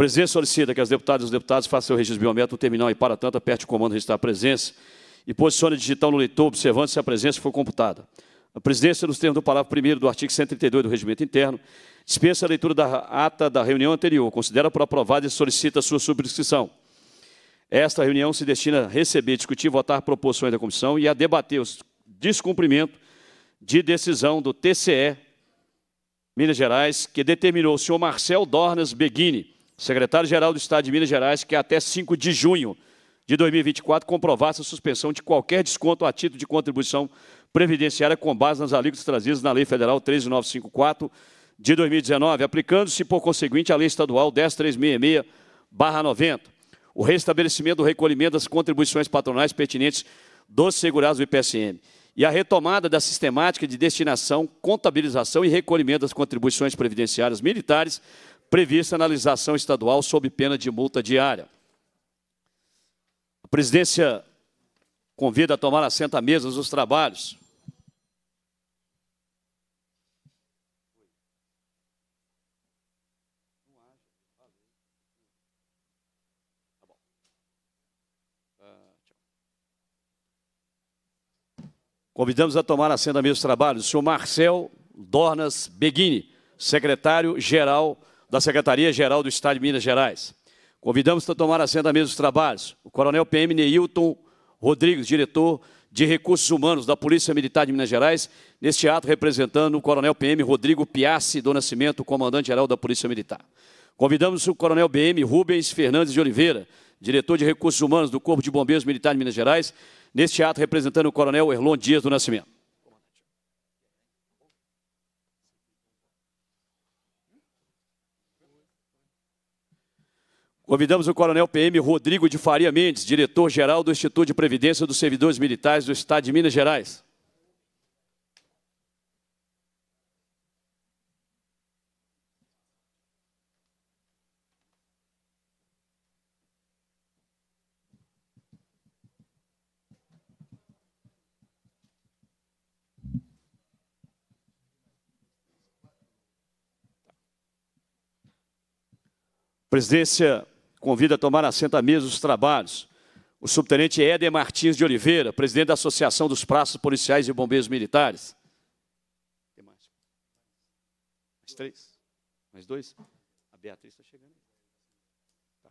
presidência solicita que as deputadas e os deputados façam o registro biométrico no terminal e, para tanto, aperte o comando registrar a presença e posicione digital no leitor, observando se a presença foi computada. A presidência, nos termos do parágrafo 1 do artigo 132 do Regimento Interno, dispensa a leitura da ata da reunião anterior, considera por aprovada e solicita sua subscrição. Esta reunião se destina a receber, discutir e votar proposições da comissão e a debater o descumprimento de decisão do TCE Minas Gerais, que determinou o senhor Marcel Dornas Beguini secretário-geral do Estado de Minas Gerais, que até 5 de junho de 2024 comprovasse a suspensão de qualquer desconto a título de contribuição previdenciária com base nas alíquotas trazidas na Lei Federal 13954 de 2019, aplicando-se, por conseguinte, a Lei Estadual 10366-90. O restabelecimento do recolhimento das contribuições patronais pertinentes dos segurados do IPSM e a retomada da sistemática de destinação, contabilização e recolhimento das contribuições previdenciárias militares prevista na legislação estadual sob pena de multa diária. A presidência convida a tomar assento à mesa os trabalhos. Convidamos a tomar assento à mesa os trabalhos o senhor Marcel Dornas Beguini, secretário-geral da Secretaria-Geral do Estado de Minas Gerais. Convidamos para tomar assento à mesa dos trabalhos o Coronel PM Neilton Rodrigues, diretor de Recursos Humanos da Polícia Militar de Minas Gerais, neste ato representando o Coronel PM Rodrigo Piassi do Nascimento, comandante-geral da Polícia Militar. Convidamos o Coronel BM Rubens Fernandes de Oliveira, diretor de Recursos Humanos do Corpo de Bombeiros Militar de Minas Gerais, neste ato representando o Coronel Erlon Dias do Nascimento. Convidamos o Coronel PM Rodrigo de Faria Mendes, diretor-geral do Instituto de Previdência dos Servidores Militares do Estado de Minas Gerais. Presidência convida a tomar assento à mesa os trabalhos o subtenente Éder Martins de Oliveira, presidente da Associação dos Praços Policiais e Bombeiros Militares. Tem mais? Mais três? Mais dois? A Beatriz está chegando. Tá.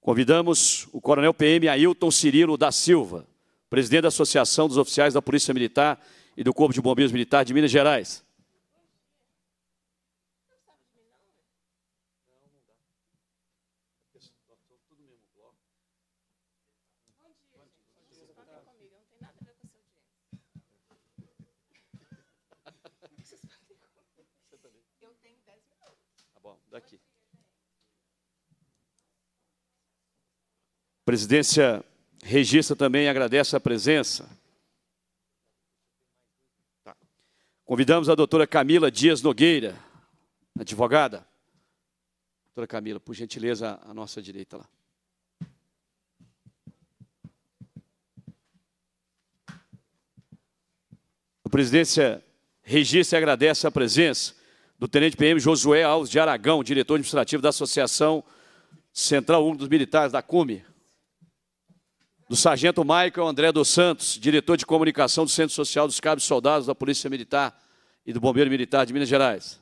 Convidamos o coronel PM Ailton Cirilo da Silva, presidente da Associação dos Oficiais da Polícia Militar e do Corpo de Bombeiros Militar de Minas Gerais. presidência registra também e agradece a presença. Tá. Convidamos a doutora Camila Dias Nogueira, advogada. Doutora Camila, por gentileza, à nossa direita lá. A presidência registra e agradece a presença do Tenente PM Josué Alves de Aragão, diretor administrativo da Associação Central Única dos Militares da CUME do sargento Michael André dos Santos, diretor de comunicação do Centro Social dos Cabos Soldados da Polícia Militar e do Bombeiro Militar de Minas Gerais.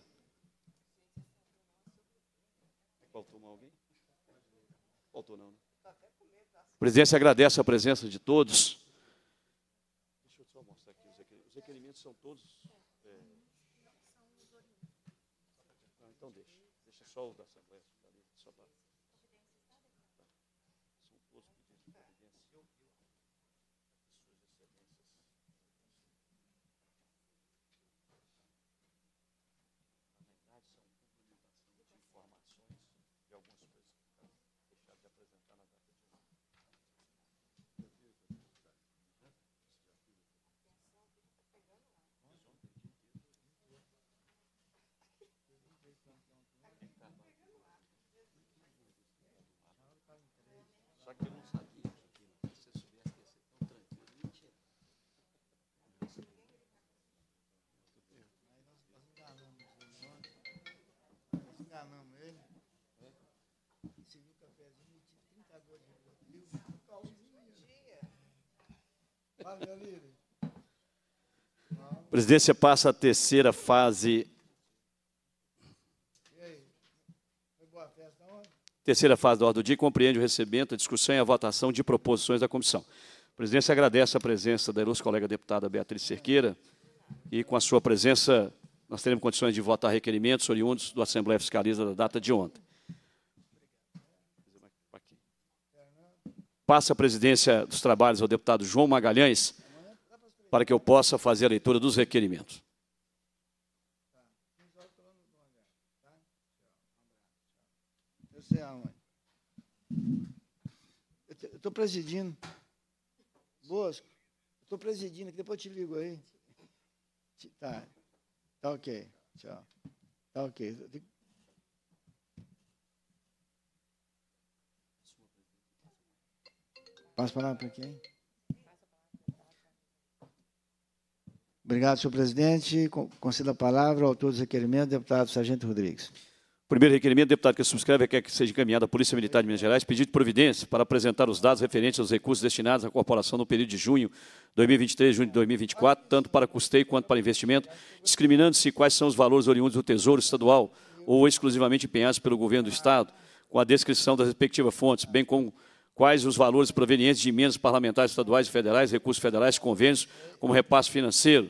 Né? A presidência agradece a presença de todos. Deixa eu só mostrar aqui. Os requerimentos são todos. É... Não, então deixa. Deixa só o da. Só que eu não sabia que aqui, Se eu soubesse que ia ser tão tranquilo, mentira. Aí nós, nós enganamos ele, nós enganamos ele. É? Se viu o cafezinho, tinha 30 gols de Rivotril, por causa Valeu, Lírio. Presidência passa a terceira fase Terceira fase da ordem do dia compreende o recebimento, a discussão e a votação de proposições da comissão. A presidência agradece a presença da ilustre colega deputada Beatriz Cerqueira e com a sua presença nós teremos condições de votar requerimentos oriundos do Assembleia Fiscaliza da data de ontem. Passa a presidência dos trabalhos ao deputado João Magalhães para que eu possa fazer a leitura dos requerimentos. Estou presidindo. Bosco, estou presidindo, que depois eu te ligo aí. Tá, tá ok. Tchau. Tá ok. Passa a palavra para quem? Obrigado, senhor presidente. Concedo a palavra ao autor do requerimento, deputado Sargento Rodrigues. Primeiro requerimento, deputado que subscreve, é quer é que seja encaminhado à Polícia Militar de Minas Gerais pedido de providência para apresentar os dados referentes aos recursos destinados à corporação no período de junho de 2023 e junho de 2024, tanto para custeio quanto para investimento, discriminando-se quais são os valores oriundos do Tesouro Estadual ou exclusivamente empenhados pelo Governo do Estado, com a descrição das respectivas fontes, bem como quais os valores provenientes de emendas parlamentares estaduais e federais, recursos federais, convênios, como repasse financeiro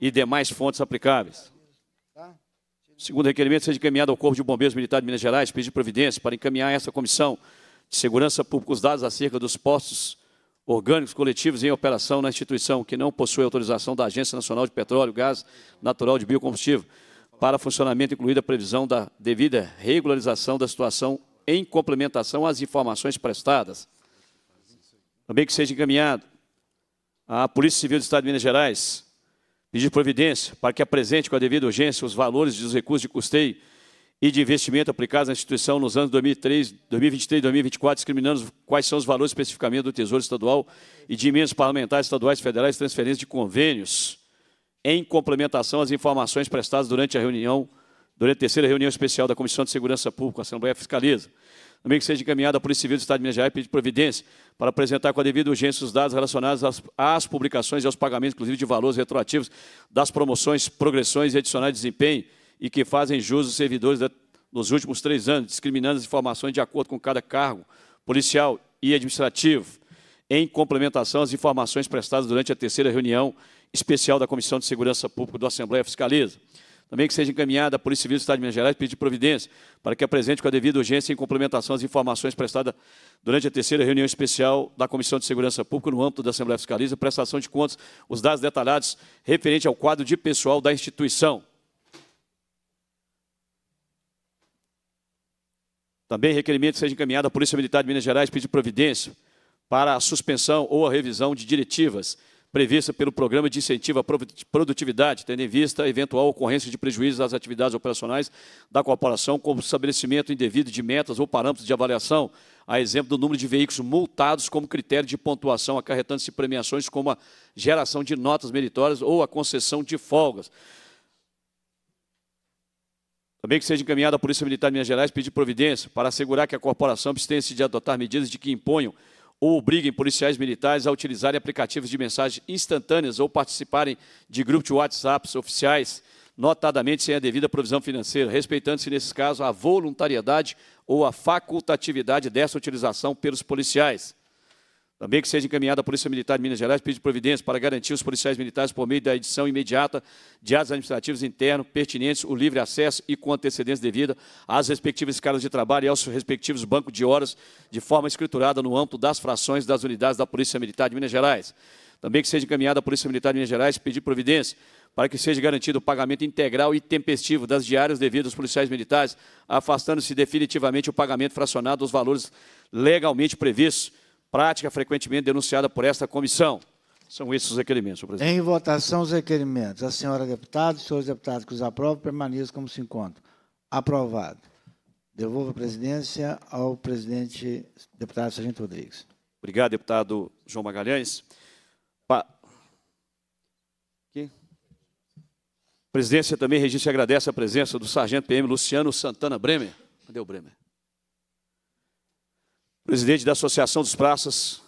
e demais fontes aplicáveis. Segundo requerimento, seja encaminhado ao Corpo de Bombeiros Militar de Minas Gerais, pedir providência para encaminhar essa comissão de segurança pública os dados acerca dos postos orgânicos coletivos em operação na instituição que não possui autorização da Agência Nacional de Petróleo, Gás Natural de Biocombustível para funcionamento, incluída a previsão da devida regularização da situação em complementação às informações prestadas. Também que seja encaminhado à Polícia Civil do Estado de Minas Gerais de providência para que apresente com a devida urgência os valores dos recursos de custeio e de investimento aplicados na instituição nos anos 2003, 2023 e 2024, discriminando quais são os valores especificamente do Tesouro Estadual e de emendas parlamentares estaduais, federais, transferências de convênios, em complementação às informações prestadas durante a reunião, durante a terceira reunião especial da Comissão de Segurança Pública, a Assembleia Fiscaliza no meio que seja encaminhada à Polícia Civil do Estado de Minas Gerais e pedir providência para apresentar com a devida urgência os dados relacionados às, às publicações e aos pagamentos, inclusive de valores retroativos, das promoções, progressões e adicionais de desempenho e que fazem jus os servidores da, últimos três anos, discriminando as informações de acordo com cada cargo policial e administrativo, em complementação às informações prestadas durante a terceira reunião especial da Comissão de Segurança Pública do Assembleia Fiscaliza. Também que seja encaminhada à Polícia Civil do Estado de Minas Gerais pedir providência para que apresente com a devida urgência em complementação as informações prestadas durante a terceira reunião especial da Comissão de Segurança Pública no âmbito da Assembleia Fiscaliza, prestação de contas, os dados detalhados referente ao quadro de pessoal da instituição. Também requerimento que seja encaminhado à Polícia Militar de Minas Gerais pedir providência para a suspensão ou a revisão de diretivas prevista pelo Programa de Incentivo à Produtividade, tendo em vista a eventual ocorrência de prejuízos às atividades operacionais da corporação, como estabelecimento indevido de metas ou parâmetros de avaliação, a exemplo do número de veículos multados como critério de pontuação, acarretando-se premiações como a geração de notas meritórias ou a concessão de folgas. Também que seja encaminhada à Polícia Militar de Minas Gerais pedir providência para assegurar que a corporação abstenha-se de adotar medidas de que imponham ou obriguem policiais militares a utilizarem aplicativos de mensagens instantâneas ou participarem de grupos de WhatsApps oficiais, notadamente sem a devida provisão financeira, respeitando-se, nesse caso, a voluntariedade ou a facultatividade dessa utilização pelos policiais. Também que seja encaminhada à Polícia Militar de Minas Gerais pedir providência para garantir aos policiais militares, por meio da edição imediata de atos administrativos internos pertinentes, o livre acesso e com antecedência devida às respectivas escalas de trabalho e aos respectivos bancos de horas, de forma escriturada no âmbito das frações das unidades da Polícia Militar de Minas Gerais. Também que seja encaminhada à Polícia Militar de Minas Gerais pedir providência para que seja garantido o pagamento integral e tempestivo das diárias devidas aos policiais militares, afastando-se definitivamente o pagamento fracionado dos valores legalmente previstos prática frequentemente denunciada por esta comissão. São esses os requerimentos, senhor presidente. Em votação, os requerimentos. A senhora deputada e os senhores deputados que os aprovam permaneçam como se encontram. Aprovado. Devolvo a presidência ao presidente deputado Sargento Rodrigues. Obrigado, deputado João Magalhães. Pa... A presidência também registra e agradece a presença do sargento PM Luciano Santana Bremer. Cadê o Bremer? presidente da Associação dos Praças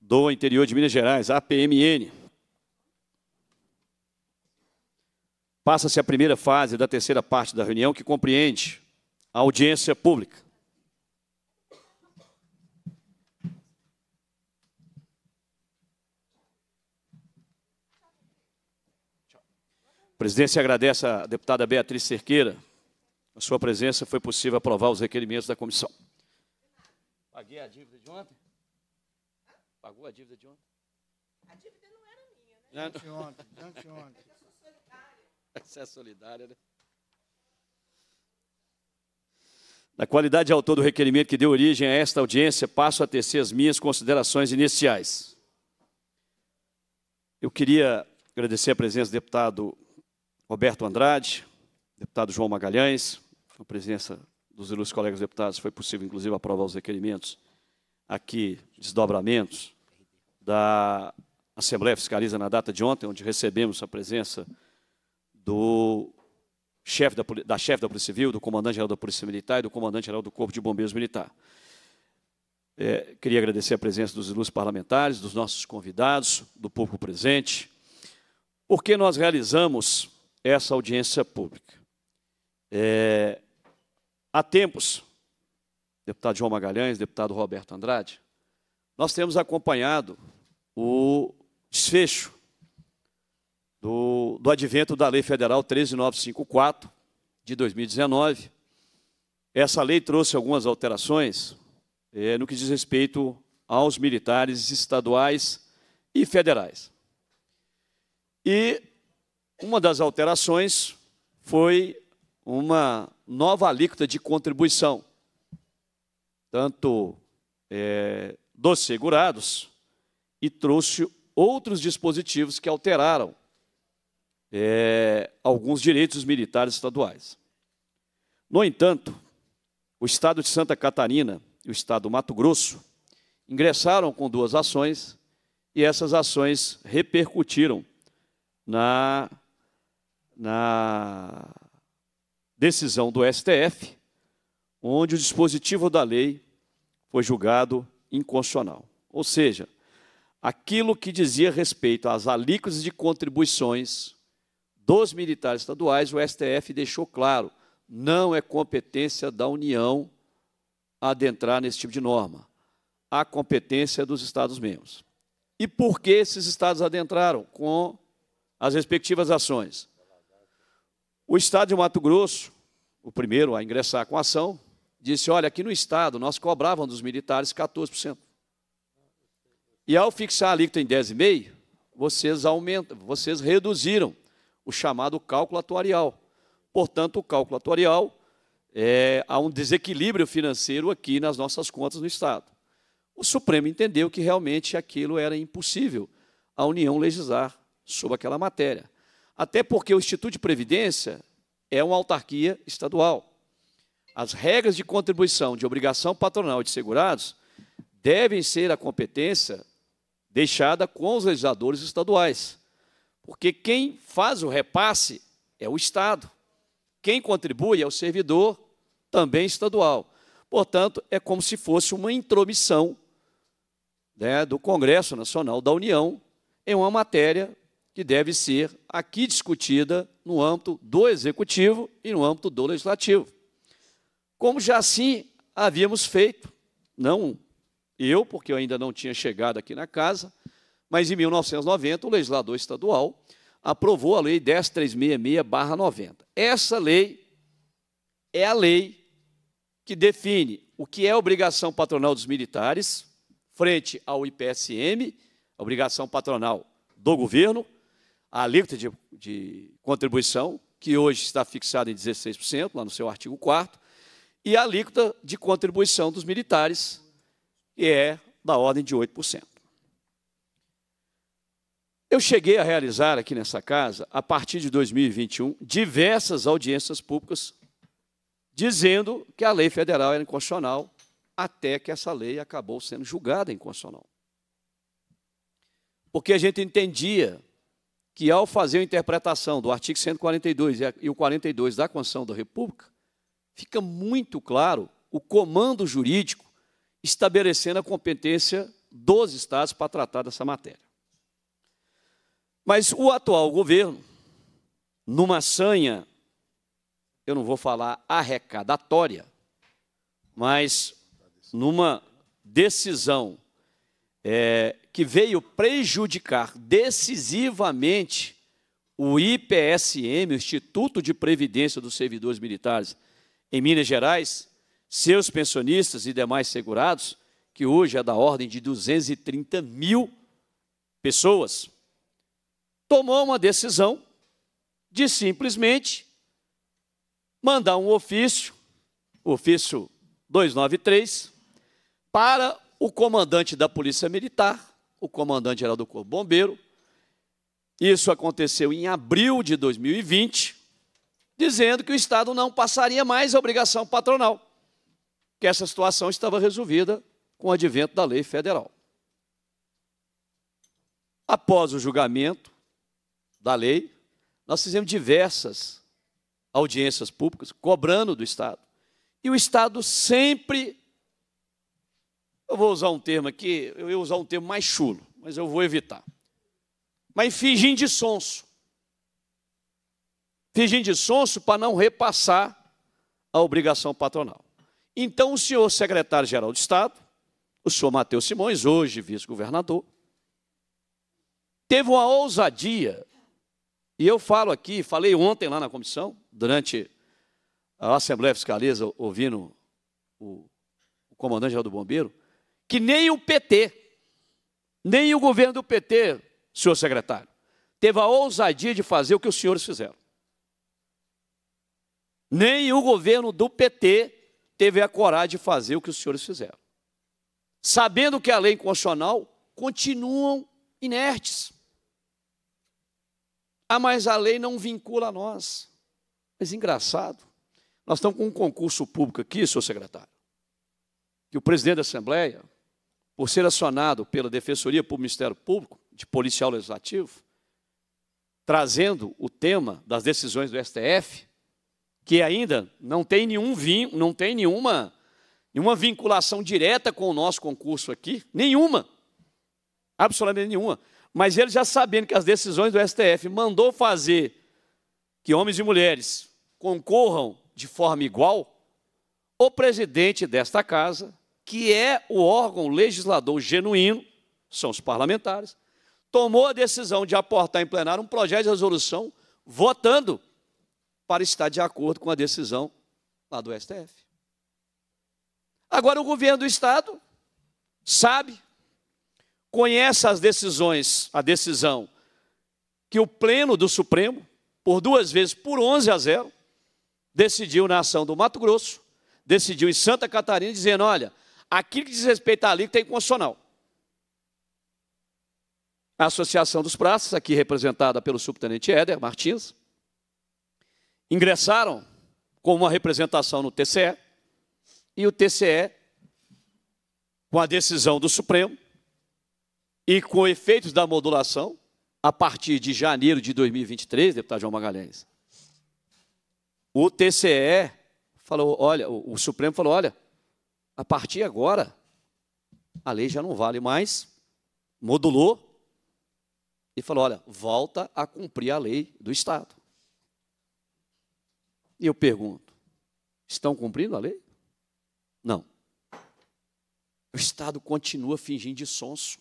do Interior de Minas Gerais, APMN. Passa-se a primeira fase da terceira parte da reunião, que compreende a audiência pública. A presidência agradece à deputada Beatriz Cerqueira. A sua presença foi possível aprovar os requerimentos da comissão. Paguei a dívida de ontem? Hã? Pagou a dívida de ontem? A dívida não era minha, né? de ontem, de ontem. É eu sou solidária. Você é solidária, né? Na qualidade de autor do requerimento que deu origem a esta audiência, passo a tecer as minhas considerações iniciais. Eu queria agradecer a presença do deputado Roberto Andrade, deputado João Magalhães, uma presença dos ilustres colegas deputados, foi possível, inclusive, aprovar os requerimentos aqui, desdobramentos da Assembleia Fiscaliza na data de ontem, onde recebemos a presença do chefe da, da chefe da Polícia Civil, do comandante-geral da Polícia Militar e do comandante-geral do Corpo de Bombeiros Militar. É, queria agradecer a presença dos ilustres parlamentares, dos nossos convidados, do público presente, porque nós realizamos essa audiência pública. É, há tempos, deputado João Magalhães, deputado Roberto Andrade, nós temos acompanhado o desfecho do, do advento da Lei Federal 13954 de 2019. Essa lei trouxe algumas alterações é, no que diz respeito aos militares estaduais e federais. E uma das alterações foi uma nova alíquota de contribuição, tanto é, dos segurados, e trouxe outros dispositivos que alteraram é, alguns direitos militares estaduais. No entanto, o Estado de Santa Catarina e o Estado do Mato Grosso ingressaram com duas ações e essas ações repercutiram na, na decisão do STF, onde o dispositivo da lei foi julgado inconstitucional. Ou seja, aquilo que dizia respeito às alíquotas de contribuições dos militares estaduais, o STF deixou claro, não é competência da União adentrar nesse tipo de norma. A competência é dos Estados-membros. E por que esses Estados adentraram com as respectivas ações? O Estado de Mato Grosso, o primeiro a ingressar com a ação, disse: olha, aqui no Estado nós cobravam dos militares 14%. E ao fixar a alíquota em 10,5%, vocês aumentam, vocês reduziram o chamado cálculo atuarial. Portanto, o cálculo atuarial é, há um desequilíbrio financeiro aqui nas nossas contas no Estado. O Supremo entendeu que realmente aquilo era impossível a União legislar sobre aquela matéria. Até porque o Instituto de Previdência é uma autarquia estadual. As regras de contribuição de obrigação patronal de segurados devem ser a competência deixada com os legisladores estaduais. Porque quem faz o repasse é o Estado. Quem contribui é o servidor, também estadual. Portanto, é como se fosse uma intromissão né, do Congresso Nacional da União em uma matéria que deve ser aqui discutida no âmbito do executivo e no âmbito do legislativo. Como já assim havíamos feito, não eu, porque eu ainda não tinha chegado aqui na casa, mas em 1990 o legislador estadual aprovou a lei 10366/90. Essa lei é a lei que define o que é obrigação patronal dos militares frente ao IPSM, obrigação patronal do governo, a alíquota de, de contribuição, que hoje está fixada em 16%, lá no seu artigo 4 e a alíquota de contribuição dos militares, que é da ordem de 8%. Eu cheguei a realizar aqui nessa casa, a partir de 2021, diversas audiências públicas dizendo que a lei federal era inconstitucional, até que essa lei acabou sendo julgada inconstitucional. Porque a gente entendia que, ao fazer a interpretação do artigo 142 e o 42 da Constituição da República, fica muito claro o comando jurídico estabelecendo a competência dos Estados para tratar dessa matéria. Mas o atual governo, numa sanha, eu não vou falar arrecadatória, mas numa decisão é, que veio prejudicar decisivamente o IPSM, o Instituto de Previdência dos Servidores Militares, em Minas Gerais, seus pensionistas e demais segurados, que hoje é da ordem de 230 mil pessoas, tomou uma decisão de simplesmente mandar um ofício, ofício 293, para o comandante da Polícia Militar, o comandante-geral do Corpo Bombeiro. Isso aconteceu em abril de 2020, dizendo que o Estado não passaria mais a obrigação patronal, que essa situação estava resolvida com o advento da lei federal. Após o julgamento da lei, nós fizemos diversas audiências públicas cobrando do Estado. E o Estado sempre eu vou usar um termo aqui, eu ia usar um termo mais chulo, mas eu vou evitar. Mas fingindo de sonso. Fingindo de sonso para não repassar a obrigação patronal. Então, o senhor secretário-geral de Estado, o senhor Matheus Simões, hoje vice-governador, teve uma ousadia, e eu falo aqui, falei ontem lá na comissão, durante a Assembleia Fiscaliza, ouvindo o, comandante-geral do Bombeiro, que nem o PT, nem o governo do PT, senhor secretário, teve a ousadia de fazer o que os senhores fizeram. Nem o governo do PT teve a coragem de fazer o que os senhores fizeram. Sabendo que a lei constitucional continuam inertes. Ah, mas a lei não vincula a nós. Mas engraçado, nós estamos com um concurso público aqui, senhor secretário, que o presidente da Assembleia por ser acionado pela Defensoria pelo Ministério Público, de policial legislativo, trazendo o tema das decisões do STF, que ainda não tem nenhum vin, não tem nenhuma, nenhuma vinculação direta com o nosso concurso aqui, nenhuma. Absolutamente nenhuma. Mas ele já sabendo que as decisões do STF mandou fazer que homens e mulheres concorram de forma igual, o presidente desta casa que é o órgão legislador genuíno, são os parlamentares, tomou a decisão de aportar em plenário um projeto de resolução votando para estar de acordo com a decisão lá do STF. Agora, o governo do Estado sabe, conhece as decisões, a decisão que o Pleno do Supremo, por duas vezes, por 11 a 0, decidiu na ação do Mato Grosso, decidiu em Santa Catarina, dizendo: olha, Aquilo que diz respeito à alíquota é inconstitucional. A Associação dos Praças, aqui representada pelo subtenente Éder Martins, ingressaram com uma representação no TCE, e o TCE, com a decisão do Supremo e com efeitos da modulação, a partir de janeiro de 2023, deputado João Magalhães, o TCE falou, olha, o, o Supremo falou, olha, a partir agora, a lei já não vale mais, modulou e falou: olha, volta a cumprir a lei do Estado. E eu pergunto: estão cumprindo a lei? Não. O Estado continua fingindo de sonso.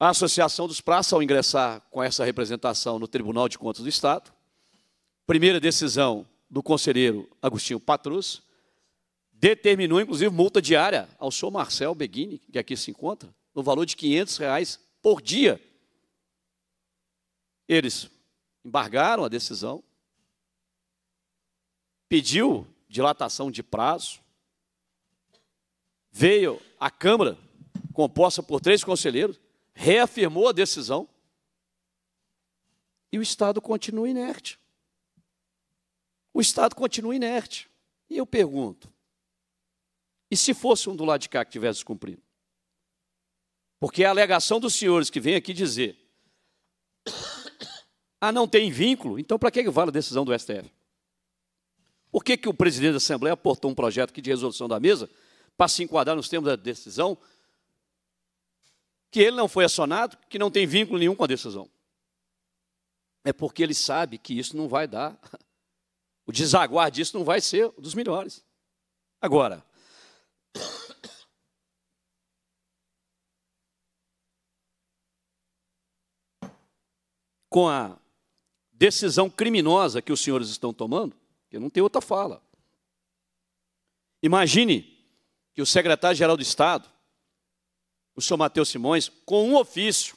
A Associação dos Praças, ao ingressar com essa representação no Tribunal de Contas do Estado, primeira decisão do conselheiro Agostinho Patrus, determinou, inclusive, multa diária ao senhor Marcel Beguini, que aqui se encontra, no valor de 500 reais por dia. Eles embargaram a decisão, pediu dilatação de prazo, veio a Câmara, composta por três conselheiros, reafirmou a decisão e o Estado continua inerte. O Estado continua inerte. E eu pergunto, e se fosse um do lado de cá que tivesse cumprido? Porque é a alegação dos senhores que vem aqui dizer: ah, não tem vínculo, então para que vale a decisão do STF? Por que, que o presidente da Assembleia aportou um projeto aqui de resolução da mesa para se enquadrar nos termos da decisão, que ele não foi acionado, que não tem vínculo nenhum com a decisão? É porque ele sabe que isso não vai dar. O desaguar disso não vai ser dos melhores. Agora, com a decisão criminosa que os senhores estão tomando, que não tem outra fala. Imagine que o secretário-geral do Estado, o senhor Matheus Simões, com um ofício,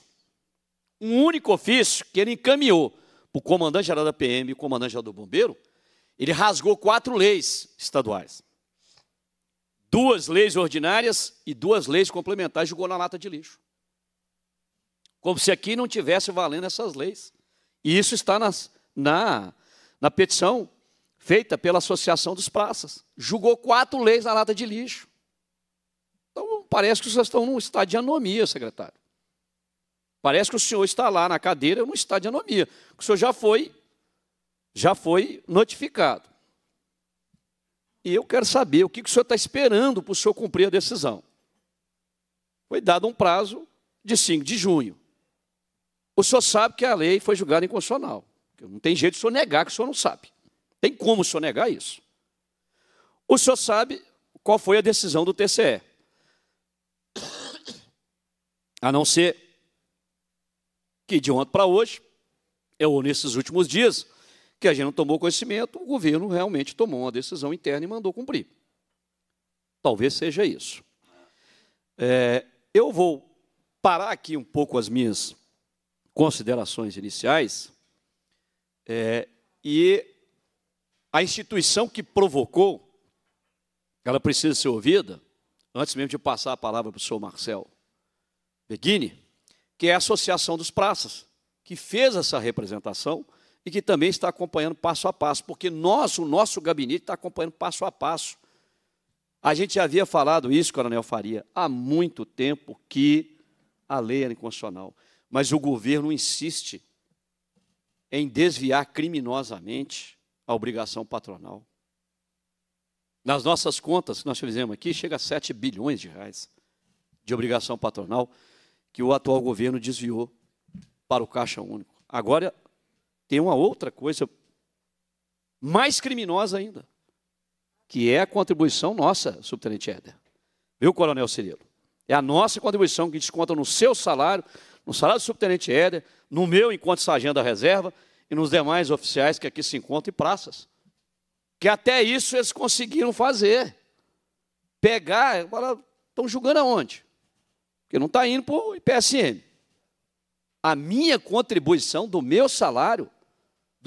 um único ofício que ele encaminhou para o comandante-geral da PM e o comandante-geral do Bombeiro, ele rasgou quatro leis estaduais duas leis ordinárias e duas leis complementares, jogou na lata de lixo. Como se aqui não tivesse valendo essas leis. E isso está nas, na, na petição feita pela Associação dos Praças. Julgou quatro leis na lata de lixo. Então, parece que vocês estão num estado de anomia, secretário. Parece que o senhor está lá na cadeira num estado de anomia. O senhor já foi, já foi notificado e eu quero saber o que, o senhor está esperando para o senhor cumprir a decisão. Foi dado um prazo de 5 de junho. O senhor sabe que a lei foi julgada inconstitucional. Não tem jeito de o senhor negar que o senhor não sabe. Tem como o senhor negar isso. O senhor sabe qual foi a decisão do TCE. A não ser que de ontem para hoje, ou nesses últimos dias, que a gente não tomou conhecimento, o governo realmente tomou uma decisão interna e mandou cumprir. Talvez seja isso. É, eu vou parar aqui um pouco as minhas considerações iniciais é, e a instituição que provocou, ela precisa ser ouvida, antes mesmo de passar a palavra para o senhor Marcel Beguini, que é a Associação dos Praças, que fez essa representação, e que também está acompanhando passo a passo, porque nós, o nosso gabinete, está acompanhando passo a passo. A gente já havia falado isso, Coronel Faria, há muito tempo que a lei era inconstitucional, mas o governo insiste em desviar criminosamente a obrigação patronal. Nas nossas contas que nós fizemos aqui, chega a 7 bilhões de reais de obrigação patronal que o atual governo desviou para o Caixa Único. Agora tem uma outra coisa mais criminosa ainda, que é a contribuição nossa, subtenente Éder. Viu, coronel Cirilo? É a nossa contribuição que desconta no seu salário, no salário do subtenente Éder, no meu enquanto sargento da reserva e nos demais oficiais que aqui se encontram e praças. Que até isso eles conseguiram fazer. Pegar, agora estão julgando aonde? Porque não está indo para o IPSM. A minha contribuição do meu salário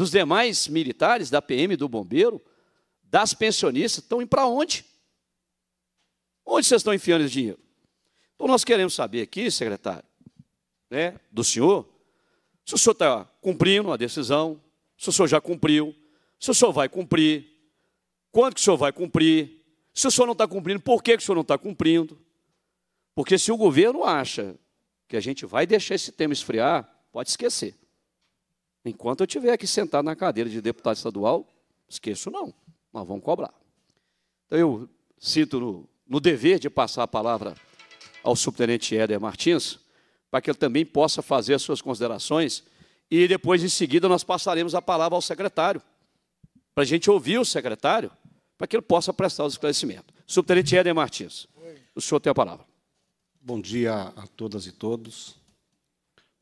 dos demais militares, da PM, do bombeiro, das pensionistas, estão indo para onde? Onde vocês estão enfiando esse dinheiro? Então, nós queremos saber aqui, secretário, né, do senhor, se o senhor está cumprindo a decisão, se o senhor já cumpriu, se o senhor vai cumprir, quando que o senhor vai cumprir, se o senhor não está cumprindo, por que, que o senhor não está cumprindo? Porque se o governo acha que a gente vai deixar esse tema esfriar, pode esquecer. Enquanto eu tiver aqui sentado na cadeira de deputado estadual, esqueço não, nós vamos cobrar. Então, eu sinto no, no dever de passar a palavra ao subtenente Éder Martins, para que ele também possa fazer as suas considerações, e depois, em seguida, nós passaremos a palavra ao secretário, para a gente ouvir o secretário, para que ele possa prestar os esclarecimentos. Subtenente Éder Martins, o senhor tem a palavra. Bom dia a todas e todos.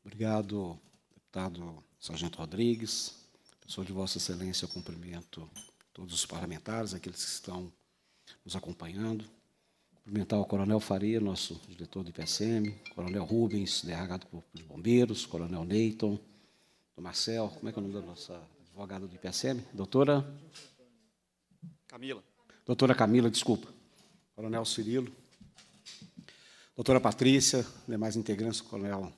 Obrigado, deputado Sargento Rodrigues, pessoa de Vossa Excelência, eu cumprimento todos os parlamentares, aqueles que estão nos acompanhando. Cumprimentar o Coronel Faria, nosso diretor do IPSM, Coronel Rubens, derragado do Corpo de Bombeiros, Coronel Neyton, do Marcel, como é que é o nome da nossa advogada do IPSM? Doutora? Camila. Doutora Camila, desculpa. Coronel Cirilo. Doutora Patrícia, demais integrantes, Coronel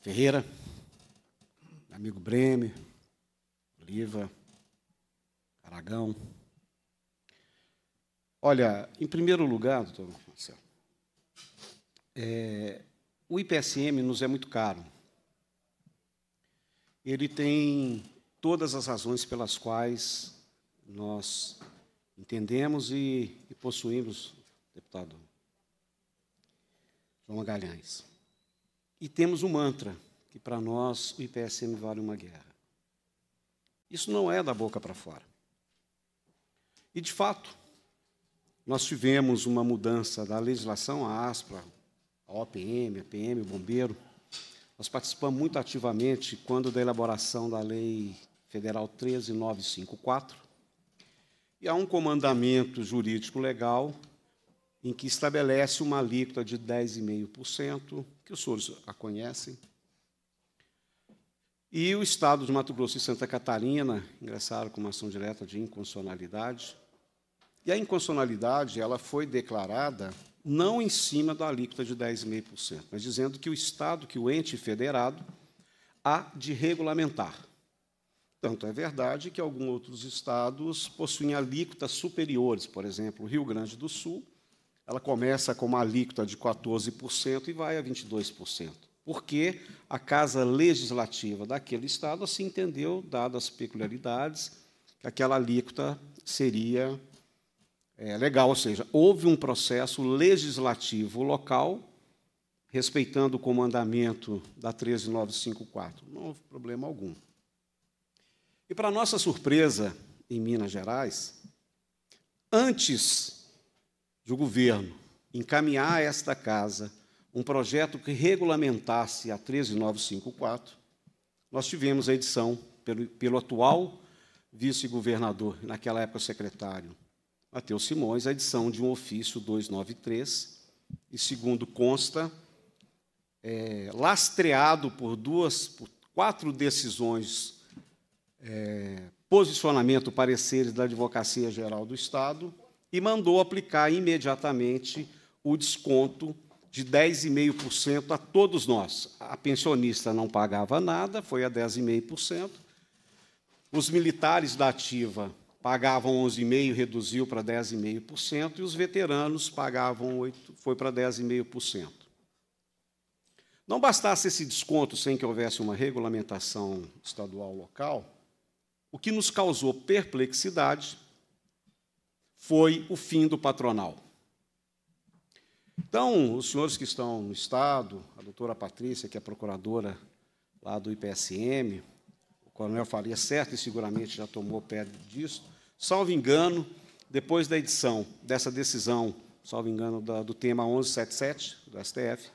Ferreira amigo Bremer, Oliva, Aragão. Olha, em primeiro lugar, doutor Marcelo, é, o IPSM nos é muito caro. Ele tem todas as razões pelas quais nós entendemos e, e possuímos, deputado João Magalhães. E temos um mantra que para nós o IPSM vale uma guerra. Isso não é da boca para fora. E, de fato, nós tivemos uma mudança da legislação, a ASPRA, a OPM, a PM, o Bombeiro. Nós participamos muito ativamente quando da elaboração da Lei Federal 13954, e há um comandamento jurídico legal em que estabelece uma alíquota de 10,5%, que os senhores a conhecem, e o Estado de Mato Grosso e Santa Catarina ingressaram com uma ação direta de inconstitucionalidade. E a inconstitucionalidade ela foi declarada não em cima da alíquota de 10,5%, mas dizendo que o Estado, que o ente federado, há de regulamentar. Tanto é verdade que alguns outros estados possuem alíquotas superiores, por exemplo, o Rio Grande do Sul, ela começa com uma alíquota de 14% e vai a 22% porque a Casa Legislativa daquele Estado assim entendeu, dadas as peculiaridades, que aquela alíquota seria é, legal, ou seja, houve um processo legislativo local, respeitando o comandamento da 13954, não houve problema algum. E, para nossa surpresa, em Minas Gerais, antes do governo encaminhar esta casa um projeto que regulamentasse a 13954. Nós tivemos a edição pelo, pelo atual vice-governador, naquela época secretário, Mateus Simões, a edição de um ofício 293, e segundo consta, é, lastreado por duas, por quatro decisões, é, posicionamento, pareceres da Advocacia Geral do Estado, e mandou aplicar imediatamente o desconto de 10,5% a todos nós. A pensionista não pagava nada, foi a 10,5%. Os militares da ativa pagavam 11,5%, reduziu para 10,5%, e os veteranos pagavam 8%, foi para 10,5%. Não bastasse esse desconto sem que houvesse uma regulamentação estadual local, o que nos causou perplexidade foi o fim do patronal. Então, os senhores que estão no Estado, a doutora Patrícia, que é procuradora lá do IPSM, o coronel Faria, certo e seguramente já tomou pé disso, salvo engano, depois da edição dessa decisão, salvo engano, da, do tema 1177 do STF,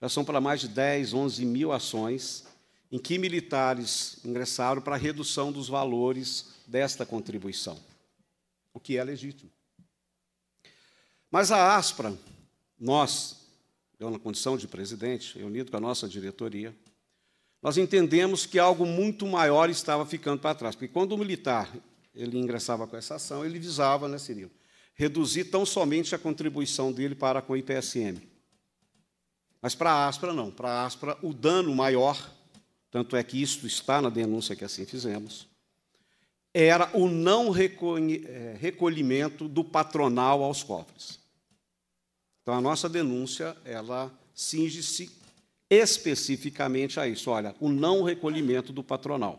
já são para mais de 10, 11 mil ações em que militares ingressaram para a redução dos valores desta contribuição, o que é legítimo. Mas a ASPRA, nós, eu é na condição de presidente, reunido com a nossa diretoria, nós entendemos que algo muito maior estava ficando para trás. Porque quando o militar ele ingressava com essa ação, ele visava, né, Cirilo, reduzir tão somente a contribuição dele para com o IPSM. Mas para a Aspra, não. Para a Aspra, o dano maior, tanto é que isto está na denúncia que assim fizemos, era o não eh, recolhimento do patronal aos cofres. Então, a nossa denúncia, ela cinge-se especificamente a isso. Olha, o não recolhimento do patronal.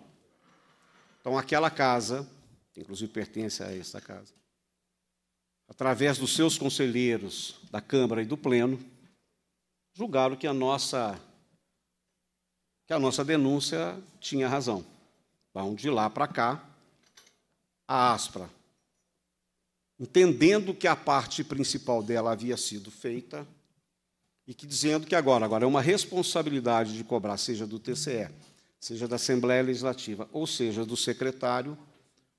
Então, aquela casa, inclusive pertence a esta casa, através dos seus conselheiros da Câmara e do Pleno, julgaram que a nossa que a nossa denúncia tinha razão. Vão então, de lá para cá, a ASPRA, entendendo que a parte principal dela havia sido feita e que dizendo que agora, agora é uma responsabilidade de cobrar, seja do TCE, seja da Assembleia Legislativa, ou seja do secretário,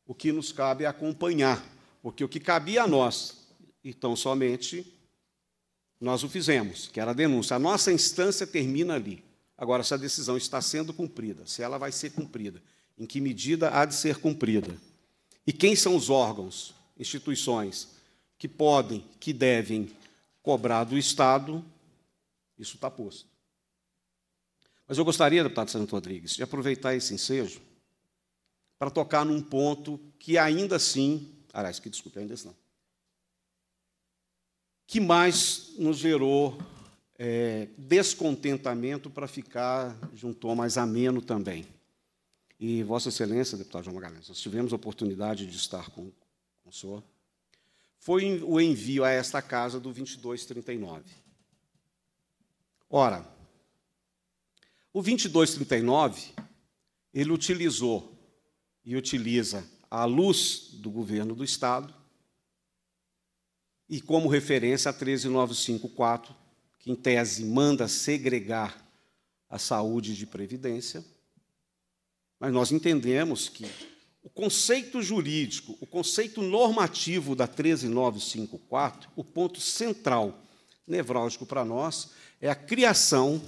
o que nos cabe é acompanhar, porque o que cabia a nós, então somente nós o fizemos, que era a denúncia. A nossa instância termina ali. Agora, se a decisão está sendo cumprida, se ela vai ser cumprida, em que medida há de ser cumprida? E quem são os órgãos instituições que podem, que devem cobrar do Estado, isso está posto. Mas eu gostaria, deputado Santo Rodrigues, de aproveitar esse ensejo para tocar num ponto que ainda assim, aliás, que desculpe, ainda assim, não, que mais nos gerou é, descontentamento para ficar de um tom mais ameno também. E Vossa Excelência, deputado João Magalhães, nós tivemos a oportunidade de estar com Sou. Foi o envio a esta casa do 2239. Ora, o 2239, ele utilizou e utiliza a luz do governo do Estado e como referência a 13954, que em tese manda segregar a saúde de previdência. Mas nós entendemos que o conceito jurídico, o conceito normativo da 13954, o ponto central, nevrálgico para nós, é a criação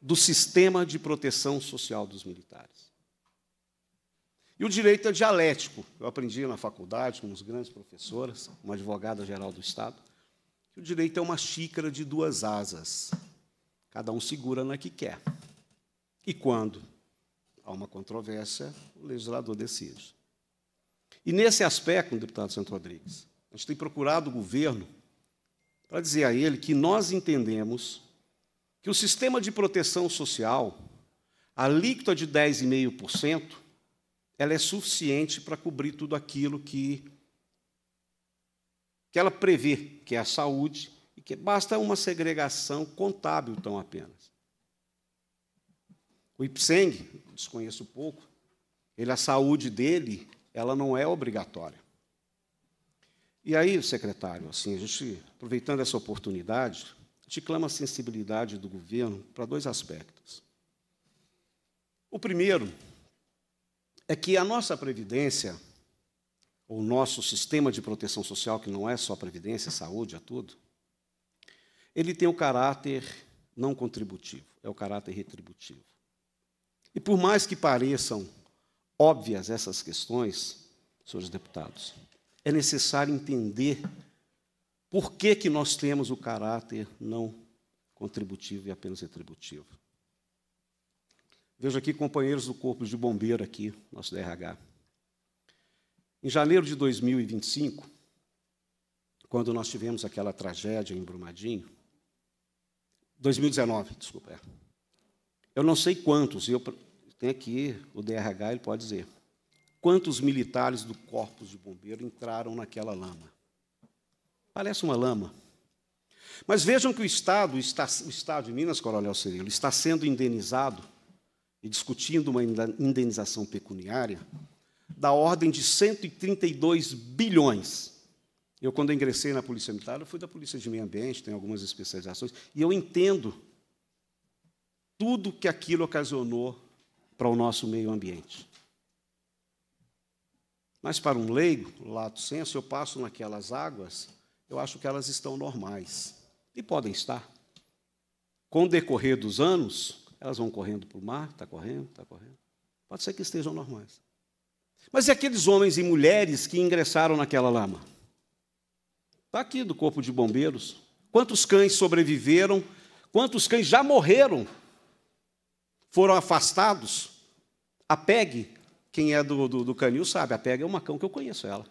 do sistema de proteção social dos militares. E o direito é dialético. Eu aprendi na faculdade com uns grandes professores, uma advogada geral do Estado, que o direito é uma xícara de duas asas. Cada um segura na que quer. E quando há uma controvérsia, o legislador decide. E nesse aspecto, deputado Santo Rodrigues, a gente tem procurado o governo para dizer a ele que nós entendemos que o sistema de proteção social, a alíquota de 10,5%, ela é suficiente para cobrir tudo aquilo que, que ela prevê, que é a saúde, e que basta uma segregação contábil tão apenas. O IPSENG, desconheço pouco, ele, a saúde dele, ela não é obrigatória. E aí, secretário, assim, a gente, aproveitando essa oportunidade, a gente clama a sensibilidade do governo para dois aspectos. O primeiro é que a nossa Previdência, o nosso sistema de proteção social, que não é só Previdência, é saúde, é tudo, ele tem o caráter não contributivo, é o caráter retributivo. E por mais que pareçam óbvias essas questões, senhores deputados, é necessário entender por que, que nós temos o caráter não contributivo e apenas retributivo. Vejo aqui companheiros do Corpo de Bombeiro aqui, nosso DRH. Em janeiro de 2025, quando nós tivemos aquela tragédia em Brumadinho, 2019, desculpa, é, eu não sei quantos, eu tenho aqui o DRH, ele pode dizer. Quantos militares do Corpo de Bombeiro entraram naquela lama? Parece uma lama. Mas vejam que o Estado, o Estado de Minas, Coronel Cirilo, está sendo indenizado e discutindo uma indenização pecuniária da ordem de 132 bilhões. Eu, quando ingressei na Polícia Militar, eu fui da Polícia de Meio Ambiente, tenho algumas especializações, e eu entendo tudo que aquilo ocasionou para o nosso meio ambiente. Mas para um leigo, lato senso, eu passo naquelas águas, eu acho que elas estão normais. E podem estar. Com o decorrer dos anos, elas vão correndo para o mar, está correndo, está correndo. Pode ser que estejam normais. Mas e aqueles homens e mulheres que ingressaram naquela lama? Está aqui do Corpo de Bombeiros. Quantos cães sobreviveram? Quantos cães já morreram foram afastados. A PEG, quem é do, do, do Canil sabe, a PEG é uma cão que eu conheço ela.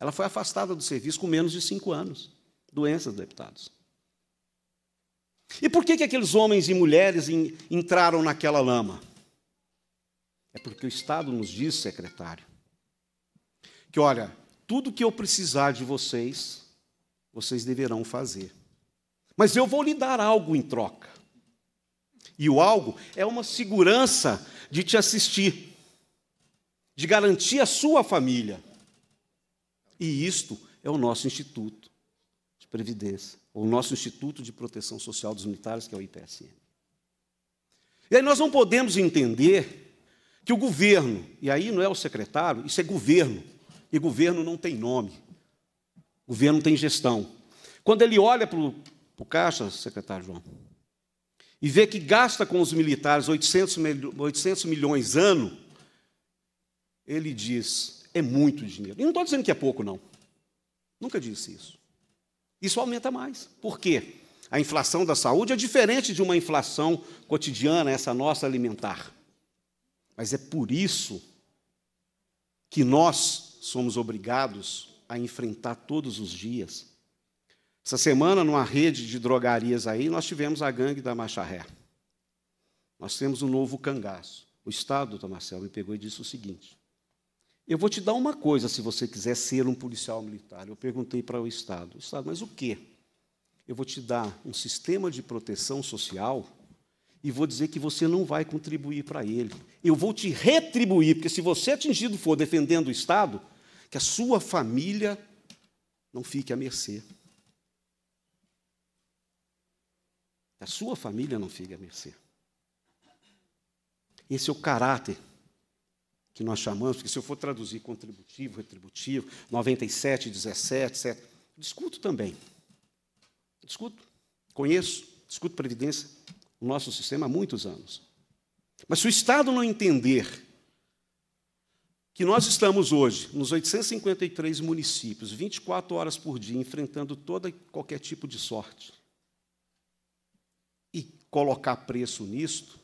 Ela foi afastada do serviço com menos de cinco anos. Doenças, deputados. E por que, que aqueles homens e mulheres em, entraram naquela lama? É porque o Estado nos diz, secretário, que olha, tudo que eu precisar de vocês, vocês deverão fazer. Mas eu vou lhe dar algo em troca e o algo é uma segurança de te assistir, de garantir a sua família. E isto é o nosso Instituto de Previdência, o nosso Instituto de Proteção Social dos Militares, que é o IPSM. E aí nós não podemos entender que o governo, e aí não é o secretário, isso é governo, e governo não tem nome, governo tem gestão. Quando ele olha para o caixa, secretário João, e vê que gasta com os militares 800, 800 milhões ano, ele diz: é muito dinheiro. E não estou dizendo que é pouco, não. Nunca disse isso. Isso aumenta mais. Por quê? A inflação da saúde é diferente de uma inflação cotidiana, essa nossa alimentar. Mas é por isso que nós somos obrigados a enfrentar todos os dias essa semana, numa rede de drogarias aí, nós tivemos a gangue da Macharré. Nós temos um novo cangaço. O Estado, doutor Marcelo, me pegou e disse o seguinte: Eu vou te dar uma coisa se você quiser ser um policial militar. Eu perguntei para o Estado: o Estado, mas o quê? Eu vou te dar um sistema de proteção social e vou dizer que você não vai contribuir para ele. Eu vou te retribuir, porque se você atingido for defendendo o Estado, que a sua família não fique à mercê. a sua família não fica à mercê. Esse é o caráter que nós chamamos, porque se eu for traduzir contributivo, retributivo, 97, 17, etc., discuto também. Discuto, conheço, discuto previdência, o nosso sistema há muitos anos. Mas se o Estado não entender que nós estamos hoje nos 853 municípios, 24 horas por dia, enfrentando toda qualquer tipo de sorte, colocar preço nisto,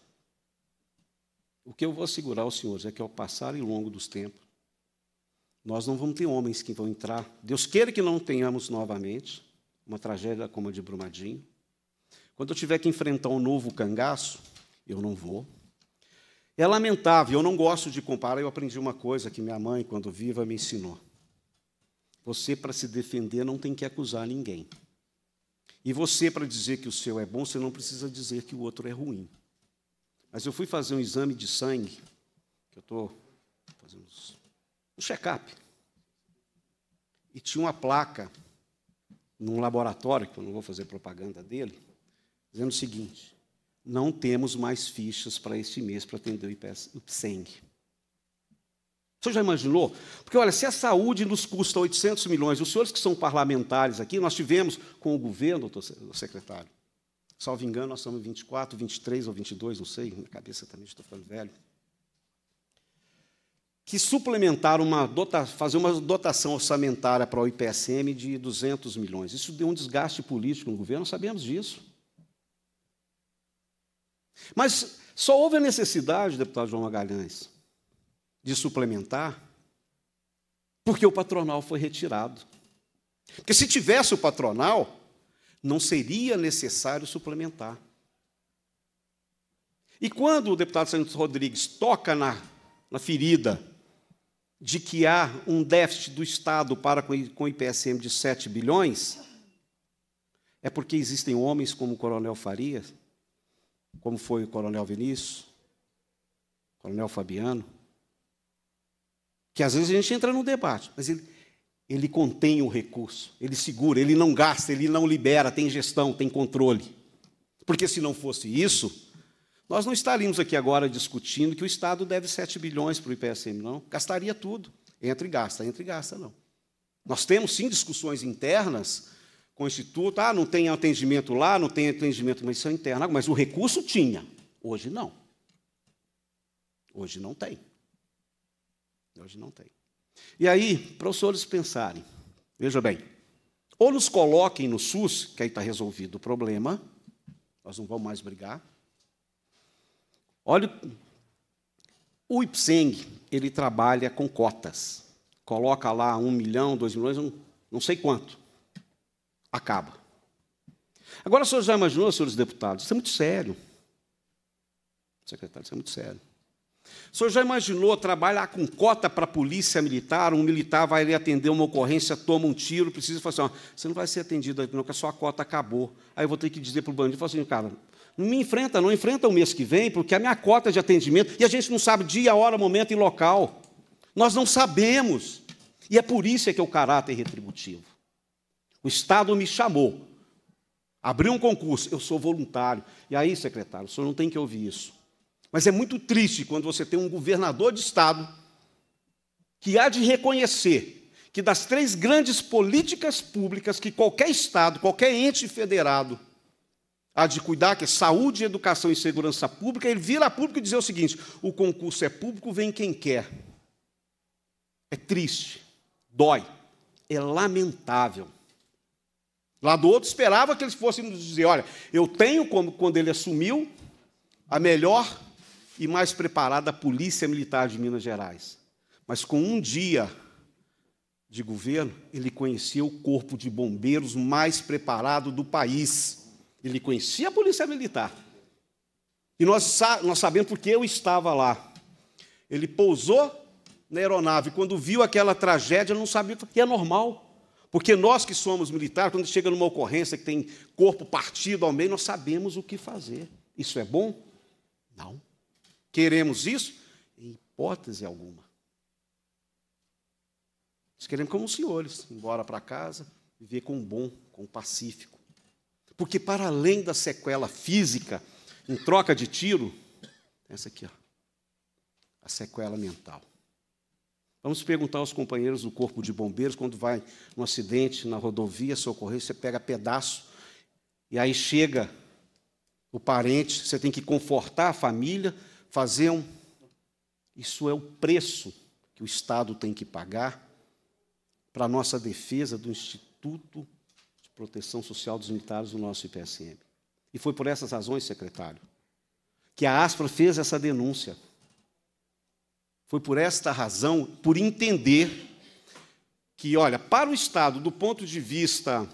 o que eu vou assegurar aos senhores é que ao passar e longo dos tempos, nós não vamos ter homens que vão entrar. Deus queira que não tenhamos novamente uma tragédia como a de Brumadinho. Quando eu tiver que enfrentar um novo cangaço, eu não vou. É lamentável, eu não gosto de comparar, eu aprendi uma coisa que minha mãe, quando viva, me ensinou. Você, para se defender, não tem que acusar ninguém. E você, para dizer que o seu é bom, você não precisa dizer que o outro é ruim. Mas eu fui fazer um exame de sangue, que eu estou fazendo um check-up. E tinha uma placa num laboratório, que eu não vou fazer propaganda dele, dizendo o seguinte: não temos mais fichas para este mês para atender o IPSENG. Você já imaginou? Porque, olha, se a saúde nos custa 800 milhões, os senhores que são parlamentares aqui, nós tivemos com o governo, doutor secretário, salvo engano, nós somos 24, 23 ou 22, não sei, na cabeça também estou falando velho, que suplementaram uma dota, fazer uma dotação orçamentária para o IPSM de 200 milhões. Isso deu um desgaste político no governo, sabemos disso. Mas só houve a necessidade, deputado João Magalhães, de suplementar porque o patronal foi retirado. Porque se tivesse o patronal, não seria necessário suplementar. E quando o deputado Santos Rodrigues toca na, na ferida de que há um déficit do Estado para com o IPSM de 7 bilhões, é porque existem homens como o Coronel Farias, como foi o Coronel Vinícius, Coronel Fabiano, que às vezes a gente entra no debate, mas ele, ele contém o recurso, ele segura, ele não gasta, ele não libera, tem gestão, tem controle. Porque se não fosse isso, nós não estaríamos aqui agora discutindo que o Estado deve 7 bilhões para o IPSM, não. Gastaria tudo. Entra e gasta, entra e gasta, não. Nós temos sim discussões internas com o Instituto, ah, não tem atendimento lá, não tem atendimento, mas isso é interno. Mas o recurso tinha, hoje não. Hoje não tem. Hoje não tem. E aí, para os senhores pensarem, veja bem, ou nos coloquem no SUS, que aí está resolvido o problema, nós não vamos mais brigar. Olha, o IPSENG, ele trabalha com cotas. Coloca lá um milhão, dois milhões, um, não sei quanto. Acaba. Agora, o senhor já imaginou, senhores deputados, isso é muito sério. Secretário, isso é muito sério. O senhor já imaginou trabalhar com cota para a polícia militar? Um militar vai ali atender uma ocorrência, toma um tiro, precisa fazer: assim: ó, você não vai ser atendido aqui, não, porque a sua cota acabou. Aí eu vou ter que dizer para o bandido: assim, cara, não me enfrenta, não enfrenta o mês que vem, porque a minha cota de atendimento, e a gente não sabe dia, hora, momento e local. Nós não sabemos. E é por isso é que é o caráter retributivo. O Estado me chamou, abriu um concurso, eu sou voluntário. E aí, secretário, o senhor não tem que ouvir isso. Mas é muito triste quando você tem um governador de Estado que há de reconhecer que das três grandes políticas públicas que qualquer Estado, qualquer ente federado há de cuidar, que é saúde, educação e segurança pública, ele vira a público e dizer o seguinte: o concurso é público, vem quem quer. É triste, dói, é lamentável. Lá do outro esperava que eles fossem nos dizer: olha, eu tenho, como quando ele assumiu, a melhor e mais preparada a Polícia Militar de Minas Gerais. Mas com um dia de governo, ele conhecia o corpo de bombeiros mais preparado do país. Ele conhecia a Polícia Militar. E nós, nós sabemos porque eu estava lá. Ele pousou na aeronave, quando viu aquela tragédia, não sabia que é normal. Porque nós que somos militares, quando chega numa ocorrência que tem corpo partido ao meio, nós sabemos o que fazer. Isso é bom? Não. Queremos isso? Em hipótese alguma. Nós queremos como os senhores, embora para casa, viver com o bom, com o pacífico. Porque para além da sequela física, em troca de tiro, essa aqui, ó, a sequela mental. Vamos perguntar aos companheiros do Corpo de Bombeiros, quando vai um acidente na rodovia, socorrer, você pega pedaço, e aí chega o parente, você tem que confortar a família, faziam. Isso é o preço que o Estado tem que pagar para a nossa defesa do Instituto de Proteção Social dos Militares do nosso IPSM. E foi por essas razões, secretário, que a ASPRA fez essa denúncia. Foi por esta razão, por entender que, olha, para o Estado, do ponto de vista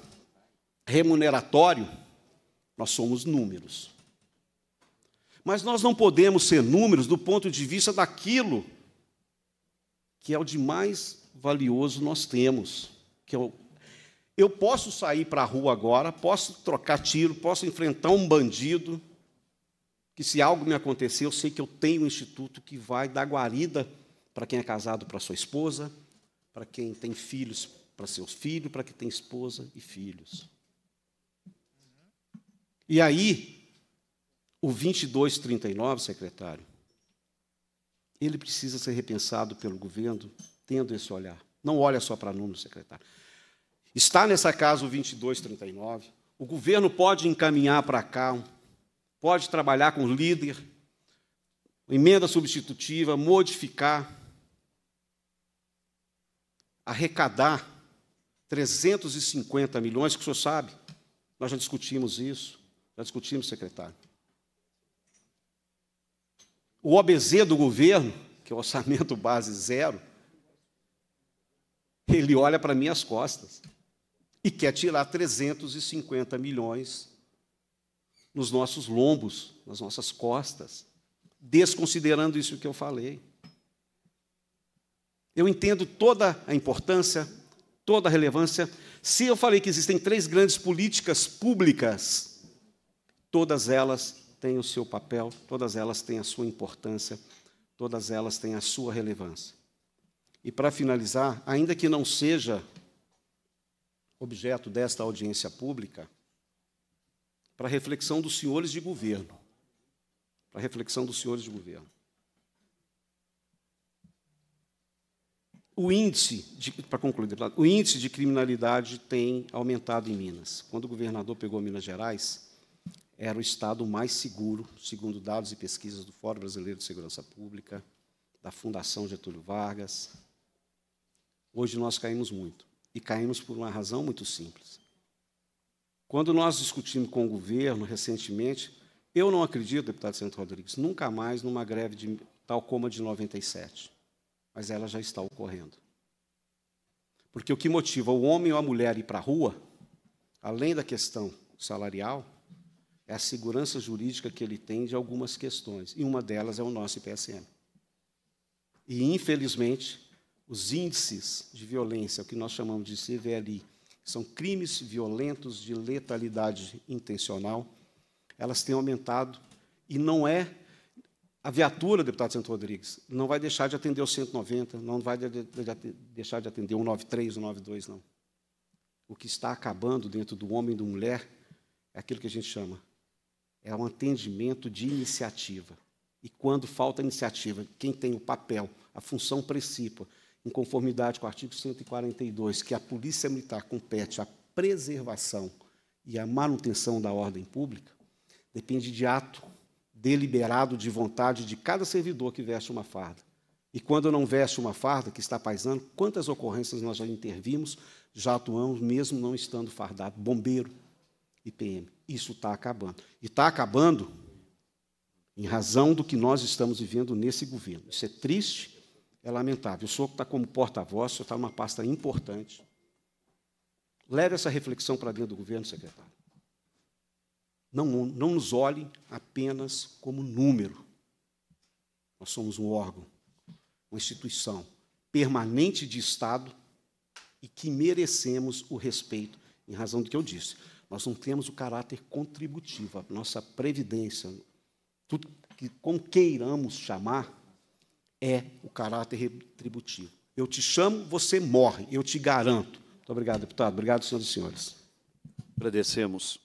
remuneratório, nós somos números. Mas nós não podemos ser números do ponto de vista daquilo que é o de mais valioso nós temos. Que eu, é eu posso sair para a rua agora, posso trocar tiro, posso enfrentar um bandido, que se algo me acontecer, eu sei que eu tenho um instituto que vai dar guarida para quem é casado para sua esposa, para quem tem filhos para seus filhos, para quem tem esposa e filhos. E aí, o 2239, secretário, ele precisa ser repensado pelo governo, tendo esse olhar. Não olha só para Nuno, secretário. Está nessa casa o 2239. O governo pode encaminhar para cá, pode trabalhar com o líder, emenda substitutiva, modificar, arrecadar 350 milhões, que o senhor sabe, nós já discutimos isso, já discutimos, secretário. O OBZ do governo, que é o orçamento base zero, ele olha para minhas costas e quer tirar 350 milhões nos nossos lombos, nas nossas costas, desconsiderando isso que eu falei. Eu entendo toda a importância, toda a relevância. Se eu falei que existem três grandes políticas públicas, todas elas têm o seu papel, todas elas têm a sua importância, todas elas têm a sua relevância. E para finalizar, ainda que não seja objeto desta audiência pública, para reflexão dos senhores de governo, para reflexão dos senhores de governo. O índice, de, para concluir, o índice de criminalidade tem aumentado em Minas. Quando o governador pegou Minas Gerais, era o estado mais seguro, segundo dados e pesquisas do Fórum Brasileiro de Segurança Pública, da Fundação Getúlio Vargas. Hoje nós caímos muito. E caímos por uma razão muito simples. Quando nós discutimos com o governo recentemente, eu não acredito, deputado Santo Rodrigues, nunca mais numa greve de, tal como a de 97. Mas ela já está ocorrendo. Porque o que motiva o homem ou a mulher a ir para a rua, além da questão salarial, é a segurança jurídica que ele tem de algumas questões, e uma delas é o nosso IPSM. E, infelizmente, os índices de violência, o que nós chamamos de CVLI, são crimes violentos de letalidade intencional, elas têm aumentado e não é a viatura, deputado Santo Rodrigues, não vai deixar de atender o 190, não vai de, de, de, deixar de atender o 193, o 92, não. O que está acabando dentro do homem e da mulher é aquilo que a gente chama é um atendimento de iniciativa. E quando falta iniciativa, quem tem o papel, a função principal, em conformidade com o artigo 142, que a Polícia Militar compete à preservação e à manutenção da ordem pública, depende de ato deliberado de vontade de cada servidor que veste uma farda. E quando não veste uma farda, que está paisando, quantas ocorrências nós já intervimos, já atuamos, mesmo não estando fardado, bombeiro IPM isso está acabando. E está acabando em razão do que nós estamos vivendo nesse governo. Isso é triste, é lamentável. O senhor está como porta-voz, o senhor está numa pasta importante. Leve essa reflexão para dentro do governo, secretário. Não, não nos olhem apenas como número. Nós somos um órgão, uma instituição permanente de Estado e que merecemos o respeito, em razão do que eu disse. Nós não temos o caráter contributivo, a nossa previdência, tudo que como queiramos chamar, é o caráter retributivo. Eu te chamo, você morre, eu te garanto. Muito obrigado, deputado. Obrigado, senhoras e senhores. Agradecemos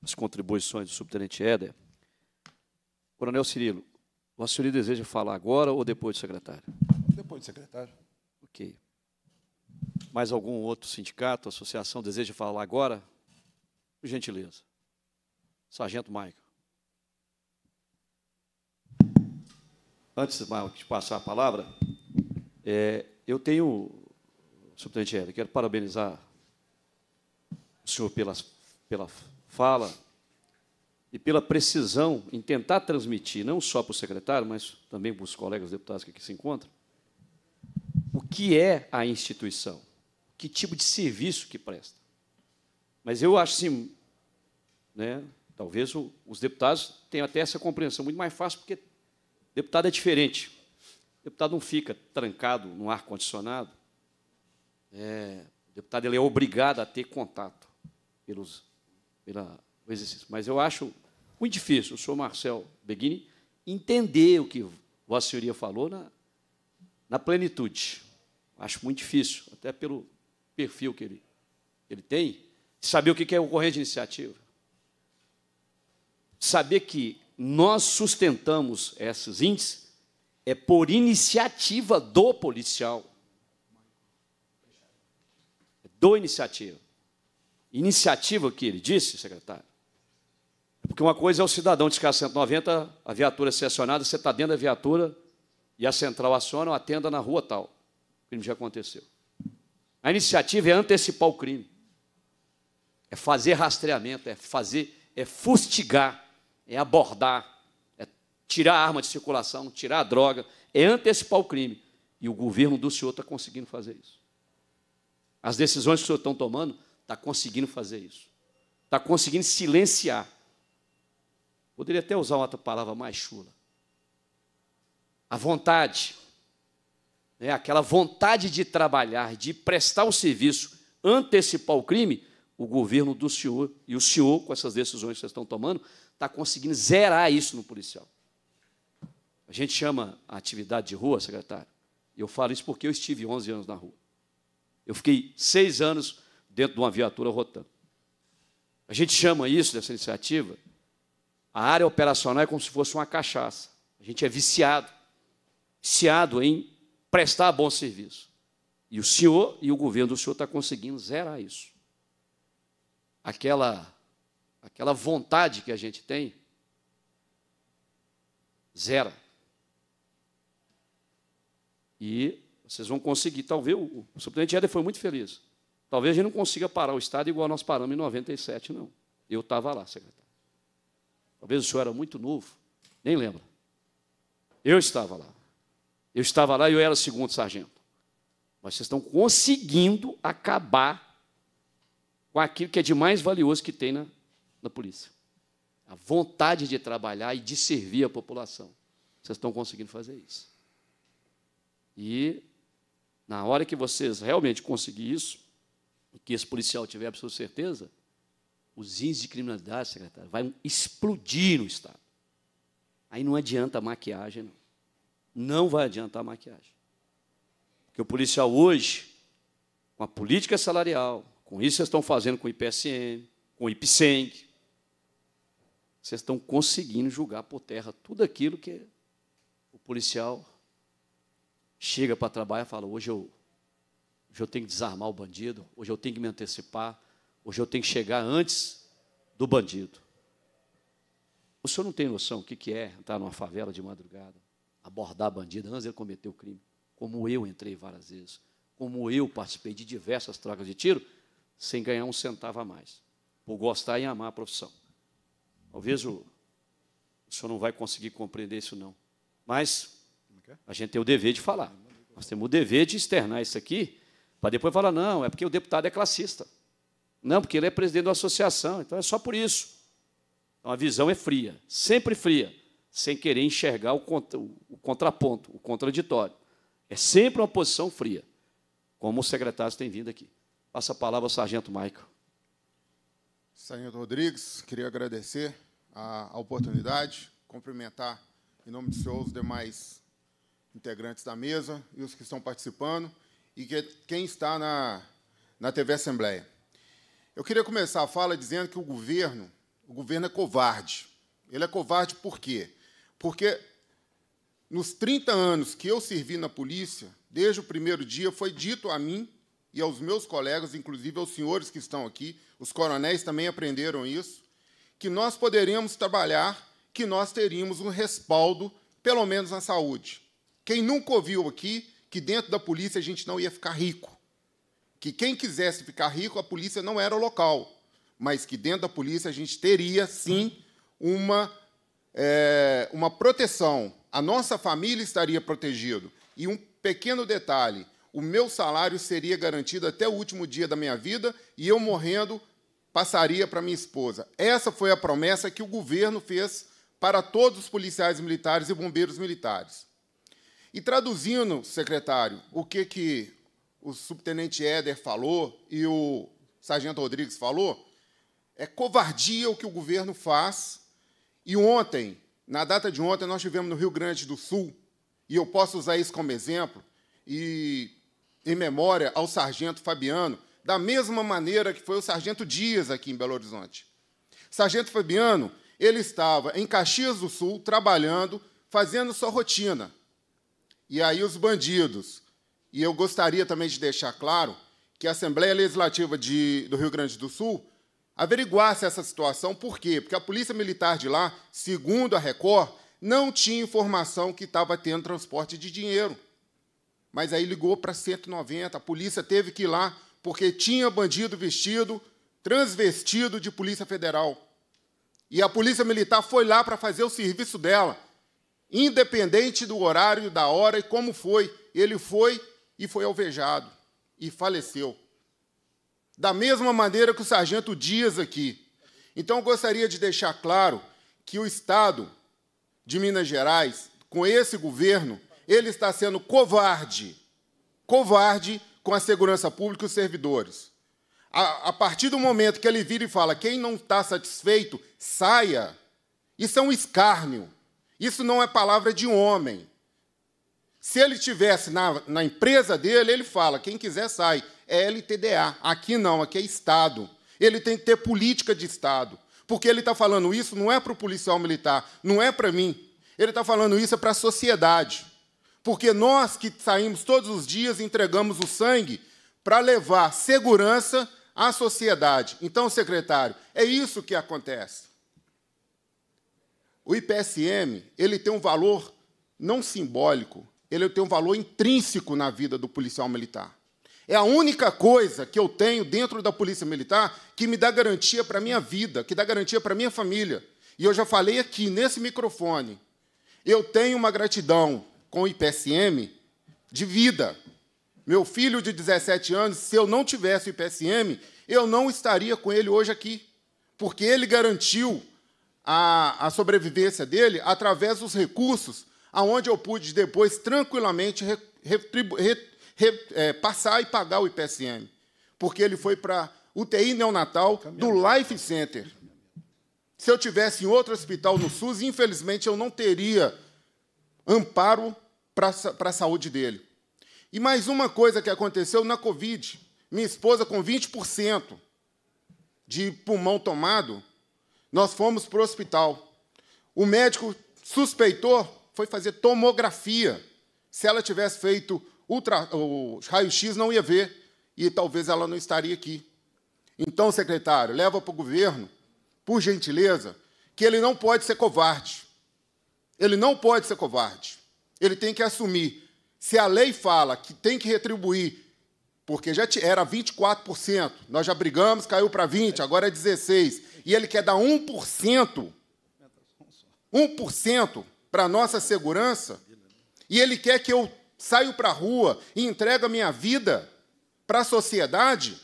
as contribuições do subtenente Éder. Coronel Cirilo, o senhor deseja falar agora ou depois do secretário? Depois do secretário. Ok. Mais algum outro sindicato, associação, deseja falar agora? Por gentileza. Sargento Michael. Antes, de passar a palavra, é, eu tenho, subtenente Hélio, quero parabenizar o senhor pela, pela fala e pela precisão em tentar transmitir, não só para o secretário, mas também para os colegas deputados que aqui se encontram, o que é a instituição, que tipo de serviço que presta. Mas eu acho sim, né, talvez os deputados tenham até essa compreensão muito mais fácil, porque deputado é diferente. O deputado não fica trancado no ar-condicionado. É, o deputado ele é obrigado a ter contato pelos, pela, o exercício. Mas eu acho muito difícil, o senhor Marcel Beguini, entender o que Vossa Senhoria falou na, na plenitude. Acho muito difícil, até pelo perfil que ele, que ele tem, Saber o que é ocorrência de iniciativa. Saber que nós sustentamos esses índices é por iniciativa do policial. É do iniciativa. Iniciativa que ele disse, secretário. É porque uma coisa é o cidadão descar 190, a viatura ser é seccionada, você está dentro da viatura e a central aciona, atenda na rua tal. O crime já aconteceu. A iniciativa é antecipar o crime é fazer rastreamento, é fazer, é fustigar, é abordar, é tirar a arma de circulação, tirar a droga, é antecipar o crime. E o governo do senhor está conseguindo fazer isso. As decisões que o senhor está tomando, está conseguindo fazer isso. Está conseguindo silenciar. Poderia até usar outra palavra mais chula. A vontade. Né? Aquela vontade de trabalhar, de prestar o serviço, antecipar o crime, o governo do senhor e o senhor, com essas decisões que vocês estão tomando, está conseguindo zerar isso no policial. A gente chama a atividade de rua, secretário. Eu falo isso porque eu estive 11 anos na rua. Eu fiquei seis anos dentro de uma viatura rotando. A gente chama isso, dessa iniciativa, a área operacional é como se fosse uma cachaça. A gente é viciado, viciado em prestar bom serviço. E o senhor e o governo do senhor está conseguindo zerar isso aquela, aquela vontade que a gente tem, zero E vocês vão conseguir, talvez, o, o superintendente Éder foi muito feliz. Talvez a gente não consiga parar o Estado igual nós paramos em 97, não. Eu estava lá, secretário. Talvez o senhor era muito novo, nem lembra. Eu estava lá. Eu estava lá e eu era segundo sargento. Mas vocês estão conseguindo acabar com aquilo que é de mais valioso que tem na, na polícia. A vontade de trabalhar e de servir a população. Vocês estão conseguindo fazer isso. E na hora que vocês realmente conseguirem isso, que esse policial tiver absoluta certeza, os índices de criminalidade, secretário, vai explodir no Estado. Aí não adianta a maquiagem, não. Não vai adiantar a maquiagem. Porque o policial hoje, com a política salarial, com isso, vocês estão fazendo com o IPSN, com o IPSENG. Vocês estão conseguindo julgar por terra tudo aquilo que o policial chega para trabalhar e fala: hoje eu, hoje eu tenho que desarmar o bandido, hoje eu tenho que me antecipar, hoje eu tenho que chegar antes do bandido. O senhor não tem noção o que, que é estar numa favela de madrugada, abordar bandido antes de ele cometer o crime, como eu entrei várias vezes, como eu participei de diversas trocas de tiro sem ganhar um centavo a mais, por gostar e amar a profissão. Talvez o, o senhor não vai conseguir compreender isso, não. Mas a gente tem o dever de falar. Nós temos o dever de externar isso aqui, para depois falar, não, é porque o deputado é classista. Não, porque ele é presidente da associação, então é só por isso. Então a visão é fria, sempre fria, sem querer enxergar o, contra, o contraponto, o contraditório. É sempre uma posição fria, como os secretários têm vindo aqui. Passa a palavra ao Sargento Maico. Sargento Rodrigues, queria agradecer a, a oportunidade, cumprimentar em nome do senhor os demais integrantes da mesa e os que estão participando e que, quem está na, na TV Assembleia. Eu queria começar a fala dizendo que o governo, o governo é covarde. Ele é covarde por quê? Porque nos 30 anos que eu servi na polícia, desde o primeiro dia foi dito a mim e aos meus colegas, inclusive aos senhores que estão aqui, os coronéis também aprenderam isso, que nós poderíamos trabalhar, que nós teríamos um respaldo, pelo menos na saúde. Quem nunca ouviu aqui que dentro da polícia a gente não ia ficar rico? Que quem quisesse ficar rico, a polícia não era o local, mas que dentro da polícia a gente teria, sim, uma, é, uma proteção. A nossa família estaria protegida. E um pequeno detalhe: o meu salário seria garantido até o último dia da minha vida e eu morrendo passaria para minha esposa. Essa foi a promessa que o governo fez para todos os policiais militares e bombeiros militares. E traduzindo, secretário, o que que o subtenente Éder falou e o sargento Rodrigues falou, é covardia o que o governo faz. E ontem, na data de ontem, nós tivemos no Rio Grande do Sul, e eu posso usar isso como exemplo, e em memória ao sargento Fabiano, da mesma maneira que foi o sargento Dias aqui em Belo Horizonte. Sargento Fabiano, ele estava em Caxias do Sul trabalhando, fazendo sua rotina. E aí os bandidos. E eu gostaria também de deixar claro que a Assembleia Legislativa de, do Rio Grande do Sul averiguasse essa situação, por quê? Porque a Polícia Militar de lá, segundo a Record, não tinha informação que estava tendo transporte de dinheiro mas aí ligou para 190. A polícia teve que ir lá porque tinha bandido vestido, transvestido de Polícia Federal. E a Polícia Militar foi lá para fazer o serviço dela, independente do horário, da hora e como foi. Ele foi e foi alvejado e faleceu. Da mesma maneira que o sargento Dias aqui. Então eu gostaria de deixar claro que o Estado de Minas Gerais, com esse governo, ele está sendo covarde, covarde com a segurança pública e os servidores. A, a partir do momento que ele vira e fala: quem não está satisfeito, saia. Isso é um escárnio. Isso não é palavra de homem. Se ele tivesse na, na empresa dele, ele fala: quem quiser sai. É LTDA. Aqui não, aqui é Estado. Ele tem que ter política de Estado. Porque ele está falando isso não é para o policial militar, não é para mim. Ele está falando isso é para a sociedade. Porque nós que saímos todos os dias entregamos o sangue para levar segurança à sociedade. Então, secretário, é isso que acontece. O IPSM, ele tem um valor não simbólico, ele tem um valor intrínseco na vida do policial militar. É a única coisa que eu tenho dentro da Polícia Militar que me dá garantia para a minha vida, que dá garantia para a minha família. E eu já falei aqui, nesse microfone, eu tenho uma gratidão com IPSM de vida. Meu filho de 17 anos, se eu não tivesse o IPSM, eu não estaria com ele hoje aqui, porque ele garantiu a, a sobrevivência dele através dos recursos, aonde eu pude depois tranquilamente re, re, re, é, passar e pagar o IPSM, porque ele foi para UTI neonatal do Life Center. Se eu tivesse em outro hospital no SUS, infelizmente eu não teria amparo para a saúde dele. E mais uma coisa que aconteceu na Covid: minha esposa, com 20% de pulmão tomado, nós fomos para o hospital. O médico suspeitou, foi fazer tomografia. Se ela tivesse feito ultra, o raio-x, não ia ver e talvez ela não estaria aqui. Então, secretário, leva para o governo, por gentileza, que ele não pode ser covarde. Ele não pode ser covarde. Ele tem que assumir. Se a lei fala que tem que retribuir, porque já era 24%, nós já brigamos, caiu para 20%, agora é 16%, e ele quer dar 1%, 1% para a nossa segurança, e ele quer que eu saio para a rua e entregue a minha vida para a sociedade,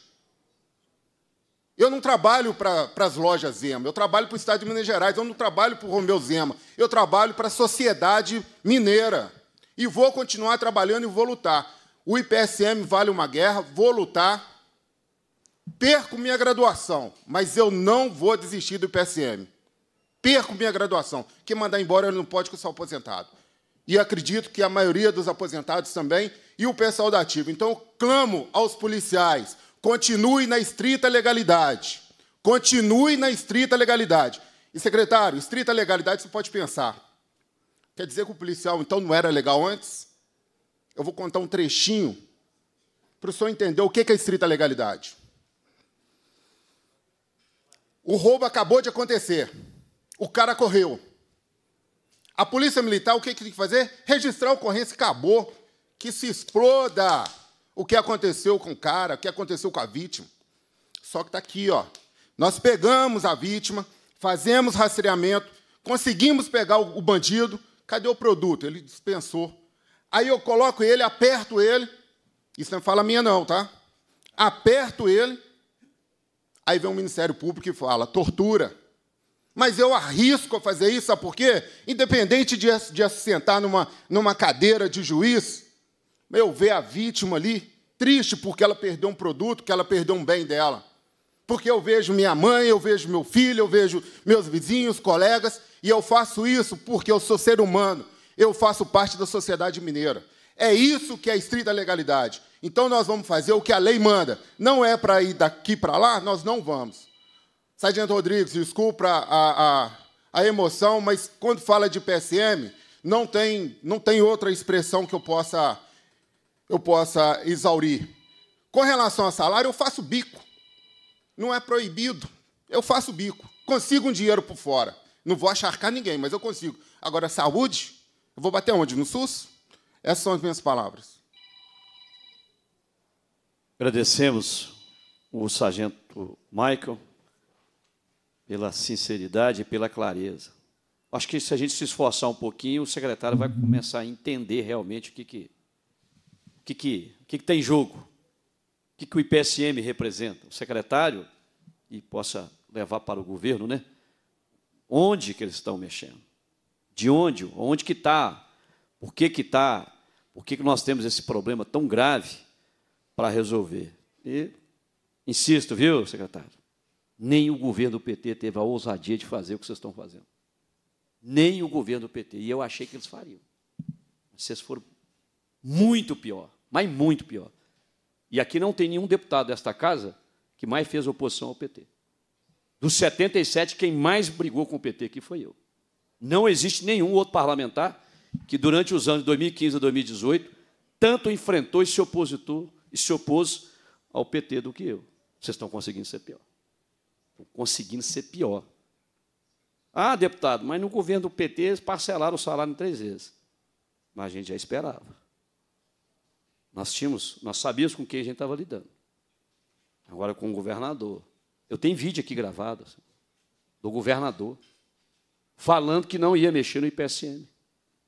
eu não trabalho para as lojas Zema, eu trabalho para o Estado de Minas Gerais, eu não trabalho para o Romeu Zema, eu trabalho para a sociedade mineira. E vou continuar trabalhando e vou lutar. O IPSM vale uma guerra, vou lutar. Perco minha graduação, mas eu não vou desistir do IPSM. Perco minha graduação. Quem mandar embora ele não pode, que eu sou aposentado. E acredito que a maioria dos aposentados também, e o pessoal da ativa. Então, clamo aos policiais, Continue na estrita legalidade. Continue na estrita legalidade. E, secretário, estrita legalidade você pode pensar. Quer dizer que o policial então não era legal antes? Eu vou contar um trechinho para o senhor entender o que é estrita legalidade. O roubo acabou de acontecer. O cara correu. A polícia militar, o que, tem que fazer? Registrar a ocorrência, acabou. Que se exploda! o que aconteceu com o cara, o que aconteceu com a vítima. Só que está aqui, ó. Nós pegamos a vítima, fazemos rastreamento, conseguimos pegar o bandido. Cadê o produto? Ele dispensou. Aí eu coloco ele, aperto ele. Isso não é fala minha, não, tá? Aperto ele. Aí vem o Ministério Público e fala: tortura. Mas eu arrisco a fazer isso, sabe por quê? Independente de, de assentar numa, numa cadeira de juiz, meu, ver a vítima ali triste porque ela perdeu um produto, que ela perdeu um bem dela. Porque eu vejo minha mãe, eu vejo meu filho, eu vejo meus vizinhos, colegas, e eu faço isso porque eu sou ser humano, eu faço parte da sociedade mineira. É isso que é estrita legalidade. Então nós vamos fazer o que a lei manda. Não é para ir daqui para lá, nós não vamos. Sargento Rodrigues, desculpa a, a, a emoção, mas quando fala de PSM, não tem, não tem outra expressão que eu possa eu possa exaurir. Com relação a salário, eu faço bico. Não é proibido. Eu faço bico. Consigo um dinheiro por fora. Não vou acharcar ninguém, mas eu consigo. Agora, saúde, eu vou bater onde? No SUS? Essas são as minhas palavras. Agradecemos o sargento Michael pela sinceridade e pela clareza. Acho que se a gente se esforçar um pouquinho, o secretário vai começar a entender realmente o que, que que, que, que, que tem em jogo, o que, que o IPSM representa, o secretário, e possa levar para o governo, né? Onde que eles estão mexendo? De onde? Onde que está? Por que que está? Por que, que nós temos esse problema tão grave para resolver? E insisto, viu, secretário? Nem o governo do PT teve a ousadia de fazer o que vocês estão fazendo. Nem o governo do PT. E eu achei que eles fariam. Vocês foram muito pior mas muito pior. E aqui não tem nenhum deputado desta casa que mais fez oposição ao PT. Dos 77, quem mais brigou com o PT aqui foi eu. Não existe nenhum outro parlamentar que, durante os anos de 2015 a 2018, tanto enfrentou e se opositou e se opôs ao PT do que eu. Vocês estão conseguindo ser pior. Estão conseguindo ser pior. Ah, deputado, mas no governo do PT eles parcelaram o salário em três vezes. Mas a gente já esperava. Nós tínhamos, nós sabíamos com quem a gente estava lidando. Agora com o governador. Eu tenho vídeo aqui gravado assim, do governador falando que não ia mexer no IPSM.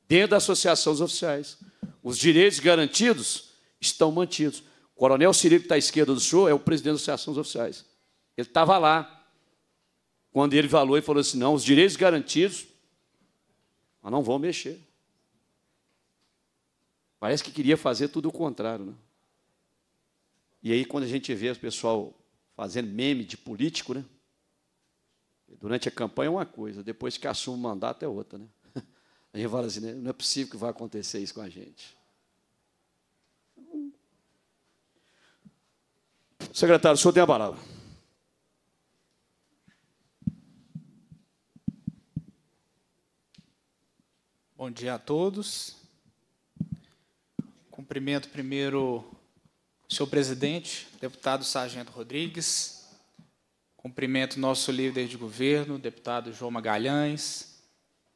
Dentro da Associação dos Oficiais. Os direitos garantidos estão mantidos. O coronel Cirilo, que está à esquerda do senhor, é o presidente da Associação dos Oficiais. Ele estava lá. Quando ele falou, e falou assim: não, os direitos garantidos, mas não vão mexer. Parece que queria fazer tudo o contrário. Né? E aí, quando a gente vê o pessoal fazendo meme de político, né? durante a campanha é uma coisa, depois que assume o mandato é outra. Né? A gente fala assim, né? não é possível que vai acontecer isso com a gente. Secretário, o senhor tem a palavra. Bom dia a todos. Cumprimento primeiro o senhor presidente, deputado Sargento Rodrigues. Cumprimento nosso líder de governo, deputado João Magalhães.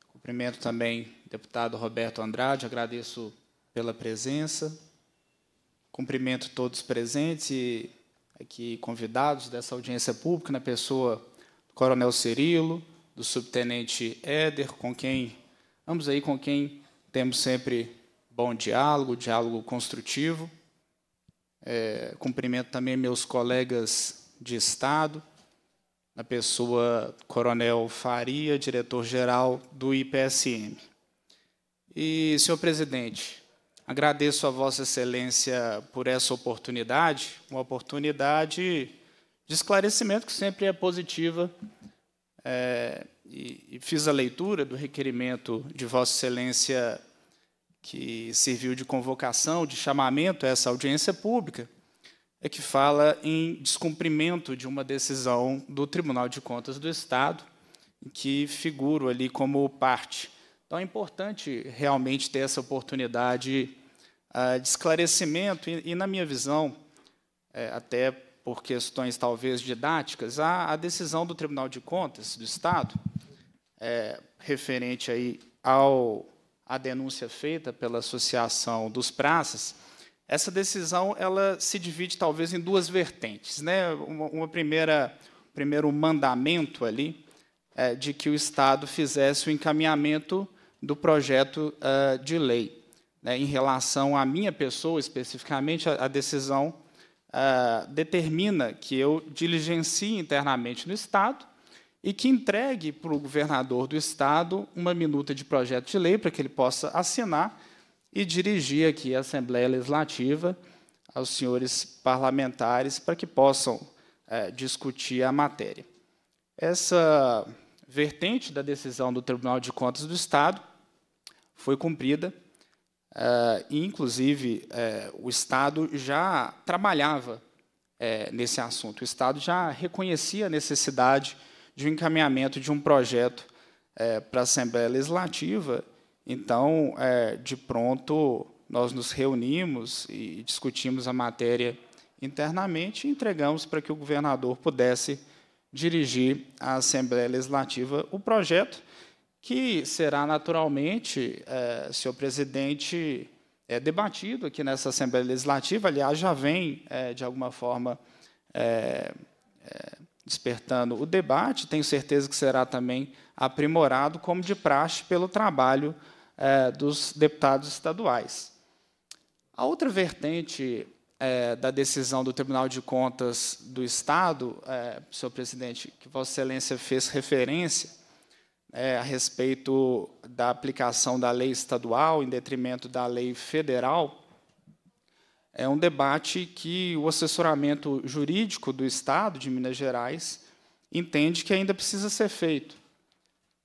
Cumprimento também deputado Roberto Andrade, agradeço pela presença. Cumprimento todos presentes e aqui convidados dessa audiência pública, na pessoa do Coronel Cirilo, do Subtenente Éder, com quem, ambos aí com quem temos sempre bom diálogo, diálogo construtivo. É, cumprimento também meus colegas de Estado, na pessoa Coronel Faria, diretor-geral do IPSM. E, senhor presidente, agradeço a Vossa Excelência por essa oportunidade, uma oportunidade de esclarecimento que sempre é positiva. É, e, e fiz a leitura do requerimento de Vossa Excelência que serviu de convocação, de chamamento a essa audiência pública, é que fala em descumprimento de uma decisão do Tribunal de Contas do Estado, que figuro ali como parte. Então é importante realmente ter essa oportunidade ah, de esclarecimento, e, na minha visão, é, até por questões talvez didáticas, a, decisão do Tribunal de Contas do Estado, é, referente aí ao a denúncia feita pela Associação dos Praças, essa decisão ela se divide talvez em duas vertentes, né? Uma, uma primeira primeiro mandamento ali é, de que o Estado fizesse o encaminhamento do projeto uh, de lei, né? em relação à minha pessoa especificamente a, a decisão uh, determina que eu diligencie internamente no Estado e que entregue para o governador do Estado uma minuta de projeto de lei para que ele possa assinar e dirigir aqui a Assembleia Legislativa aos senhores parlamentares para que possam é, discutir a matéria. Essa vertente da decisão do Tribunal de Contas do Estado foi cumprida, é, e, inclusive, é, o Estado já trabalhava é, nesse assunto, o Estado já reconhecia a necessidade de um encaminhamento de um projeto é, para a Assembleia Legislativa. Então, é, de pronto, nós nos reunimos e discutimos a matéria internamente e entregamos para que o governador pudesse dirigir à Assembleia Legislativa o projeto, que será naturalmente, é, senhor presidente, é, debatido aqui nessa Assembleia Legislativa. Aliás, já vem, é, de alguma forma, é, é, despertando o debate, tenho certeza que será também aprimorado, como de praxe, pelo trabalho é, dos deputados estaduais. A outra vertente é, da decisão do Tribunal de Contas do Estado, é, senhor presidente, que Vossa Excelência fez referência a respeito da aplicação da lei estadual em detrimento da lei federal, é um debate que o assessoramento jurídico do Estado de Minas Gerais entende que ainda precisa ser feito.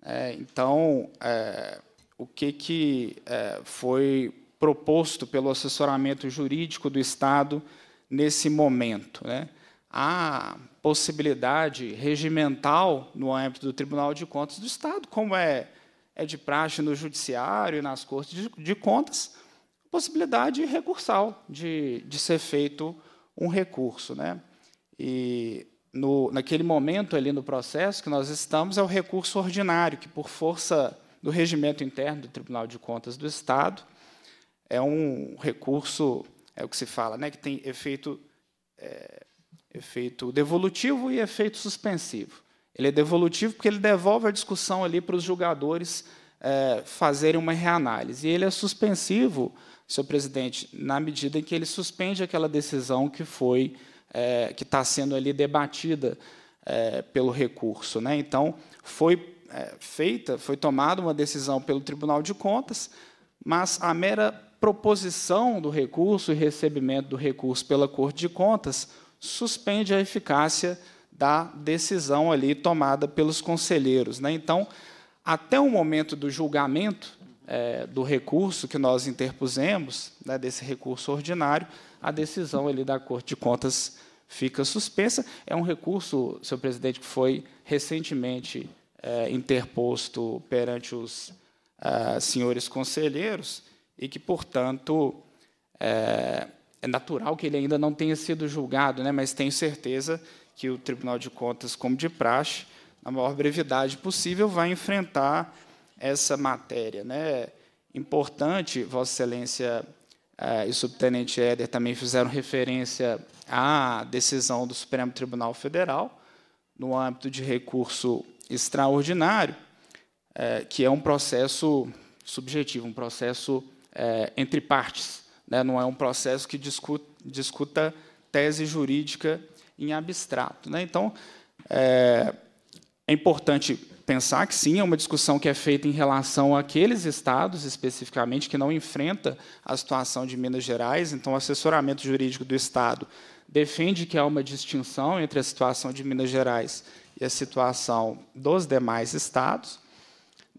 É, então, é, o que, que é, foi proposto pelo assessoramento jurídico do Estado nesse momento? Né? A possibilidade regimental no âmbito do Tribunal de Contas do Estado, como é, é de praxe no Judiciário e nas Cortes de, de Contas, possibilidade recursal de, de ser feito um recurso. Né? E no, naquele momento ali no processo que nós estamos é o recurso ordinário, que por força do regimento interno do Tribunal de Contas do Estado é um recurso, é o que se fala, né, que tem efeito, é, efeito devolutivo e efeito suspensivo. Ele é devolutivo porque ele devolve a discussão ali para os julgadores é, fazerem uma reanálise. E ele é suspensivo senhor presidente, na medida em que ele suspende aquela decisão que foi é, que está sendo ali debatida é, pelo recurso, né? Então foi é, feita, foi tomada uma decisão pelo Tribunal de Contas, mas a mera proposição do recurso e recebimento do recurso pela Corte de Contas suspende a eficácia da decisão ali tomada pelos conselheiros, né? Então até o momento do julgamento é, do recurso que nós interpusemos, né, desse recurso ordinário, a decisão ali da Corte de Contas fica suspensa. É um recurso, senhor presidente, que foi recentemente é, interposto perante os é, senhores conselheiros e que, portanto, é, é, natural que ele ainda não tenha sido julgado, né, mas tenho certeza que o Tribunal de Contas, como de praxe, na maior brevidade possível, vai enfrentar essa matéria. Né? Importante, Vossa Excelência eh, e o Subtenente Éder também fizeram referência à decisão do Supremo Tribunal Federal no âmbito de recurso extraordinário, eh, que é um processo subjetivo, um processo eh, entre partes, né? não é um processo que discuta, discuta tese jurídica em abstrato. Né? Então, é, é importante pensar que sim, é uma discussão que é feita em relação àqueles estados especificamente que não enfrenta a situação de Minas Gerais, então o assessoramento jurídico do estado defende que há uma distinção entre a situação de Minas Gerais e a situação dos demais estados,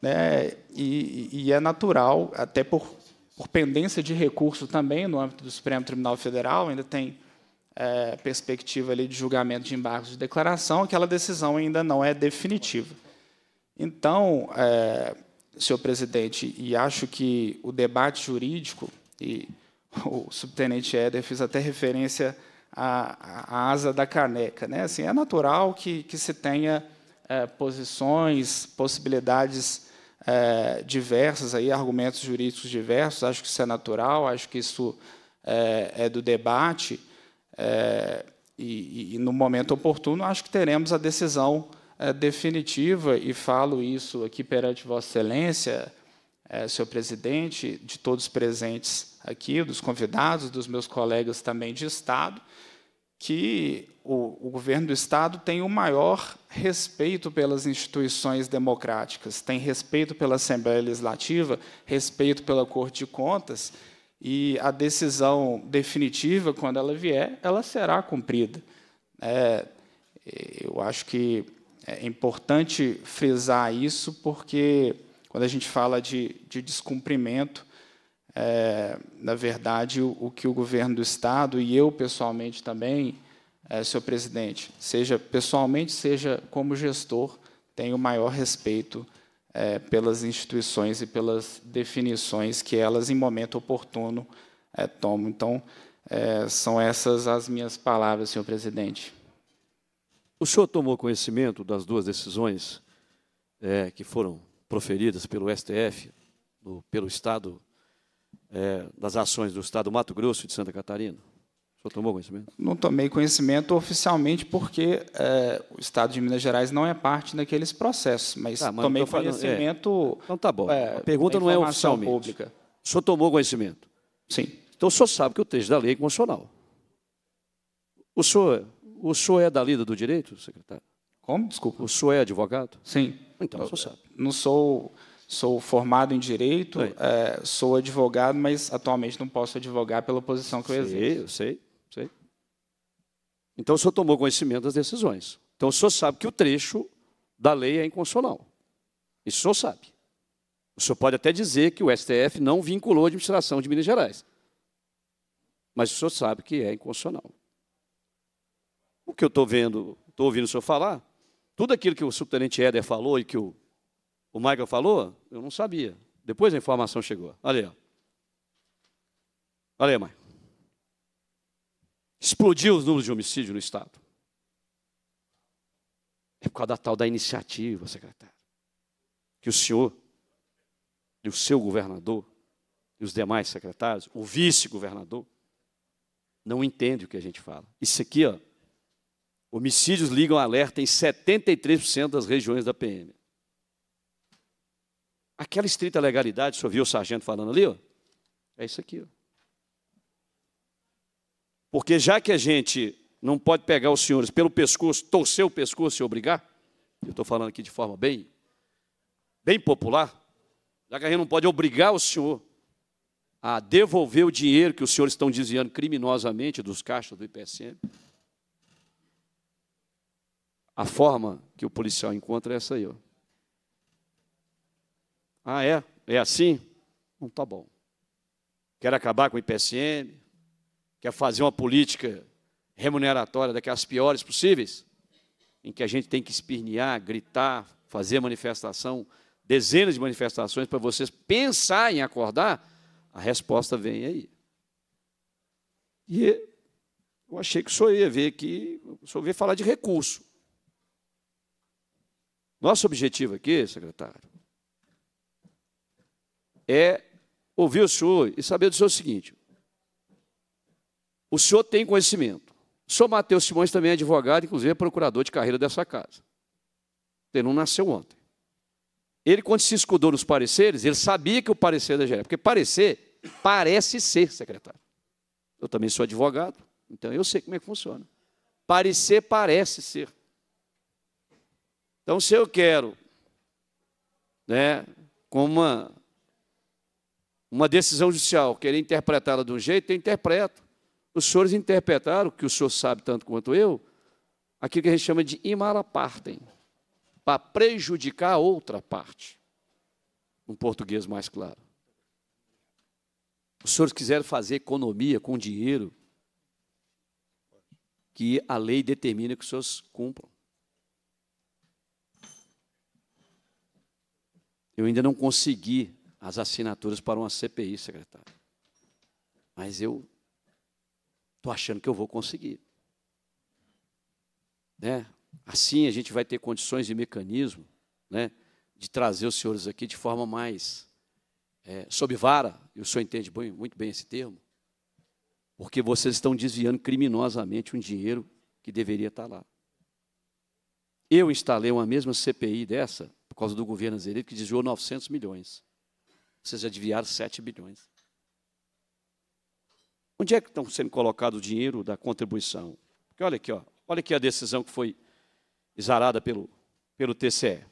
né? e, e é natural, até por, por pendência de recurso também no âmbito do Supremo Tribunal Federal, ainda tem é, perspectiva ali de julgamento de embargos de declaração, aquela decisão ainda não é definitiva. Então, é, senhor presidente, e acho que o debate jurídico, e o subtenente Éder fez até referência à, à asa da caneca, né? assim, é natural que, que se tenha é, posições, possibilidades é, diversas, aí, argumentos jurídicos diversos, acho que isso é natural, acho que isso é, é do debate, é, e, e, no momento oportuno, acho que teremos a decisão é, definitiva, e falo isso aqui perante Vossa Excelência, é, senhor presidente, de todos presentes aqui, dos convidados, dos meus colegas também de Estado, que o, o, governo do Estado tem o maior respeito pelas instituições democráticas, tem respeito pela Assembleia Legislativa, respeito pela Corte de Contas, e a decisão definitiva, quando ela vier, ela será cumprida. É, eu acho que é importante frisar isso, porque quando a gente fala de, de descumprimento, é, na verdade, o, o, que o governo do Estado e eu pessoalmente também, é, senhor presidente, seja pessoalmente, seja como gestor, tenho o maior respeito é, pelas instituições e pelas definições que elas, em momento oportuno, é, tomam. Então, é, são essas as minhas palavras, senhor presidente. O senhor tomou conhecimento das duas decisões é, que foram proferidas pelo STF, do, pelo Estado, é, das ações do Estado Mato Grosso e de Santa Catarina? O senhor tomou conhecimento? Não tomei conhecimento oficialmente porque é, o Estado de Minas Gerais não é parte daqueles processos, mas, tá, mas tomei é. conhecimento. é. Então tá bom. É, a pergunta não é oficialmente. Pública. O senhor tomou conhecimento? Sim. Então o senhor sabe que o texto da lei é constitucional. O senhor o senhor é da lida do direito, secretário? Como? Desculpa. O senhor é advogado? Sim. Então, o senhor sabe. Não sou, sou formado em direito, é, sou advogado, mas atualmente não posso advogar pela posição que eu sei, exerço. Eu sei, sei. Então, o senhor tomou conhecimento das decisões. Então, o senhor sabe que o trecho da lei é inconstitucional. Isso o senhor sabe. O senhor pode até dizer que o STF não vinculou a administração de Minas Gerais. Mas o senhor sabe que é inconstitucional o que eu estou vendo, estou ouvindo o senhor falar, tudo aquilo que o subtenente Éder falou e que o, o Michael falou, eu não sabia. Depois a informação chegou. Olha aí. Ó. Olha aí, Michael. Explodiu os números de homicídio no Estado. É por causa da tal da iniciativa, secretário. Que o senhor e o seu governador e os demais secretários, o vice-governador, não entende o que a gente fala. Isso aqui, ó, Homicídios ligam alerta em 73% das regiões da PM. Aquela estrita legalidade, o senhor viu o sargento falando ali? Ó, é isso aqui. Ó. Porque já que a gente não pode pegar os senhores pelo pescoço, torcer o pescoço e obrigar, eu estou falando aqui de forma bem, bem popular, já que a gente não pode obrigar o senhor a devolver o dinheiro que os senhores estão desviando criminosamente dos caixas do IPSM, a forma que o policial encontra é essa aí. Ó. Ah, é? É assim? Não tá bom. Quer acabar com o IPSN? Quer fazer uma política remuneratória daquelas piores possíveis? Em que a gente tem que espirnear, gritar, fazer manifestação, dezenas de manifestações para vocês pensarem em acordar? A resposta vem aí. E eu achei que senhor ia ver que senhor ia falar de recurso. Nosso objetivo aqui, secretário, é ouvir o senhor e saber do senhor o seguinte: o senhor tem conhecimento. O senhor Matheus Simões também é advogado, inclusive é procurador de carreira dessa casa. Ele não nasceu ontem. Ele, quando se escudou nos pareceres, ele sabia que o parecer da GE, porque parecer parece ser, secretário. Eu também sou advogado, então eu sei como é que funciona. Parecer parece ser. Então, se eu quero, né, com uma, uma decisão judicial, querer interpretá-la de um jeito, eu interpreto. Os senhores interpretaram, que o senhor sabe tanto quanto eu, aquilo que a gente chama de imalapartem, para prejudicar a outra parte. Um português mais claro. Os senhores quiseram fazer economia com dinheiro que a lei determina que os senhores cumpram. Eu ainda não consegui as assinaturas para uma CPI, secretário. Mas eu estou achando que eu vou conseguir. Né? Assim a gente vai ter condições e mecanismo né, de trazer os senhores aqui de forma mais é, sob vara, e o senhor entende bem, muito bem esse termo, porque vocês estão desviando criminosamente um dinheiro que deveria estar lá. Eu instalei uma mesma CPI dessa por causa do governo Azeredo, que desviou 900 milhões. Vocês já desviaram 7 bilhões. Onde é que estão sendo colocado o dinheiro da contribuição? Porque olha aqui, ó, olha aqui a decisão que foi exarada pelo, pelo TCE.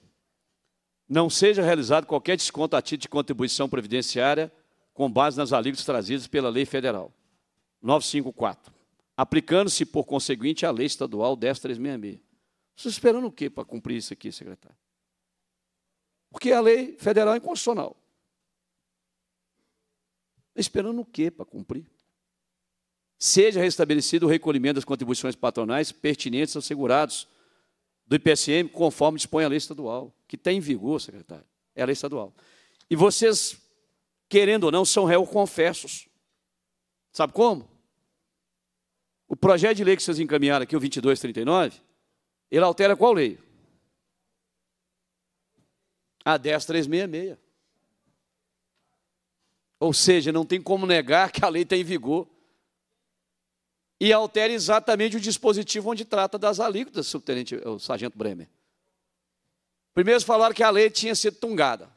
Não seja realizado qualquer desconto a título de contribuição previdenciária com base nas alíquotas trazidas pela Lei Federal 954, aplicando-se, por conseguinte, à Lei Estadual 10366. Estou esperando o quê para cumprir isso aqui, secretário? Porque é a lei federal é inconstitucional. Tá esperando o quê para cumprir? Seja restabelecido o recolhimento das contribuições patronais pertinentes aos segurados do IPSM, conforme dispõe a lei estadual, que está em vigor, secretário. É a lei estadual. E vocês, querendo ou não, são réus confessos. Sabe como? O projeto de lei que vocês encaminharam aqui, o 2239, ele altera qual lei? Ah, a 10366. Ou seja, não tem como negar que a lei está em vigor. E altera exatamente o dispositivo onde trata das alíquotas, subtenente, o sargento Bremer. Primeiro falaram que a lei tinha sido tungada.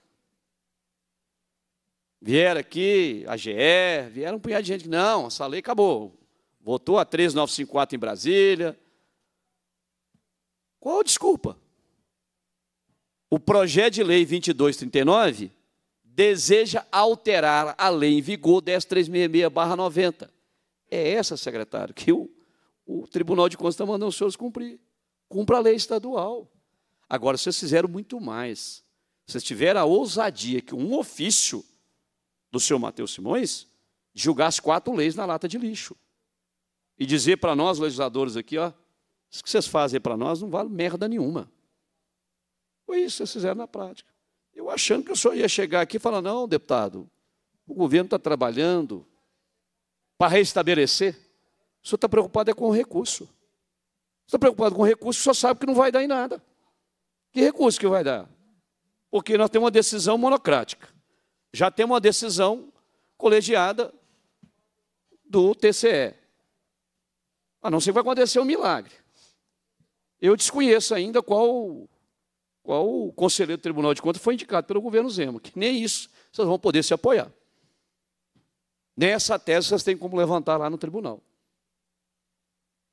Vieram aqui, a GE, vieram um punhado de gente. Não, essa lei acabou. Votou a 3954 em Brasília. Qual a desculpa? O projeto de lei 2239 deseja alterar a lei em vigor 10366-90. É essa, secretário, que o, o Tribunal de Contas está mandando os senhores cumprir. Cumpra a lei estadual. Agora, vocês fizeram muito mais. Vocês tiveram a ousadia que um ofício do senhor Matheus Simões julgasse quatro leis na lata de lixo. E dizer para nós, legisladores aqui, ó, isso que vocês fazem para nós não vale merda nenhuma. Foi isso que vocês fizeram na prática. Eu achando que o senhor ia chegar aqui e falar: não, deputado, o governo está trabalhando para restabelecer. O senhor está preocupado é com o recurso. Está preocupado com o recurso, o senhor sabe que não vai dar em nada. Que recurso que vai dar? Porque nós temos uma decisão monocrática. Já temos uma decisão colegiada do TCE. A não ser que vai acontecer um milagre. Eu desconheço ainda qual qual o conselheiro do Tribunal de Contas foi indicado pelo governo Zema, que nem isso vocês vão poder se apoiar. essa tese vocês têm como levantar lá no tribunal.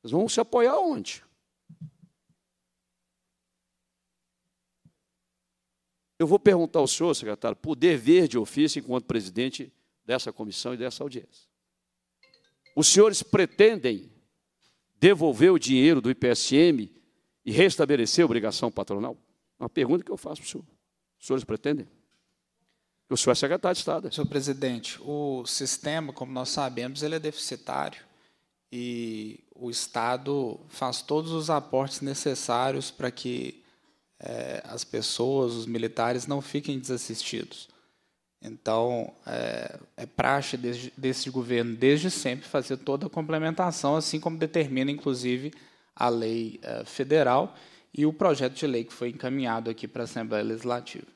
Vocês vão se apoiar onde? Eu vou perguntar ao senhor, secretário, por dever de ofício enquanto presidente dessa comissão e dessa audiência. Os senhores pretendem devolver o dinheiro do IPSM e restabelecer a obrigação patronal? Uma pergunta que eu faço para o senhor. Os senhores pretendem? O senhor é secretário de Estado. É? Senhor presidente, o sistema, como nós sabemos, ele é deficitário e o Estado faz todos os aportes necessários para que é, as pessoas, os militares, não fiquem desassistidos. Então, é, é praxe desde, desse governo, desde sempre, fazer toda a complementação, assim como determina, inclusive, a lei é, federal e o projeto de lei que foi encaminhado aqui para a Assembleia Legislativa.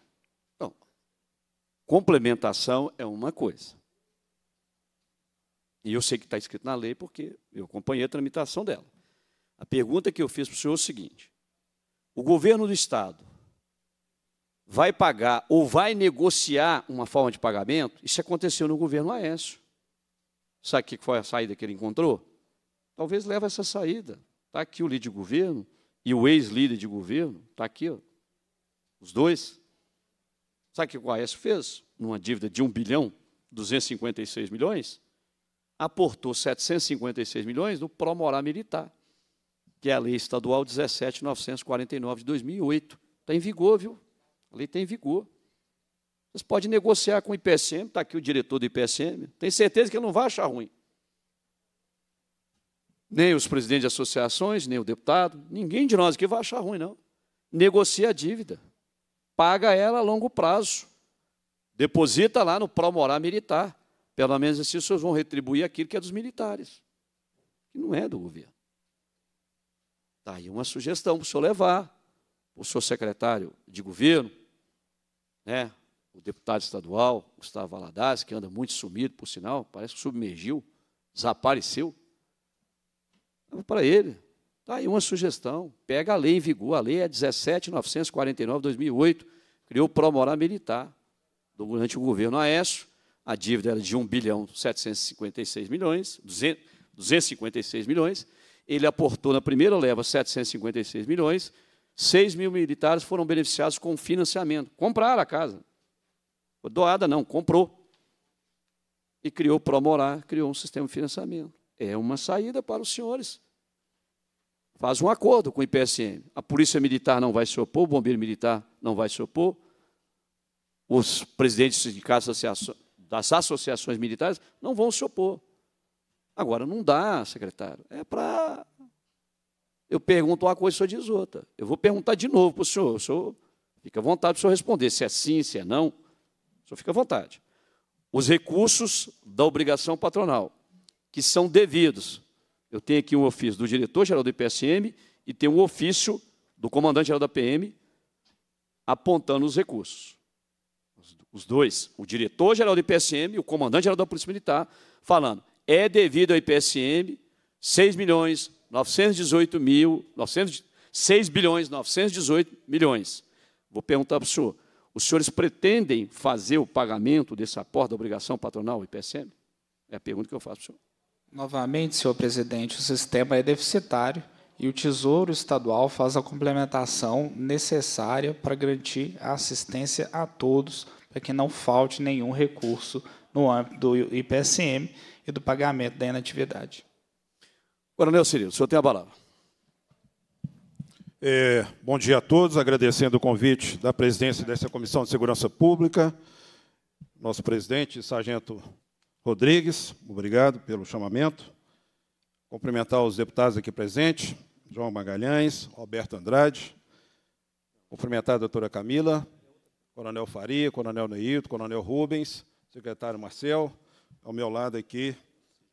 Bom, Complementação é uma coisa. E eu sei que está escrito na lei porque eu acompanhei a tramitação dela. A pergunta que eu fiz para o senhor é o seguinte: o governo do Estado vai pagar ou vai negociar uma forma de pagamento? Isso aconteceu no governo Aécio. Sabe o que foi a saída que ele encontrou? Talvez leve essa saída. Está aqui o líder de governo, e o ex-líder de governo, está aqui, ó, os dois. Sabe o que o Aécio fez? Numa dívida de 1 bilhão, 256 milhões, aportou 756 milhões no Promorar Militar, que é a Lei Estadual 17.949 de 2008. Está em vigor, viu? A lei está em vigor. Vocês podem negociar com o IPSM, está aqui o diretor do IPSM. Tem certeza que ele não vai achar ruim nem os presidentes de associações, nem o deputado, ninguém de nós aqui vai achar ruim, não. Negocia a dívida, paga ela a longo prazo, deposita lá no Promorar Militar. Pelo menos assim os senhores vão retribuir aquilo que é dos militares, que não é do governo. Está aí uma sugestão para o senhor levar, o senhor secretário de governo, né, o deputado estadual, Gustavo Valadares, que anda muito sumido, por sinal, parece que submergiu, desapareceu para ele, está aí uma sugestão, pega a lei em vigor, a lei é 17.949-2008, criou o Promorar Militar, durante o governo Aécio, a dívida era de 1 bilhão 756 milhões, 256 milhões, ele aportou na primeira leva 756 milhões, 6 mil militares foram beneficiados com financiamento, compraram a casa, doada não, comprou, e criou o Promorar, criou um sistema de financiamento é uma saída para os senhores. Faz um acordo com o IPSM. A Polícia Militar não vai se opor, o Bombeiro Militar não vai se opor, os presidentes de casa das associações militares não vão se opor. Agora, não dá, secretário. É para. Eu pergunto uma coisa, o senhor diz outra. Eu vou perguntar de novo para o senhor. O senhor fica à vontade para o senhor responder se é sim, se é não. O senhor fica à vontade. Os recursos da obrigação patronal que são devidos. Eu tenho aqui um ofício do diretor-geral do IPSM e tem um ofício do comandante-geral da PM apontando os recursos. Os dois, o diretor-geral do IPSM e o comandante-geral da Polícia Militar, falando, é devido ao IPSM 6 milhões 918 mil, 900, 6 bilhões 918 milhões. Vou perguntar para o senhor, os senhores pretendem fazer o pagamento desse aporte da obrigação patronal, IPSM? É a pergunta que eu faço para o senhor. Novamente, senhor presidente, o sistema é deficitário e o Tesouro Estadual faz a complementação necessária para garantir a assistência a todos, para que não falte nenhum recurso no âmbito do IPSM e do pagamento da inatividade. Coronel Cirilo, o senhor tem a palavra. É, bom dia a todos, agradecendo o convite da presidência dessa Comissão de Segurança Pública, nosso presidente, sargento Rodrigues, obrigado pelo chamamento. Cumprimentar os deputados aqui presentes, João Magalhães, Roberto Andrade. Cumprimentar a doutora Camila, Coronel Faria, Coronel Neito, Coronel Rubens, secretário Marcel. Ao meu lado aqui,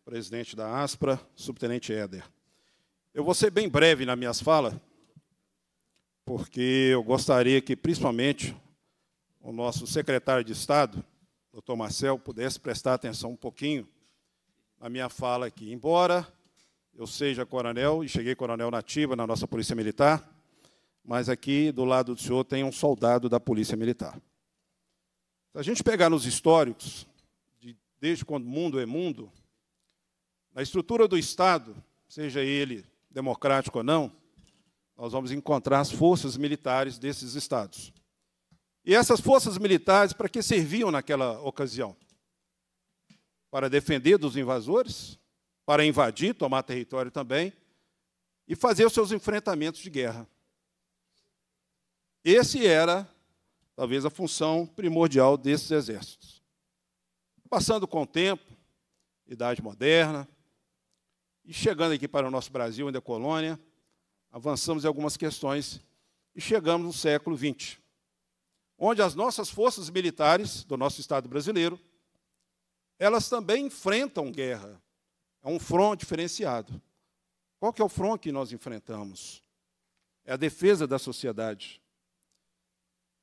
presidente da ASPRA, subtenente Éder. Eu vou ser bem breve nas minhas falas, porque eu gostaria que, principalmente, o nosso secretário de Estado, doutor Marcel pudesse prestar atenção um pouquinho na minha fala aqui. Embora eu seja coronel e cheguei coronel nativa na nossa Polícia Militar, mas aqui do lado do senhor tem um soldado da Polícia Militar. Se a gente pegar nos históricos, de, desde quando o mundo é mundo, na estrutura do Estado, seja ele democrático ou não, nós vamos encontrar as forças militares desses estados. E essas forças militares, para que serviam naquela ocasião? Para defender dos invasores, para invadir, tomar território também, e fazer os seus enfrentamentos de guerra. Esse era, talvez, a função primordial desses exércitos. Passando com o tempo, idade moderna, e chegando aqui para o nosso Brasil, ainda colônia, avançamos em algumas questões e chegamos no século XX onde as nossas forças militares do nosso Estado brasileiro, elas também enfrentam guerra. É um front diferenciado. Qual que é o front que nós enfrentamos? É a defesa da sociedade.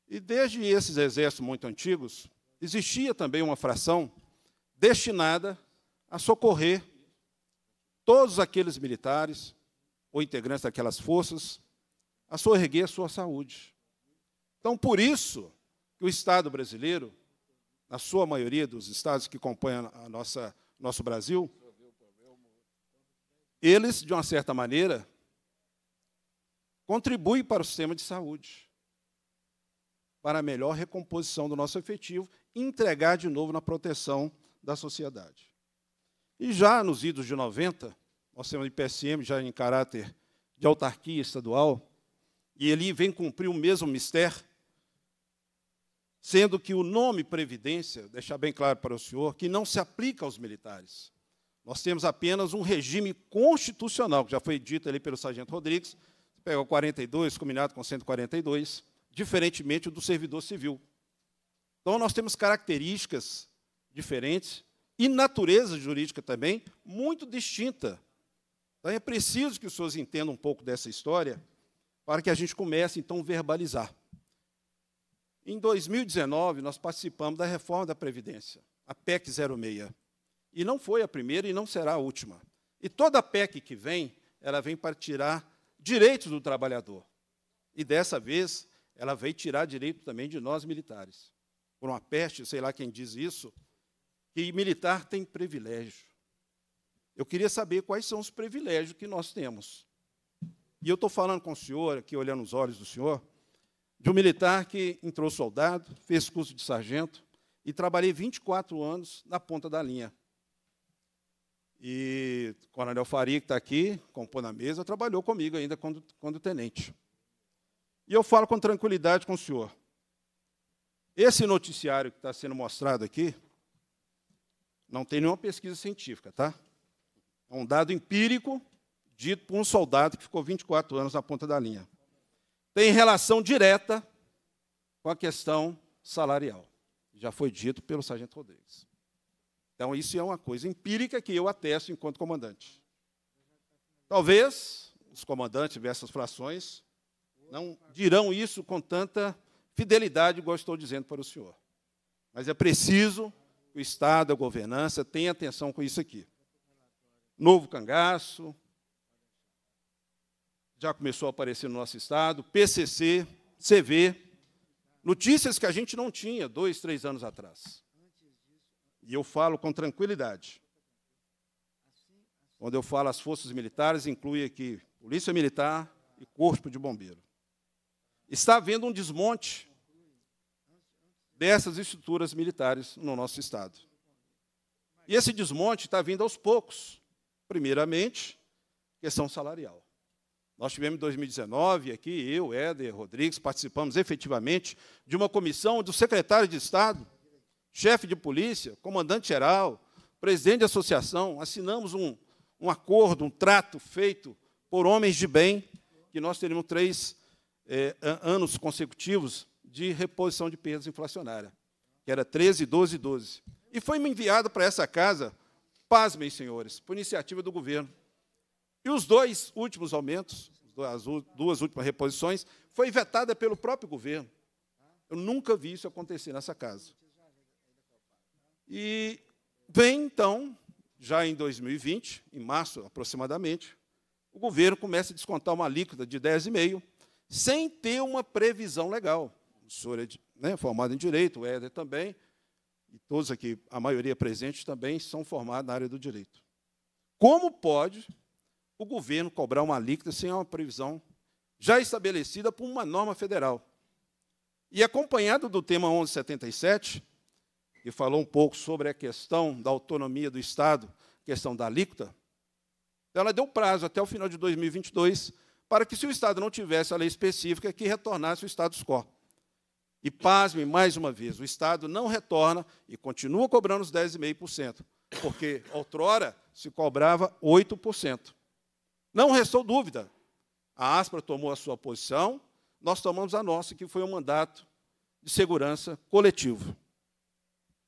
E desde esses exércitos muito antigos, existia também uma fração destinada a socorrer todos aqueles militares ou integrantes daquelas forças a soerguer a sua saúde. Então, por isso que o Estado brasileiro, na sua maioria dos estados que compõem a nossa nosso Brasil, eles de uma certa maneira contribuem para o sistema de saúde, para a melhor recomposição do nosso efetivo, entregar de novo na proteção da sociedade. E já nos idos de 90, nós temos o IPSM já em caráter de autarquia estadual, e ele vem cumprir o mesmo mistério sendo que o nome previdência, deixar bem claro para o senhor, que não se aplica aos militares. Nós temos apenas um regime constitucional, que já foi dito ali pelo sargento Rodrigues, pega o 42, combinado com 142, diferentemente do servidor civil. Então, nós temos características diferentes e natureza jurídica também muito distinta. Então, é preciso que os senhores entendam um pouco dessa história para que a gente comece, então, a verbalizar. Em 2019, nós participamos da reforma da Previdência, a PEC 06. E não foi a primeira e não será a última. E toda PEC que vem, ela vem para tirar direitos do trabalhador. E dessa vez, ela veio tirar direito também de nós militares. Por uma peste, sei lá quem diz isso, que militar tem privilégio. Eu queria saber quais são os privilégios que nós temos. E eu estou falando com o senhor, aqui olhando nos olhos do senhor, de um militar que entrou soldado, fez curso de sargento e trabalhei 24 anos na ponta da linha. E o coronel Faria, que está aqui, compôs na mesa, trabalhou comigo ainda quando, quando tenente. E eu falo com tranquilidade com o senhor. Esse noticiário que está sendo mostrado aqui não tem nenhuma pesquisa científica, tá? É um dado empírico dito por um soldado que ficou 24 anos na ponta da linha tem relação direta com a questão salarial. Já foi dito pelo Sargento Rodrigues. Então, isso é uma coisa empírica que eu atesto enquanto comandante. Talvez os comandantes diversas frações não dirão isso com tanta fidelidade, igual estou dizendo para o senhor. Mas é preciso que o Estado, a governança, tenha atenção com isso aqui. Novo cangaço, já começou a aparecer no nosso estado, PCC, CV, notícias que a gente não tinha dois, três anos atrás. E eu falo com tranquilidade. Quando eu falo as forças militares, inclui aqui Polícia Militar e Corpo de Bombeiro. Está havendo um desmonte dessas estruturas militares no nosso Estado. E esse desmonte está vindo aos poucos. Primeiramente, questão salarial. Nós tivemos em 2019 aqui, eu, Éder, Rodrigues, participamos efetivamente de uma comissão do secretário de Estado, chefe de polícia, comandante-geral, presidente de associação, assinamos um, um acordo, um trato feito por homens de bem, que nós teríamos três é, anos consecutivos de reposição de perdas inflacionárias, que era 13, 12 12. E foi enviado para essa casa, pasmem, senhores, por iniciativa do governo. E os dois últimos aumentos, as duas últimas reposições, foi vetada pelo próprio governo. Eu nunca vi isso acontecer nessa casa. E vem, então, já em 2020, em março aproximadamente, o governo começa a descontar uma alíquota de 10,5, sem ter uma previsão legal. O senhor é né, formado em direito, o Éder também, e todos aqui, a maioria presente também, são formados na área do direito. Como pode o governo cobrar uma alíquota sem uma previsão já estabelecida por uma norma federal. E acompanhado do tema 1177, que falou um pouco sobre a questão da autonomia do Estado, questão da alíquota, ela deu prazo até o final de 2022 para que, se o Estado não tivesse a lei específica, que retornasse o status quo. E, pasme, mais uma vez, o Estado não retorna e continua cobrando os 10,5%, porque, outrora, se cobrava 8%. Não restou dúvida. A ASPRA tomou a sua posição, nós tomamos a nossa, que foi o um mandato de segurança coletivo.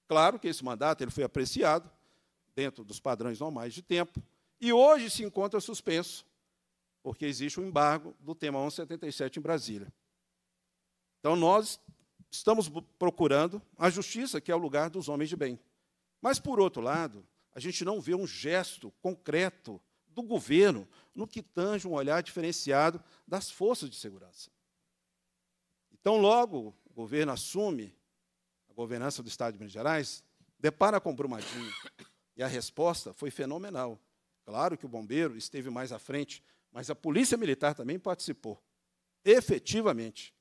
Claro que esse mandato ele foi apreciado dentro dos padrões normais de tempo e hoje se encontra suspenso, porque existe o um embargo do tema 177 em Brasília. Então nós estamos procurando a justiça, que é o lugar dos homens de bem. Mas por outro lado, a gente não vê um gesto concreto do governo no que tange um olhar diferenciado das forças de segurança. Então, logo o governo assume a governança do Estado de Minas Gerais, depara com Brumadinho. E a resposta foi fenomenal. Claro que o bombeiro esteve mais à frente, mas a Polícia Militar também participou, efetivamente,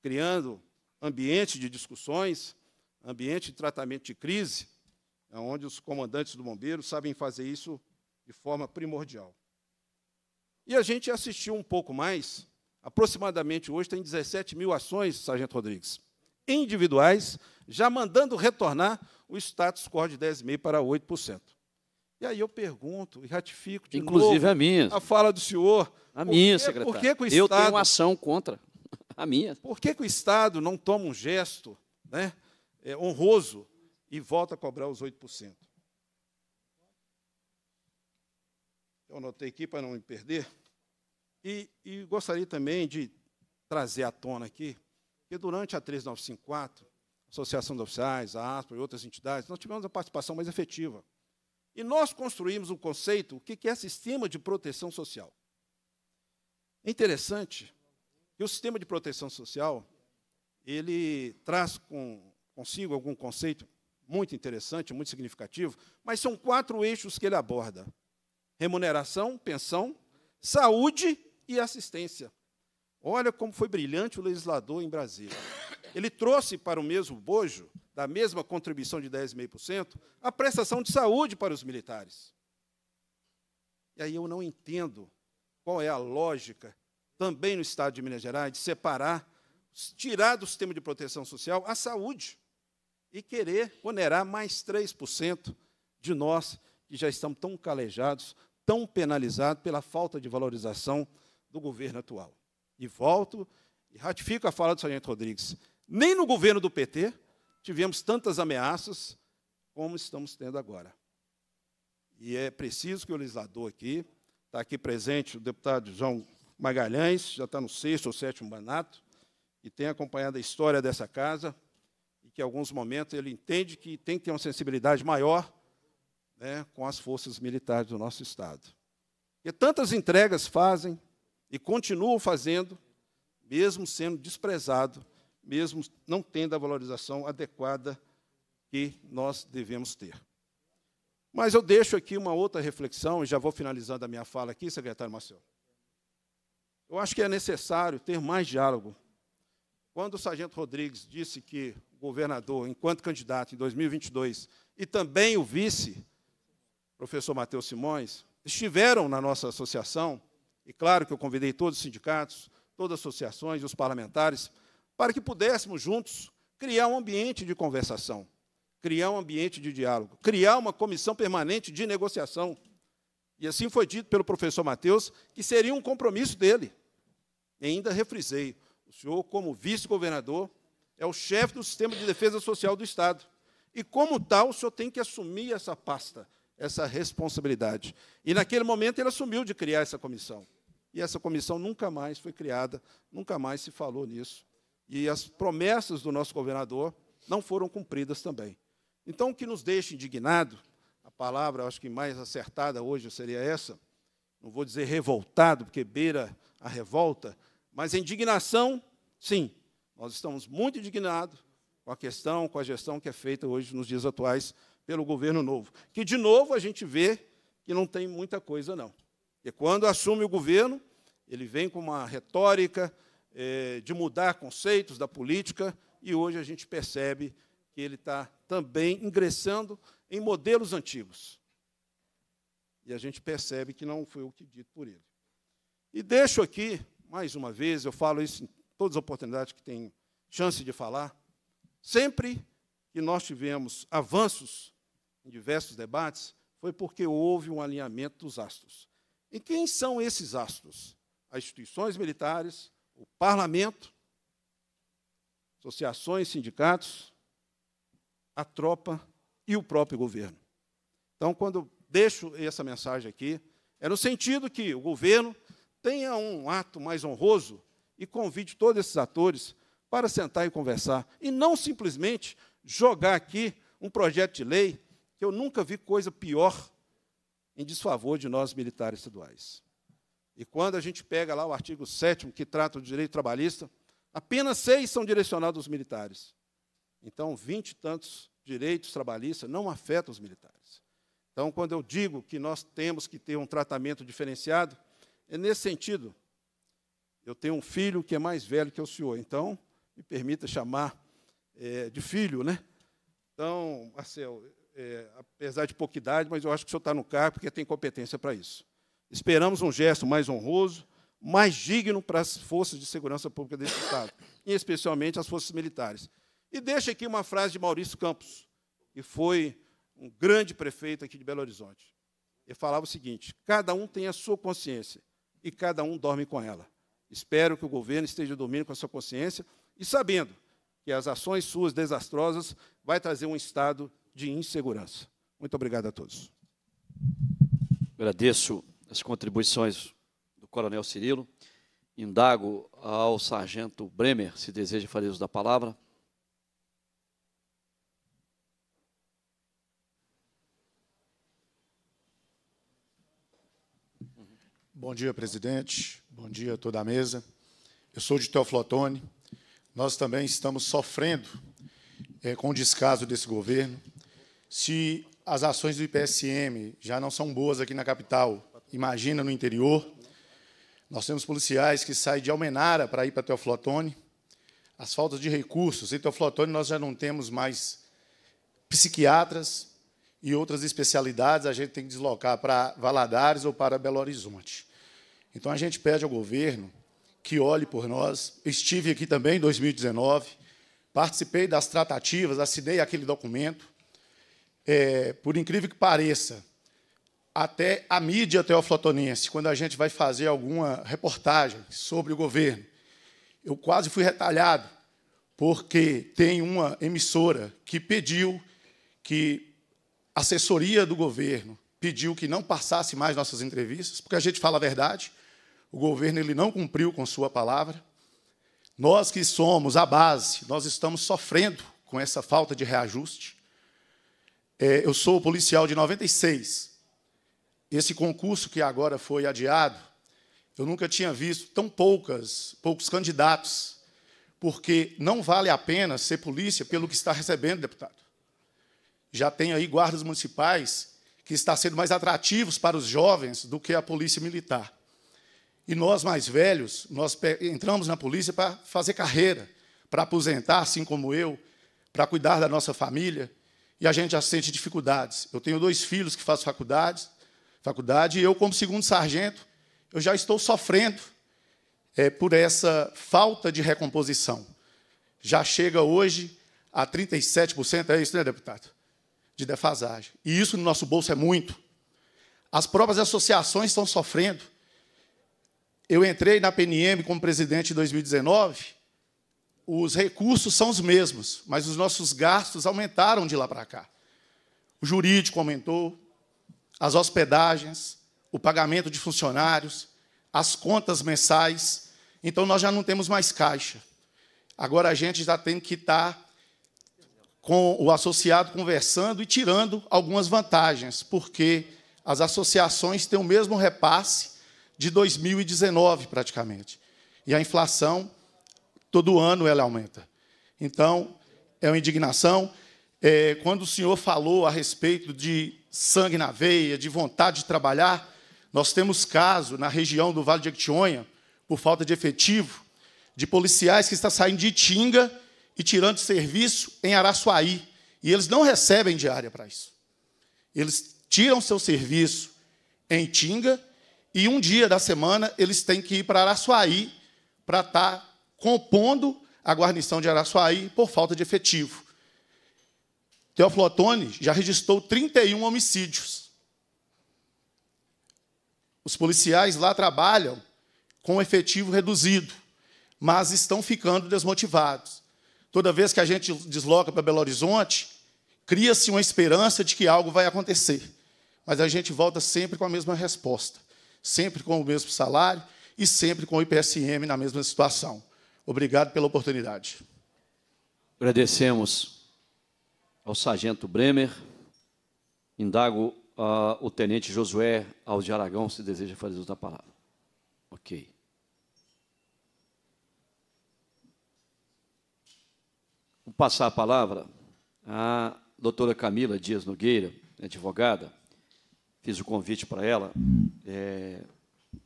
criando ambiente de discussões, ambiente de tratamento de crise, onde os comandantes do bombeiro sabem fazer isso de forma primordial. E a gente assistiu um pouco mais, aproximadamente hoje tem 17 mil ações, Sargento Rodrigues, individuais, já mandando retornar o status quo de 10,5% para 8%. E aí eu pergunto e ratifico de Inclusive novo, a minha. A fala do senhor. A minha, que, secretário. Por que, que o Estado, eu tenho ação contra a minha. Por que, que o Estado não toma um gesto né, é, honroso e volta a cobrar os 8%? eu anotei aqui para não me perder, e, e gostaria também de trazer à tona aqui que durante a 3954, Associação de Oficiais, a ASPRO e outras entidades, nós tivemos a participação mais efetiva. E nós construímos um conceito, o que é sistema de proteção social. É interessante que o sistema de proteção social, ele traz com, consigo algum conceito muito interessante, muito significativo, mas são quatro eixos que ele aborda remuneração, pensão, saúde e assistência. Olha como foi brilhante o legislador em Brasília. Ele trouxe para o mesmo bojo, da mesma contribuição de 10,5%, a prestação de saúde para os militares. E aí eu não entendo qual é a lógica, também no Estado de Minas Gerais, de separar, tirar do sistema de proteção social a saúde e querer onerar mais 3% de nós que já estamos tão calejados, tão penalizado pela falta de valorização do governo atual. E volto e ratifico a fala do Sargento Rodrigues. Nem no governo do PT tivemos tantas ameaças como estamos tendo agora. E é preciso que o legislador aqui, está aqui presente o deputado João Magalhães, já está no sexto ou sétimo mandato, e tem acompanhado a história dessa casa, e que, em alguns momentos, ele entende que tem que ter uma sensibilidade maior né, com as forças militares do nosso Estado. E tantas entregas fazem e continuam fazendo, mesmo sendo desprezado, mesmo não tendo a valorização adequada que nós devemos ter. Mas eu deixo aqui uma outra reflexão, e já vou finalizando a minha fala aqui, secretário Marcelo. Eu acho que é necessário ter mais diálogo. Quando o sargento Rodrigues disse que o governador, enquanto candidato em 2022, e também o vice, professor Matheus Simões, estiveram na nossa associação, e claro que eu convidei todos os sindicatos, todas as associações e os parlamentares, para que pudéssemos juntos criar um ambiente de conversação, criar um ambiente de diálogo, criar uma comissão permanente de negociação. E assim foi dito pelo professor Matheus que seria um compromisso dele. E ainda refrisei, o senhor, como vice-governador, é o chefe do sistema de defesa social do Estado. E, como tal, o senhor tem que assumir essa pasta, essa responsabilidade. E naquele momento ele assumiu de criar essa comissão. E essa comissão nunca mais foi criada, nunca mais se falou nisso. E as promessas do nosso governador não foram cumpridas também. Então, o que nos deixa indignado, a palavra acho que mais acertada hoje seria essa, não vou dizer revoltado, porque beira a revolta, mas a indignação, sim, nós estamos muito indignados com a questão, com a gestão que é feita hoje nos dias atuais pelo governo novo. Que, de novo, a gente vê que não tem muita coisa, não. E quando assume o governo, ele vem com uma retórica é, de mudar conceitos da política, e hoje a gente percebe que ele está também ingressando em modelos antigos. E a gente percebe que não foi o que dito por ele. E deixo aqui, mais uma vez, eu falo isso em todas as oportunidades que tenho chance de falar, sempre que nós tivemos avanços em diversos debates, foi porque houve um alinhamento dos astros. E quem são esses astros? As instituições militares, o parlamento, associações, sindicatos, a tropa e o próprio governo. Então, quando deixo essa mensagem aqui, é no sentido que o governo tenha um ato mais honroso e convide todos esses atores para sentar e conversar, e não simplesmente jogar aqui um projeto de lei que eu nunca vi coisa pior em desfavor de nós militares estaduais. E quando a gente pega lá o artigo 7 que trata do direito trabalhista, apenas seis são direcionados aos militares. Então, vinte e tantos direitos trabalhistas não afetam os militares. Então, quando eu digo que nós temos que ter um tratamento diferenciado, é nesse sentido. Eu tenho um filho que é mais velho que o senhor, então me permita chamar é, de filho, né? Então, Marcel, é, apesar de pouca idade, mas eu acho que o senhor está no cargo porque tem competência para isso. Esperamos um gesto mais honroso, mais digno para as forças de segurança pública desse Estado, e especialmente as forças militares. E deixo aqui uma frase de Maurício Campos, que foi um grande prefeito aqui de Belo Horizonte. Ele falava o seguinte: cada um tem a sua consciência e cada um dorme com ela. Espero que o governo esteja dormindo com a sua consciência e sabendo que as ações suas desastrosas vai trazer um Estado de insegurança. Muito obrigado a todos. Agradeço as contribuições do Coronel Cirilo. Indago ao Sargento Bremer, se deseja fazer uso da palavra. Bom dia, presidente. Bom dia a toda a mesa. Eu sou de Teoflotone. Nós também estamos sofrendo é, com o descaso desse governo. Se as ações do IPSM já não são boas aqui na capital, imagina no interior. Nós temos policiais que saem de Almenara para ir para Teoflotone. As faltas de recursos. Em Teoflotone, nós já não temos mais psiquiatras e outras especialidades, a gente tem que deslocar para Valadares ou para Belo Horizonte. Então, a gente pede ao governo que olhe por nós. Estive aqui também em 2019, participei das tratativas, assinei aquele documento é, por incrível que pareça, até a mídia teoflotonense, quando a gente vai fazer alguma reportagem sobre o governo, eu quase fui retalhado, porque tem uma emissora que pediu que a assessoria do governo pediu que não passasse mais nossas entrevistas, porque a gente fala a verdade, o governo ele não cumpriu com sua palavra. Nós que somos a base, nós estamos sofrendo com essa falta de reajuste. É, eu sou policial de 96. Esse concurso que agora foi adiado, eu nunca tinha visto tão poucas, poucos candidatos, porque não vale a pena ser polícia pelo que está recebendo, deputado. Já tem aí guardas municipais que estão sendo mais atrativos para os jovens do que a polícia militar. E nós, mais velhos, nós entramos na polícia para fazer carreira, para aposentar, assim como eu, para cuidar da nossa família e a gente já sente dificuldades. Eu tenho dois filhos que fazem faculdades, faculdade, e eu, como segundo sargento, eu já estou sofrendo é, por essa falta de recomposição. Já chega hoje a 37%, é isso, né, deputado? De defasagem. E isso no nosso bolso é muito. As próprias associações estão sofrendo. Eu entrei na PNM como presidente em 2019 os recursos são os mesmos, mas os nossos gastos aumentaram de lá para cá. O jurídico aumentou, as hospedagens, o pagamento de funcionários, as contas mensais. Então nós já não temos mais caixa. Agora a gente já tem que estar tá com o associado conversando e tirando algumas vantagens, porque as associações têm o mesmo repasse de 2019 praticamente. E a inflação Todo ano ela aumenta. Então, é uma indignação. É, quando o senhor falou a respeito de sangue na veia, de vontade de trabalhar, nós temos caso na região do Vale de Actionha, por falta de efetivo, de policiais que estão saindo de Itinga e tirando serviço em Araçuaí. E eles não recebem diária para isso. Eles tiram seu serviço em Tinga e um dia da semana eles têm que ir para Araçuaí para estar tá compondo a guarnição de Araçuaí por falta de efetivo. Teófilo já registrou 31 homicídios. Os policiais lá trabalham com efetivo reduzido, mas estão ficando desmotivados. Toda vez que a gente desloca para Belo Horizonte, cria-se uma esperança de que algo vai acontecer. Mas a gente volta sempre com a mesma resposta, sempre com o mesmo salário e sempre com o IPSM na mesma situação. Obrigado pela oportunidade. Agradecemos ao Sargento Bremer. Indago uh, o Tenente Josué Alves de Aragão se deseja fazer uso da palavra. Ok. Vou passar a palavra à doutora Camila Dias Nogueira, advogada. Fiz o convite para ela. É,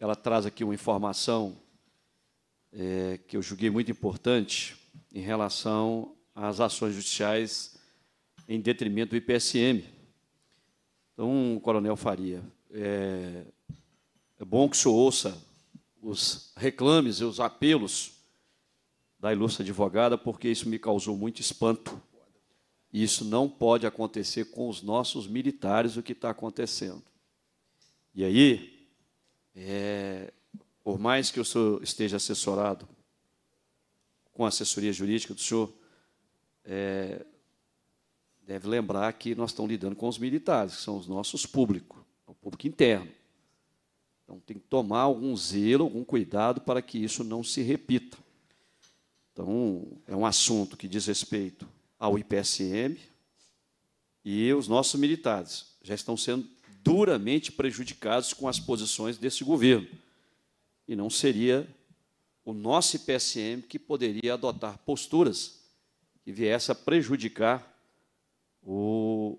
ela traz aqui uma informação é, que eu julguei muito importante em relação às ações judiciais em detrimento do IPSM. Então, Coronel Faria, é, é bom que o senhor ouça os reclames e os apelos da ilustre advogada, porque isso me causou muito espanto. Isso não pode acontecer com os nossos militares, o que está acontecendo. E aí, é, por mais que o senhor esteja assessorado com a assessoria jurídica do senhor, é, deve lembrar que nós estamos lidando com os militares, que são os nossos públicos, é o público interno. Então, tem que tomar algum zelo, algum cuidado para que isso não se repita. Então, é um assunto que diz respeito ao IPSM e os nossos militares já estão sendo duramente prejudicados com as posições desse governo e não seria o nosso IPSM que poderia adotar posturas que viesse a prejudicar o,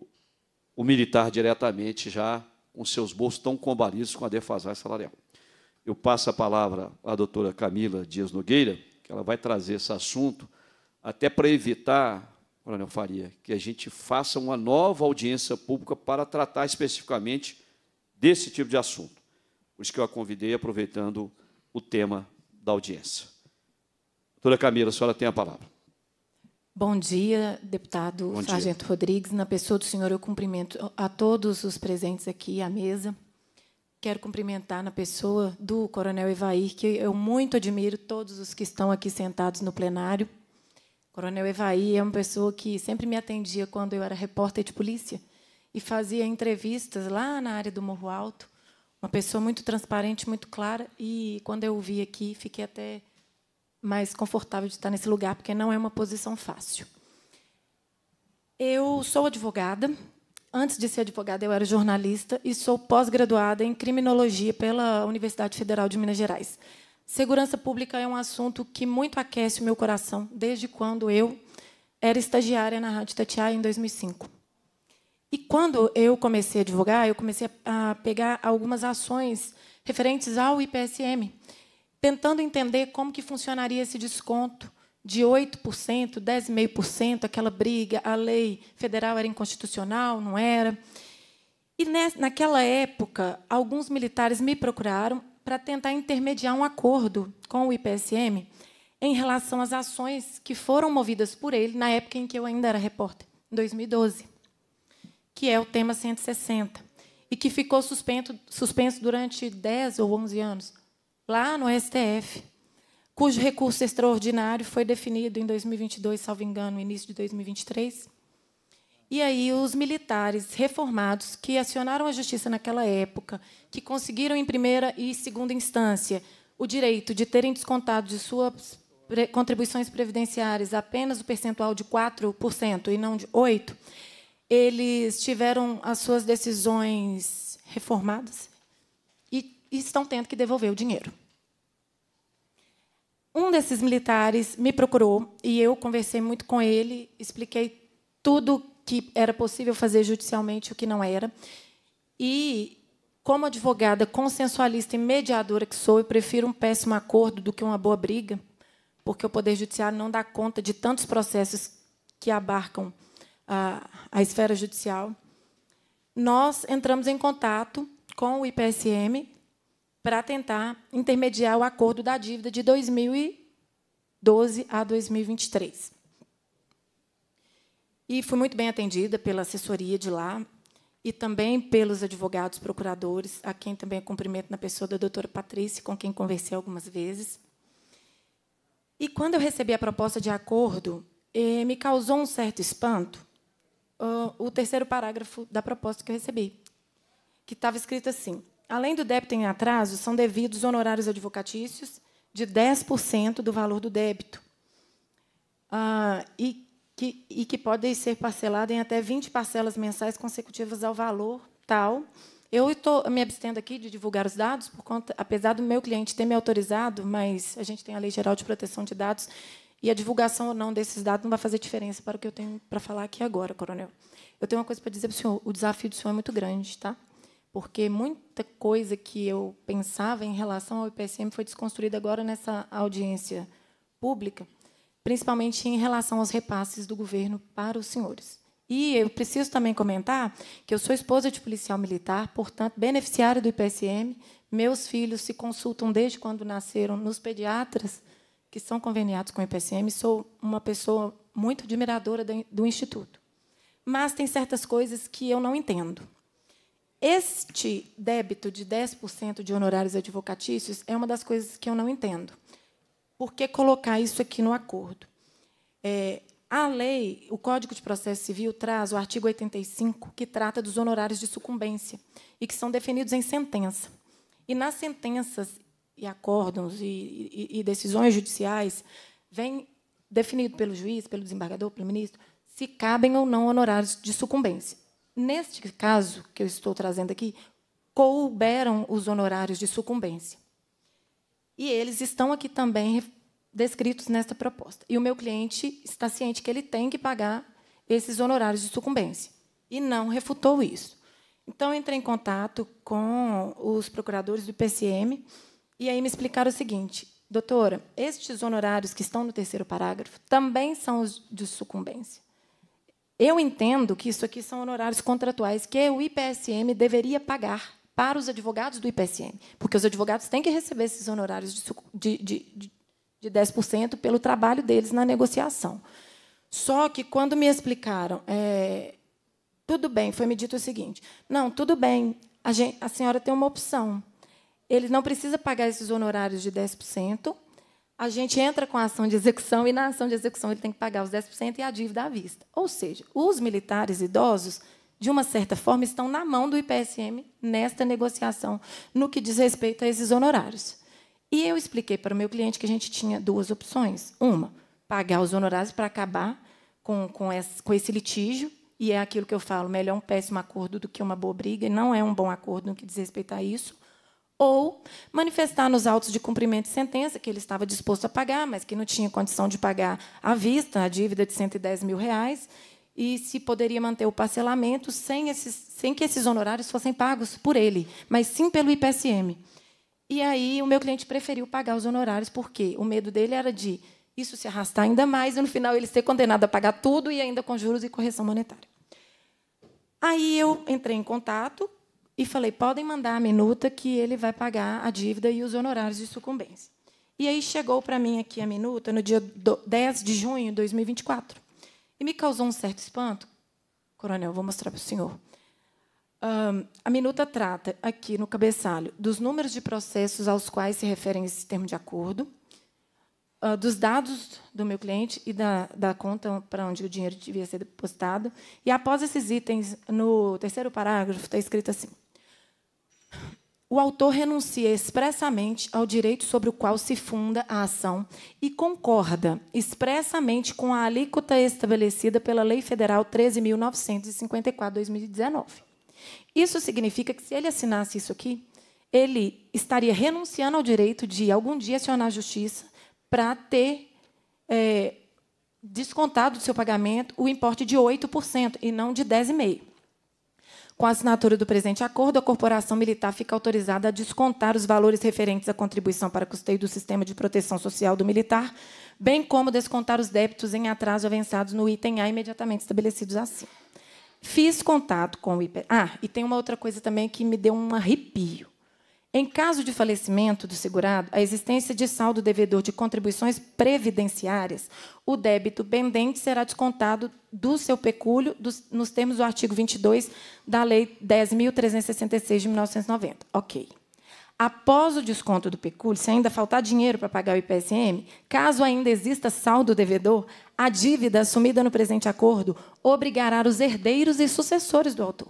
o militar diretamente, já com seus bolsos tão combalidos com a defasagem salarial. Eu passo a palavra à doutora Camila Dias Nogueira, que ela vai trazer esse assunto, até para evitar, Coronel Faria, que a gente faça uma nova audiência pública para tratar especificamente desse tipo de assunto os que eu a convidei, aproveitando o tema da audiência. Doutora Camila, a senhora tem a palavra. Bom dia, deputado Bom Sargento dia. Rodrigues. Na pessoa do senhor, eu cumprimento a todos os presentes aqui à mesa. Quero cumprimentar na pessoa do Coronel Evair, que eu muito admiro todos os que estão aqui sentados no plenário. O Coronel Evair é uma pessoa que sempre me atendia quando eu era repórter de polícia e fazia entrevistas lá na área do Morro Alto. Uma pessoa muito transparente, muito clara. E quando eu vi aqui, fiquei até mais confortável de estar nesse lugar, porque não é uma posição fácil. Eu sou advogada. Antes de ser advogada, eu era jornalista e sou pós-graduada em criminologia pela Universidade Federal de Minas Gerais. Segurança pública é um assunto que muito aquece o meu coração desde quando eu era estagiária na Rádio Tatiaia em 2005. E quando eu comecei a divulgar, eu comecei a pegar algumas ações referentes ao IPSM, tentando entender como que funcionaria esse desconto de 8%, 10,5%, aquela briga, a lei federal era inconstitucional, não era. E naquela época, alguns militares me procuraram para tentar intermediar um acordo com o IPSM em relação às ações que foram movidas por ele na época em que eu ainda era repórter, em 2012 que é o tema 160, e que ficou suspenso, suspenso durante 10 ou 11 anos, lá no STF, cujo recurso extraordinário foi definido em 2022, salvo engano, início de 2023. E aí os militares reformados que acionaram a justiça naquela época, que conseguiram em primeira e segunda instância o direito de terem descontado de suas contribuições previdenciárias apenas o percentual de 4% e não de 8%, eles tiveram as suas decisões reformadas e estão tendo que devolver o dinheiro. Um desses militares me procurou e eu conversei muito com ele, expliquei tudo que era possível fazer judicialmente e o que não era. E, como advogada consensualista e mediadora que sou, eu prefiro um péssimo acordo do que uma boa briga, porque o Poder Judiciário não dá conta de tantos processos que abarcam a, a esfera judicial, nós entramos em contato com o IPSM para tentar intermediar o acordo da dívida de 2012 a 2023. E fui muito bem atendida pela assessoria de lá e também pelos advogados procuradores, a quem também cumprimento na pessoa da doutora Patrícia, com quem conversei algumas vezes. E quando eu recebi a proposta de acordo, eh, me causou um certo espanto, uh, o terceiro parágrafo da proposta que eu recebi, que estava escrito assim: além do débito em atraso, são devidos honorários advocatícios de 10% do valor do débito, uh, e, que, e que podem ser parcelados em até 20 parcelas mensais consecutivas ao valor tal. Eu estou me abstendo aqui de divulgar os dados, por conta, apesar do meu cliente ter me autorizado, mas a gente tem a Lei Geral de Proteção de Dados e a divulgação ou não desses dados não vai fazer diferença para o que eu tenho para falar aqui agora, coronel. Eu tenho uma coisa para dizer para o senhor: o desafio do senhor é muito grande, tá? Porque muita coisa que eu pensava em relação ao IPCM foi desconstruída agora nessa audiência pública, principalmente em relação aos repasses do governo para os senhores. E eu preciso também comentar que eu sou esposa de policial militar, portanto, beneficiária do IPCM. Meus filhos se consultam desde quando nasceram nos pediatras que são conveniados com o IPCM, sou uma pessoa muito admiradora do Instituto. Mas tem certas coisas que eu não entendo. Este débito de 10% de honorários advocatícios é uma das coisas que eu não entendo. Por que colocar isso aqui no acordo? É, a lei, o Código de Processo Civil, traz o artigo 85, que trata dos honorários de sucumbência, e que são definidos em sentença. E nas sentenças e acordos e, e, e decisões judiciais vem definido pelo juiz, pelo desembargador, pelo ministro, se cabem ou não honorários de sucumbência. Neste caso que eu estou trazendo aqui, couberam os honorários de sucumbência. E eles estão aqui também descritos nesta proposta. E o meu cliente está ciente que ele tem que pagar esses honorários de sucumbência. E não refutou isso. Então, entrei em contato com os procuradores do PCM e aí me explicaram o seguinte, doutora, estes honorários que estão no terceiro parágrafo também são os de sucumbência. Eu entendo que isso aqui são honorários contratuais que o IPSM deveria pagar para os advogados do IPSM, porque os advogados têm que receber esses honorários de, de, de, de 10% pelo trabalho deles na negociação. Só que, quando me explicaram, é, tudo bem, foi me dito o seguinte: não, tudo bem, a, gente, a senhora tem uma opção ele não precisa pagar esses honorários de 10%. A gente entra com a ação de execução e na ação de execução ele tem que pagar os 10% e a dívida à vista. Ou seja, os militares idosos, de uma certa forma, estão na mão do IPSM nesta negociação no que diz respeito a esses honorários. E eu expliquei para o meu cliente que a gente tinha duas opções. Uma, pagar os honorários para acabar com, com esse, com esse litígio, e é aquilo que eu falo, melhor um péssimo acordo do que uma boa briga, e não é um bom acordo no que diz respeito a isso ou manifestar nos autos de cumprimento de sentença que ele estava disposto a pagar, mas que não tinha condição de pagar à vista a dívida de 110 mil reais, e se poderia manter o parcelamento sem, esses, sem que esses honorários fossem pagos por ele, mas sim pelo IPSM. E aí o meu cliente preferiu pagar os honorários porque o medo dele era de isso se arrastar ainda mais e no final ele ser condenado a pagar tudo e ainda com juros e correção monetária. Aí eu entrei em contato e falei: podem mandar a minuta que ele vai pagar a dívida e os honorários de sucumbência. E aí chegou para mim aqui a minuta no dia 10 de junho de 2024. E me causou um certo espanto. Coronel, vou mostrar para o senhor. Um, a minuta trata, aqui no cabeçalho, dos números de processos aos quais se referem esse termo de acordo, uh, dos dados do meu cliente e da, da conta para onde o dinheiro devia ser depositado. E após esses itens, no terceiro parágrafo, está escrito assim: o autor renuncia expressamente ao direito sobre o qual se funda a ação e concorda expressamente com a alíquota estabelecida pela Lei Federal 13.954-2019. Isso significa que, se ele assinasse isso aqui, ele estaria renunciando ao direito de algum dia acionar a justiça para ter é, descontado do seu pagamento o importe de 8% e não de 10,5%. Com a assinatura do presente acordo, a Corporação Militar fica autorizada a descontar os valores referentes à contribuição para custeio do sistema de proteção social do militar, bem como descontar os débitos em atraso avançados no item A imediatamente estabelecidos assim. Fiz contato com o IP... Ah, e tem uma outra coisa também que me deu um arrepio. Em caso de falecimento do segurado, a existência de saldo devedor de contribuições previdenciárias, o débito pendente será descontado do seu pecúlio dos, nos termos do artigo 22 da Lei 10.366 de 1990. Ok. Após o desconto do pecúlio, se ainda faltar dinheiro para pagar o IPSM, caso ainda exista saldo devedor, a dívida assumida no presente acordo obrigará os herdeiros e sucessores do autor.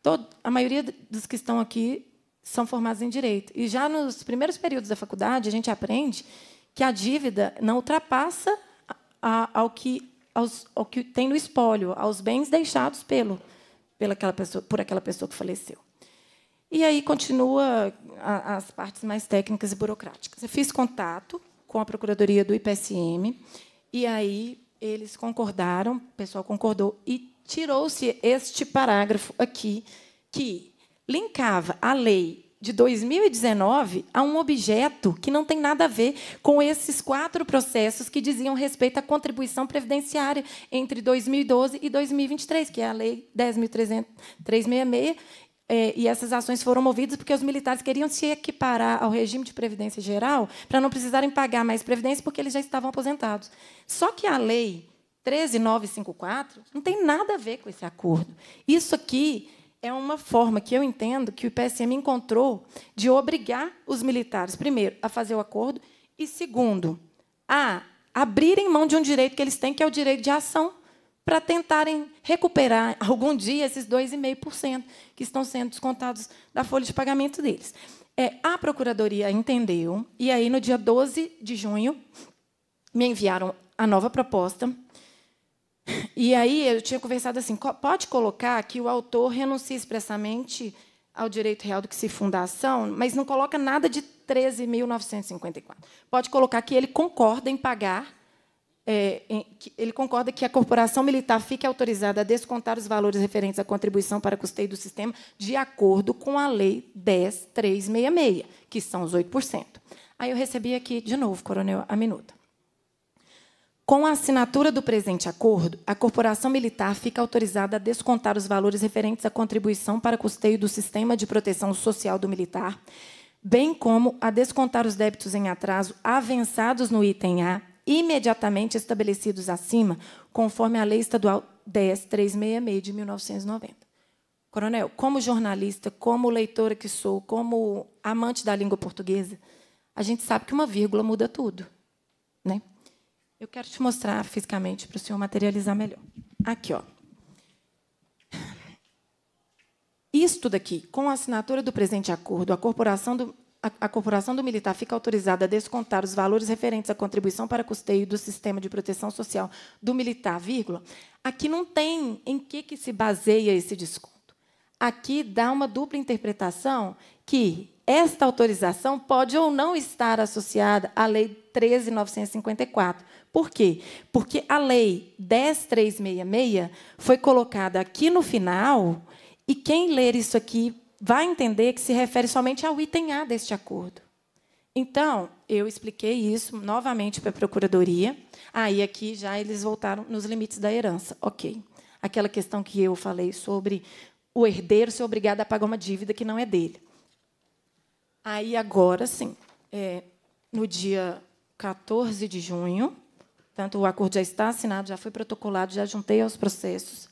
Todo, a maioria dos que estão aqui são formados em direito. E já nos primeiros períodos da faculdade, a gente aprende que a dívida não ultrapassa a, ao, que, aos, ao que tem no espólio, aos bens deixados pelo, pela aquela pessoa, por aquela pessoa que faleceu. E aí continua a, as partes mais técnicas e burocráticas. Eu fiz contato com a procuradoria do IPSM e aí eles concordaram, o pessoal concordou e tirou-se este parágrafo aqui que linkava a lei de 2019 a um objeto que não tem nada a ver com esses quatro processos que diziam respeito à contribuição previdenciária entre 2012 e 2023, que é a Lei 10.366. É, e essas ações foram movidas porque os militares queriam se equiparar ao regime de previdência geral para não precisarem pagar mais previdência porque eles já estavam aposentados. Só que a lei 13954 não tem nada a ver com esse acordo. Isso aqui é uma forma que eu entendo que o IPSM encontrou de obrigar os militares, primeiro, a fazer o acordo e, segundo, a abrirem mão de um direito que eles têm, que é o direito de ação, para tentarem recuperar algum dia esses 2,5% que estão sendo descontados da folha de pagamento deles. É, a Procuradoria entendeu, e aí, no dia 12 de junho, me enviaram a nova proposta e aí eu tinha conversado assim, pode colocar que o autor renuncia expressamente ao direito real do que se fundação, mas não coloca nada de 13.954. Pode colocar que ele concorda em pagar, é, em, ele concorda que a corporação militar fique autorizada a descontar os valores referentes à contribuição para custeio do sistema de acordo com a Lei 10.366, que são os 8%. Aí eu recebi aqui, de novo, coronel, a minuta. Com a assinatura do presente acordo, a Corporação Militar fica autorizada a descontar os valores referentes à contribuição para custeio do Sistema de Proteção Social do Militar, bem como a descontar os débitos em atraso avançados no item A, imediatamente estabelecidos acima, conforme a Lei Estadual 10366 de 1990. Coronel, como jornalista, como leitora que sou, como amante da língua portuguesa, a gente sabe que uma vírgula muda tudo, né? Eu quero te mostrar fisicamente para o senhor materializar melhor. Aqui, ó. Isto daqui, com a assinatura do presente acordo, a corporação do, a, corporação do militar fica autorizada a descontar os valores referentes à contribuição para custeio do sistema de proteção social do militar, vírgula. Aqui não tem em que, que se baseia esse desconto. Aqui dá uma dupla interpretação que esta autorização pode ou não estar associada à Lei 13.954. Por quê? Porque a Lei 10.366 foi colocada aqui no final, e quem ler isso aqui vai entender que se refere somente ao item A deste acordo. Então, eu expliquei isso novamente para a Procuradoria. Aí, ah, aqui já eles voltaram nos limites da herança. Ok. Aquela questão que eu falei sobre o herdeiro ser obrigado a pagar uma dívida que não é dele. Aí, agora sim, é, no dia 14 de junho, tanto o acordo já está assinado, já foi protocolado, já juntei aos processos.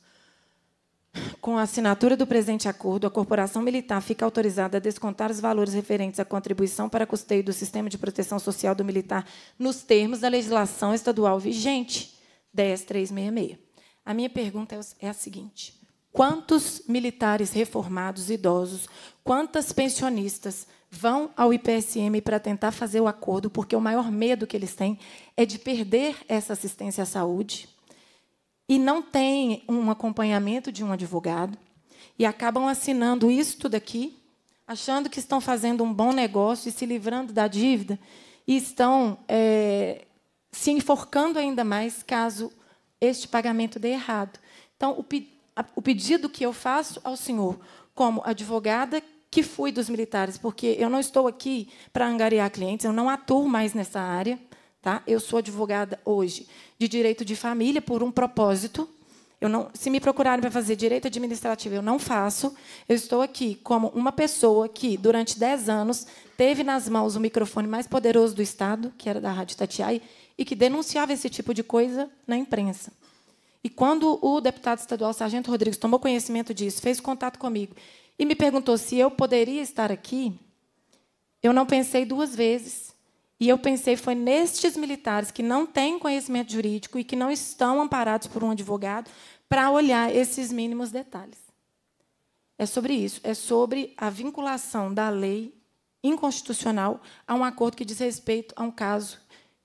Com a assinatura do presente acordo, a Corporação Militar fica autorizada a descontar os valores referentes à contribuição para custeio do Sistema de Proteção Social do Militar nos termos da legislação estadual vigente, 10366. A minha pergunta é, é a seguinte: quantos militares reformados idosos, quantas pensionistas vão ao IPSM para tentar fazer o acordo, porque o maior medo que eles têm é de perder essa assistência à saúde e não tem um acompanhamento de um advogado e acabam assinando isso tudo aqui, achando que estão fazendo um bom negócio e se livrando da dívida e estão é, se enforcando ainda mais caso este pagamento dê errado. Então, o, pe o pedido que eu faço ao senhor, como advogada que fui dos militares, porque eu não estou aqui para angariar clientes, eu não atuo mais nessa área. Tá? Eu sou advogada hoje de direito de família por um propósito. Eu não, se me procurarem para fazer direito administrativo, eu não faço. Eu estou aqui como uma pessoa que, durante 10 anos, teve nas mãos o microfone mais poderoso do Estado, que era da Rádio Tatiai, e que denunciava esse tipo de coisa na imprensa. E quando o deputado estadual Sargento Rodrigues tomou conhecimento disso, fez contato comigo e me perguntou se eu poderia estar aqui, eu não pensei duas vezes. E eu pensei foi nestes militares que não têm conhecimento jurídico e que não estão amparados por um advogado para olhar esses mínimos detalhes. É sobre isso, é sobre a vinculação da lei inconstitucional a um acordo que diz respeito a um caso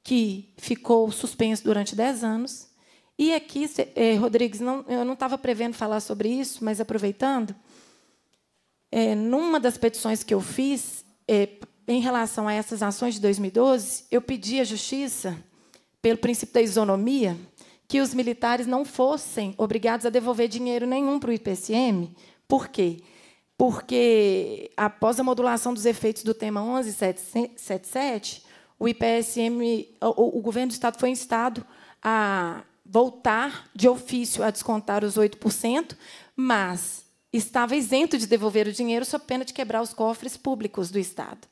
que ficou suspenso durante dez anos. E aqui, eh, Rodrigues, não, eu não estava prevendo falar sobre isso, mas aproveitando, é, numa das petições que eu fiz, é, em relação a essas ações de 2012, eu pedi à Justiça, pelo princípio da isonomia, que os militares não fossem obrigados a devolver dinheiro nenhum para o IPCM. Por quê? Porque, após a modulação dos efeitos do tema 1177, o IPSM, o, o governo do Estado foi instado a voltar de ofício a descontar os 8%, mas estava isento de devolver o dinheiro sob pena de quebrar os cofres públicos do Estado.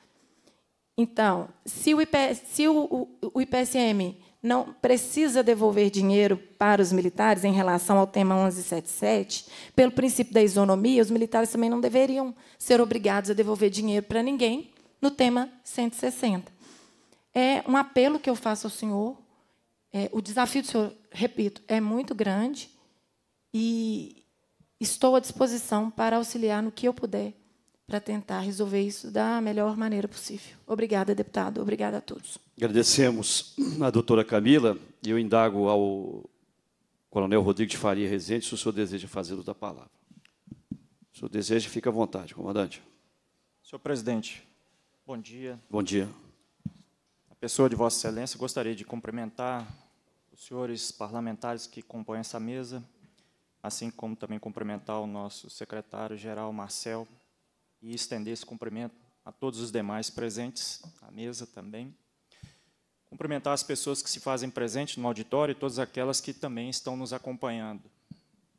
Então, se o, IP, se o, o, o IPSM não precisa devolver dinheiro para os militares em relação ao tema 1177, pelo princípio da isonomia, os militares também não deveriam ser obrigados a devolver dinheiro para ninguém no tema 160. É um apelo que eu faço ao senhor. É, o desafio do senhor, repito, é muito grande e Estou à disposição para auxiliar no que eu puder para tentar resolver isso da melhor maneira possível. Obrigada, deputado. Obrigada a todos. Agradecemos a doutora Camila e eu indago ao coronel Rodrigo de Faria Rezende se o senhor deseja fazer uso da palavra. Se o senhor deseja, fica à vontade, comandante. Senhor presidente, bom dia. Bom dia. A pessoa de Vossa Excelência, gostaria de cumprimentar os senhores parlamentares que compõem essa mesa assim como também cumprimentar o nosso secretário-geral, Marcel, e estender esse cumprimento a todos os demais presentes, à mesa também. Cumprimentar as pessoas que se fazem presente no auditório e todas aquelas que também estão nos acompanhando.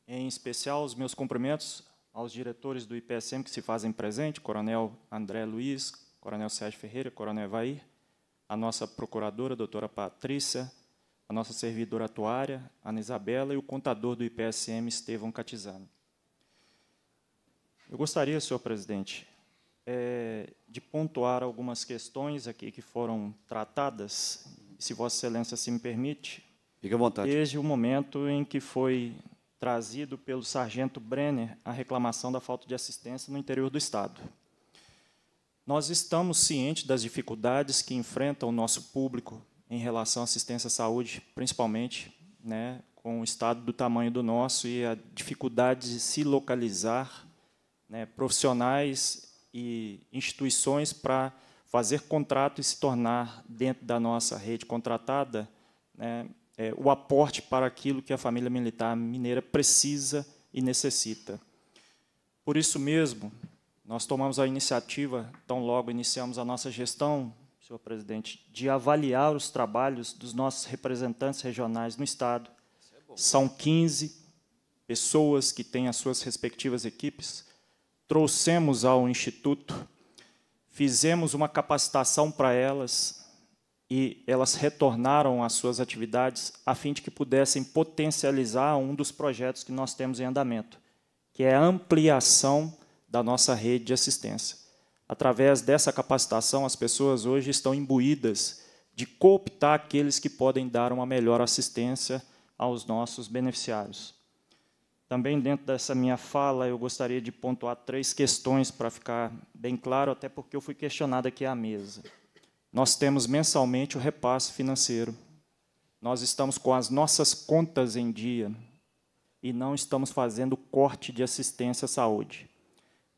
Em especial, os meus cumprimentos aos diretores do IPSM que se fazem presente, Coronel André Luiz, Coronel Sérgio Ferreira, Coronel Evair, a nossa procuradora, doutora Patrícia, a nossa servidora atuária, Ana Isabela, e o contador do IPSM, Estevão Catizano. Eu gostaria, senhor presidente, é, de pontuar algumas questões aqui que foram tratadas, se Vossa Excelência se me permite. Fique à vontade. Desde o momento em que foi trazido pelo sargento Brenner a reclamação da falta de assistência no interior do Estado. Nós estamos cientes das dificuldades que enfrenta o nosso público em relação à assistência à saúde, principalmente, né, com o estado do tamanho do nosso e a dificuldade de se localizar né, profissionais e instituições para fazer contrato e se tornar, dentro da nossa rede contratada, né, é, o aporte para aquilo que a família militar mineira precisa e necessita. Por isso mesmo, nós tomamos a iniciativa, tão logo iniciamos a nossa gestão, senhor presidente, de avaliar os trabalhos dos nossos representantes regionais no Estado. É São 15 pessoas que têm as suas respectivas equipes. Trouxemos ao Instituto, fizemos uma capacitação para elas e elas retornaram às suas atividades a fim de que pudessem potencializar um dos projetos que nós temos em andamento, que é a ampliação da nossa rede de assistência. Através dessa capacitação, as pessoas hoje estão imbuídas de cooptar aqueles que podem dar uma melhor assistência aos nossos beneficiários. Também dentro dessa minha fala, eu gostaria de pontuar três questões para ficar bem claro, até porque eu fui questionado aqui à mesa. Nós temos mensalmente o repasse financeiro. Nós estamos com as nossas contas em dia e não estamos fazendo corte de assistência à saúde.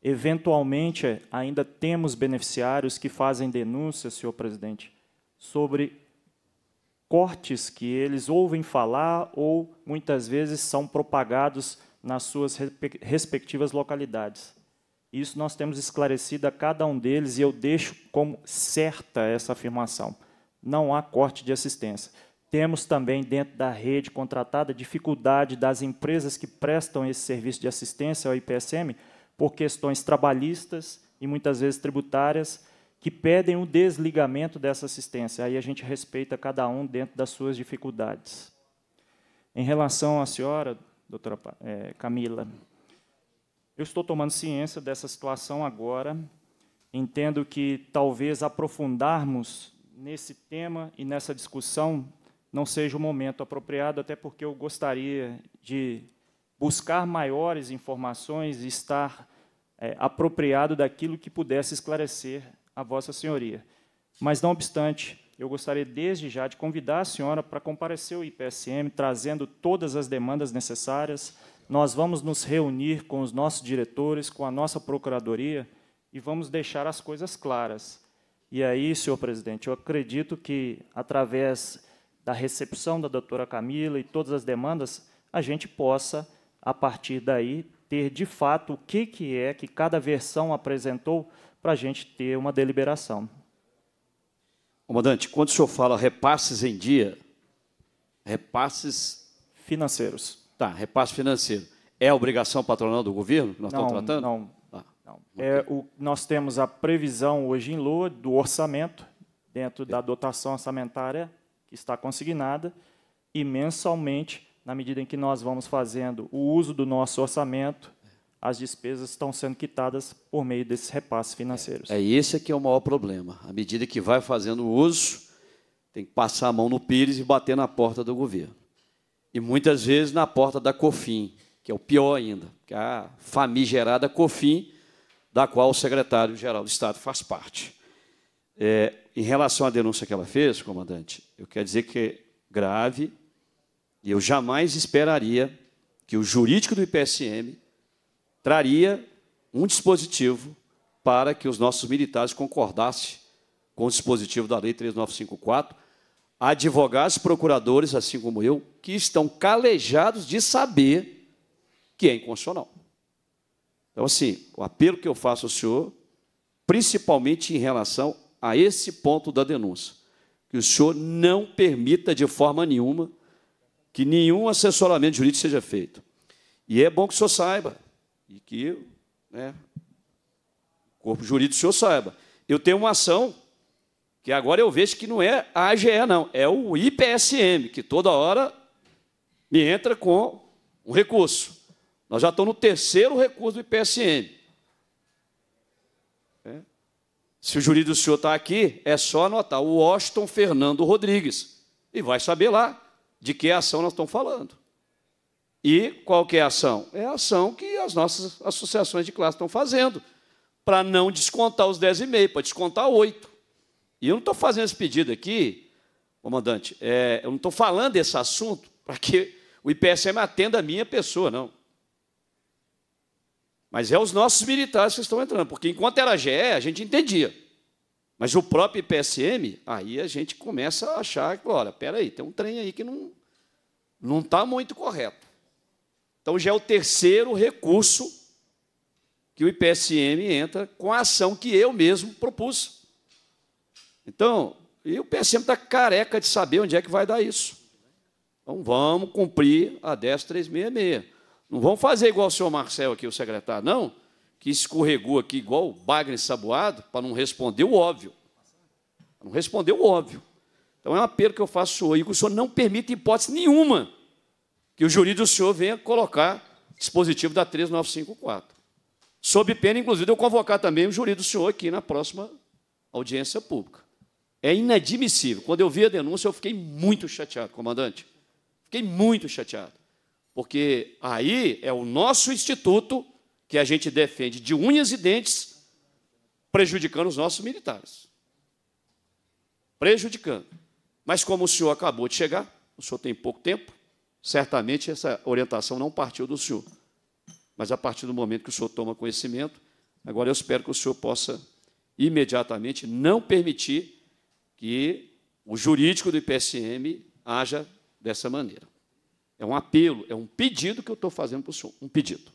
Eventualmente, ainda temos beneficiários que fazem denúncias, senhor presidente, sobre cortes que eles ouvem falar ou muitas vezes são propagados nas suas respectivas localidades. Isso nós temos esclarecido a cada um deles e eu deixo como certa essa afirmação. Não há corte de assistência. Temos também dentro da rede contratada dificuldade das empresas que prestam esse serviço de assistência ao IPSM por questões trabalhistas e muitas vezes tributárias, que pedem o desligamento dessa assistência. Aí a gente respeita cada um dentro das suas dificuldades. Em relação à senhora, doutora é, Camila, eu estou tomando ciência dessa situação agora. Entendo que talvez aprofundarmos nesse tema e nessa discussão não seja o momento apropriado, até porque eu gostaria de buscar maiores informações e estar é, apropriado daquilo que pudesse esclarecer a Vossa Senhoria. Mas, não obstante, eu gostaria desde já de convidar a senhora para comparecer ao IPSM, trazendo todas as demandas necessárias. Nós vamos nos reunir com os nossos diretores, com a nossa procuradoria e vamos deixar as coisas claras. E aí, senhor presidente, eu acredito que, através da recepção da doutora Camila e todas as demandas, a gente possa a partir daí, ter de fato o que, que é que cada versão apresentou para a gente ter uma deliberação. Comandante, quando o senhor fala repasses em dia, repasses financeiros. Tá, repasse financeiro. É obrigação patronal do governo que nós não, estamos tratando? Não. Ah, não. É, o, nós temos a previsão hoje em lua do orçamento, dentro da dotação orçamentária que está consignada, e mensalmente na medida em que nós vamos fazendo o uso do nosso orçamento, as despesas estão sendo quitadas por meio desses repasses financeiros. É, é esse é que é o maior problema. À medida que vai fazendo o uso, tem que passar a mão no pires e bater na porta do governo. E muitas vezes na porta da COFIN, que é o pior ainda, que é a famigerada COFIN, da qual o secretário-geral do Estado faz parte. É, em relação à denúncia que ela fez, comandante, eu quero dizer que é grave, e eu jamais esperaria que o jurídico do IPSM traria um dispositivo para que os nossos militares concordassem com o dispositivo da Lei 3954, advogados, procuradores, assim como eu, que estão calejados de saber que é inconstitucional. Então, assim, o apelo que eu faço ao senhor, principalmente em relação a esse ponto da denúncia, que o senhor não permita de forma nenhuma que nenhum assessoramento jurídico seja feito. E é bom que o senhor saiba, e que né, o corpo jurídico do senhor saiba. Eu tenho uma ação que agora eu vejo que não é a AGE, não, é o IPSM, que toda hora me entra com um recurso. Nós já estamos no terceiro recurso do IPSM. É. Se o jurídico do senhor está aqui, é só anotar o Washington Fernando Rodrigues. E vai saber lá de que ação nós estamos falando. E qual que é a ação? É a ação que as nossas associações de classe estão fazendo, para não descontar os 10,5, para descontar 8. E eu não estou fazendo esse pedido aqui, comandante, é, eu não estou falando desse assunto para que o IPSM atenda a minha pessoa, não. Mas é os nossos militares que estão entrando, porque enquanto era GE, a gente entendia. Mas o próprio IPSM, aí a gente começa a achar que, olha, espera aí, tem um trem aí que não não está muito correto. Então já é o terceiro recurso que o IPSM entra com a ação que eu mesmo propus. Então, e o PSM está careca de saber onde é que vai dar isso. Então vamos cumprir a 10366. Não vamos fazer igual o senhor Marcel aqui, o secretário, não que escorregou aqui igual o bagre Saboado, para não responder o óbvio. não responder o óbvio. Então é um apelo que eu faço ao senhor, e que o senhor não permite hipótese nenhuma que o jurídico do senhor venha colocar dispositivo da 3954. Sob pena, inclusive, de eu convocar também o jurídico do senhor aqui na próxima audiência pública. É inadmissível. Quando eu vi a denúncia, eu fiquei muito chateado, comandante. Fiquei muito chateado. Porque aí é o nosso instituto que a gente defende de unhas e dentes, prejudicando os nossos militares. Prejudicando. Mas como o senhor acabou de chegar, o senhor tem pouco tempo, certamente essa orientação não partiu do senhor. Mas a partir do momento que o senhor toma conhecimento, agora eu espero que o senhor possa imediatamente não permitir que o jurídico do IPSM haja dessa maneira. É um apelo, é um pedido que eu estou fazendo para o senhor, um pedido.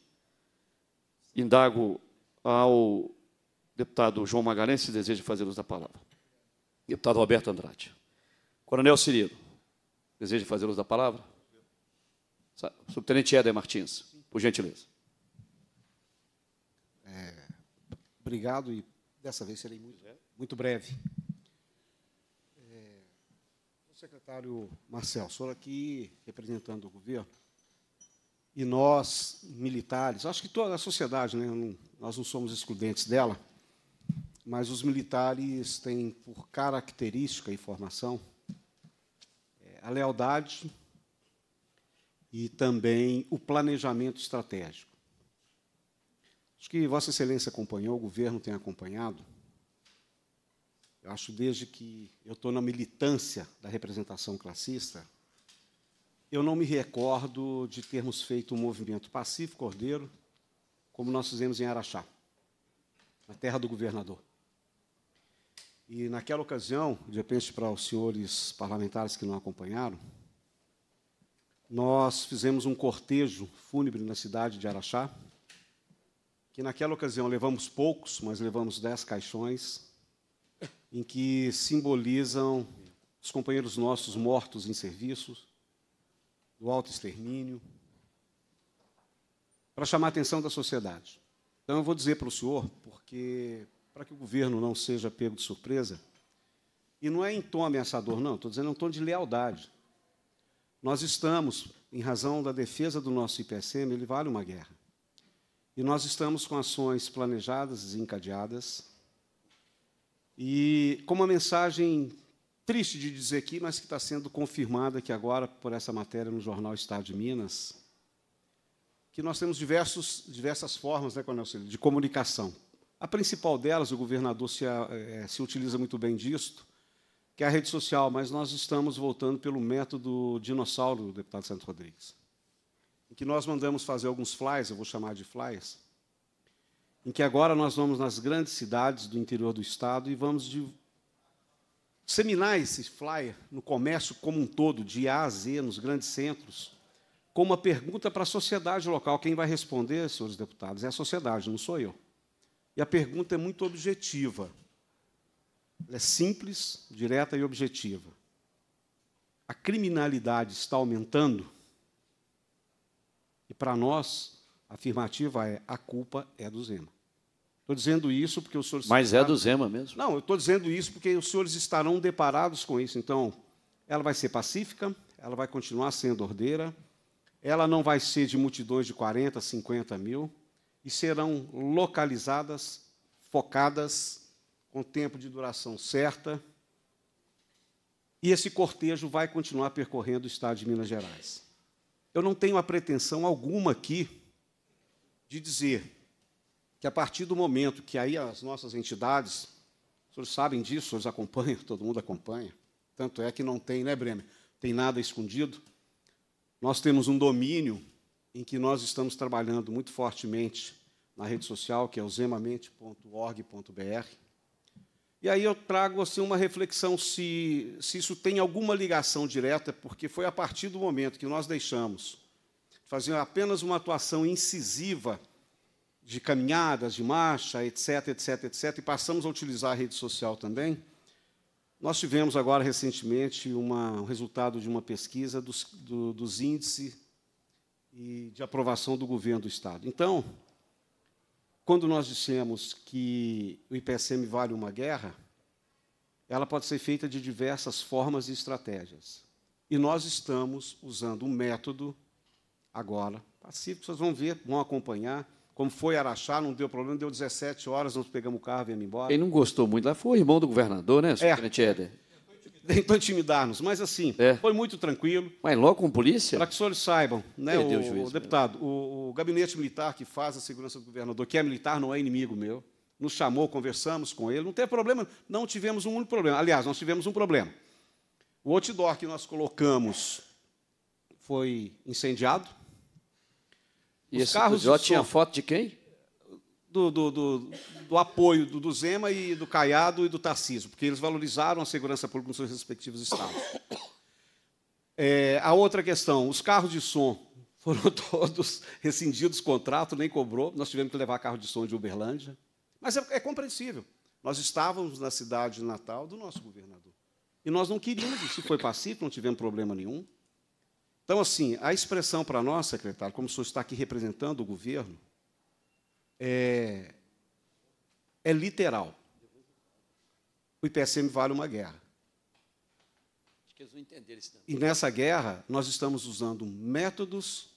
Indago ao deputado João Magalhães se deseja fazer uso da palavra. Deputado Roberto Andrade. Coronel Cirilo, deseja fazer uso da palavra? Subtenente Éder Martins, por gentileza. É, obrigado e dessa vez serei muito, muito breve. É, o secretário Marcel, o aqui representando o governo, e nós, militares, acho que toda a sociedade, né, nós não somos excludentes dela, mas os militares têm por característica e formação é, a lealdade e também o planejamento estratégico. Acho que Vossa Excelência acompanhou, o governo tem acompanhado. Eu acho desde que eu estou na militância da representação classista, eu não me recordo de termos feito um movimento pacífico, cordeiro, como nós fizemos em Araxá, na terra do governador. E naquela ocasião, de repente para os senhores parlamentares que não acompanharam, nós fizemos um cortejo fúnebre na cidade de Araxá, que naquela ocasião levamos poucos, mas levamos dez caixões, em que simbolizam os companheiros nossos mortos em serviços, do autoextermínio, para chamar a atenção da sociedade. Então eu vou dizer para o senhor, porque para que o governo não seja pego de surpresa, e não é em tom ameaçador, não, estou dizendo em é um tom de lealdade. Nós estamos, em razão da defesa do nosso IPSM, ele vale uma guerra. E nós estamos com ações planejadas, desencadeadas, e com uma mensagem triste de dizer aqui, mas que está sendo confirmada aqui agora por essa matéria no jornal Estado de Minas, que nós temos diversos, diversas formas, né, Coronel de comunicação. A principal delas, o governador se, é, se utiliza muito bem disto, que é a rede social, mas nós estamos voltando pelo método dinossauro deputado Santos Rodrigues, em que nós mandamos fazer alguns flyers, eu vou chamar de flyers, em que agora nós vamos nas grandes cidades do interior do Estado e vamos de, Seminar esse flyer no comércio como um todo, de A a Z, nos grandes centros, com uma pergunta para a sociedade local. Quem vai responder, senhores deputados, é a sociedade, não sou eu. E a pergunta é muito objetiva. Ela é simples, direta e objetiva. A criminalidade está aumentando? E para nós, a afirmativa é: a culpa é do Zema. Estou dizendo isso porque os senhores. Mas é do Zema mesmo. Não, eu estou dizendo isso porque os senhores estarão deparados com isso. Então, ela vai ser pacífica, ela vai continuar sendo ordeira, ela não vai ser de multidões de 40, 50 mil, e serão localizadas, focadas, com tempo de duração certa. E esse cortejo vai continuar percorrendo o estado de Minas Gerais. Eu não tenho a pretensão alguma aqui de dizer que a partir do momento que aí as nossas entidades, os senhores sabem disso, os senhores acompanham, todo mundo acompanha, tanto é que não tem, né, Bremer? Tem nada escondido. Nós temos um domínio em que nós estamos trabalhando muito fortemente na rede social, que é o zemamente.org.br. E aí eu trago assim uma reflexão se, se isso tem alguma ligação direta, porque foi a partir do momento que nós deixamos de fazer apenas uma atuação incisiva de caminhadas, de marcha, etc, etc, etc, e passamos a utilizar a rede social também, nós tivemos agora recentemente uma, um resultado de uma pesquisa dos, do, dos índices e de aprovação do governo do Estado. Então, quando nós dissemos que o IPSM vale uma guerra, ela pode ser feita de diversas formas e estratégias. E nós estamos usando um método agora, vocês vão ver, vão acompanhar, como foi Araxá, não deu problema, deu 17 horas, nós pegamos o carro e viemos embora. Ele não gostou muito lá foi o irmão do governador, né, Superintendente é. Éder? Tentou intimidar-nos, mas assim, é. foi muito tranquilo. Mas logo com polícia? Para que os senhores saibam, né, o, juiz, o deputado, o, o gabinete militar que faz a segurança do governador, que é militar, não é inimigo meu, nos chamou, conversamos com ele, não tem problema, não tivemos um único problema. Aliás, nós tivemos um problema. O outdoor que nós colocamos foi incendiado, e Os esse carros Pujol tinha foto de quem? Do, do, do, do apoio do, do, Zema e do Caiado e do Tarcísio, porque eles valorizaram a segurança pública nos seus respectivos estados. É, a outra questão, os carros de som foram todos rescindidos contrato, nem cobrou. Nós tivemos que levar carro de som de Uberlândia. Mas é, é compreensível. Nós estávamos na cidade natal do nosso governador. E nós não queríamos isso. Foi pacífico, não tivemos problema nenhum. Então, assim, a expressão para nós, secretário, como o senhor está aqui representando o governo, é, é literal. O IPSM vale uma guerra. Acho que eles vão entender isso. também. Né? E nessa guerra, nós estamos usando métodos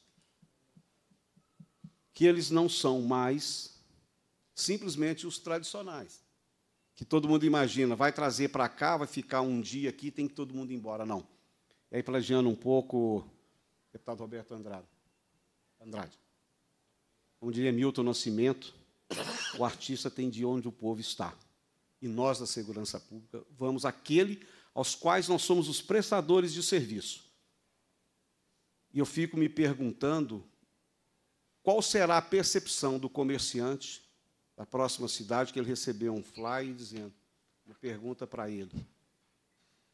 que eles não são mais simplesmente os tradicionais, que todo mundo imagina, vai trazer para cá, vai ficar um dia aqui, tem que todo mundo ir embora. Não. É ir plagiando um pouco deputado tá Roberto Andrade. Andrade. Como diria Milton Nascimento, o artista tem de onde o povo está. E nós, da segurança pública, vamos àquele aos quais nós somos os prestadores de serviço. E eu fico me perguntando qual será a percepção do comerciante da próxima cidade que ele recebeu um fly dizendo, uma pergunta para ele.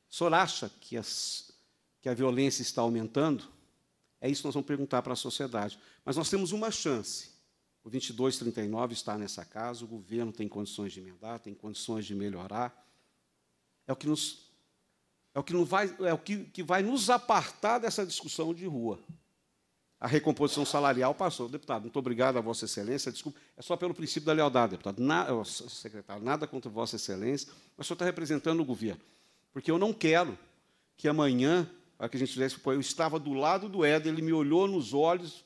O senhor acha que, as, que a violência está aumentando? É isso que nós vamos perguntar para a sociedade. Mas nós temos uma chance. O 2239 está nessa casa, o governo tem condições de emendar, tem condições de melhorar. É o que nos é o que não vai é o que, que vai nos apartar dessa discussão de rua. A recomposição salarial passou. Deputado, muito obrigado a Vossa Excelência. Desculpe, é só pelo princípio da lealdade, deputado. Na, secretário, nada contra Vossa Excelência, mas o senhor está representando o governo. Porque eu não quero que amanhã a que a gente fizesse, eu estava do lado do Éden, ele me olhou nos olhos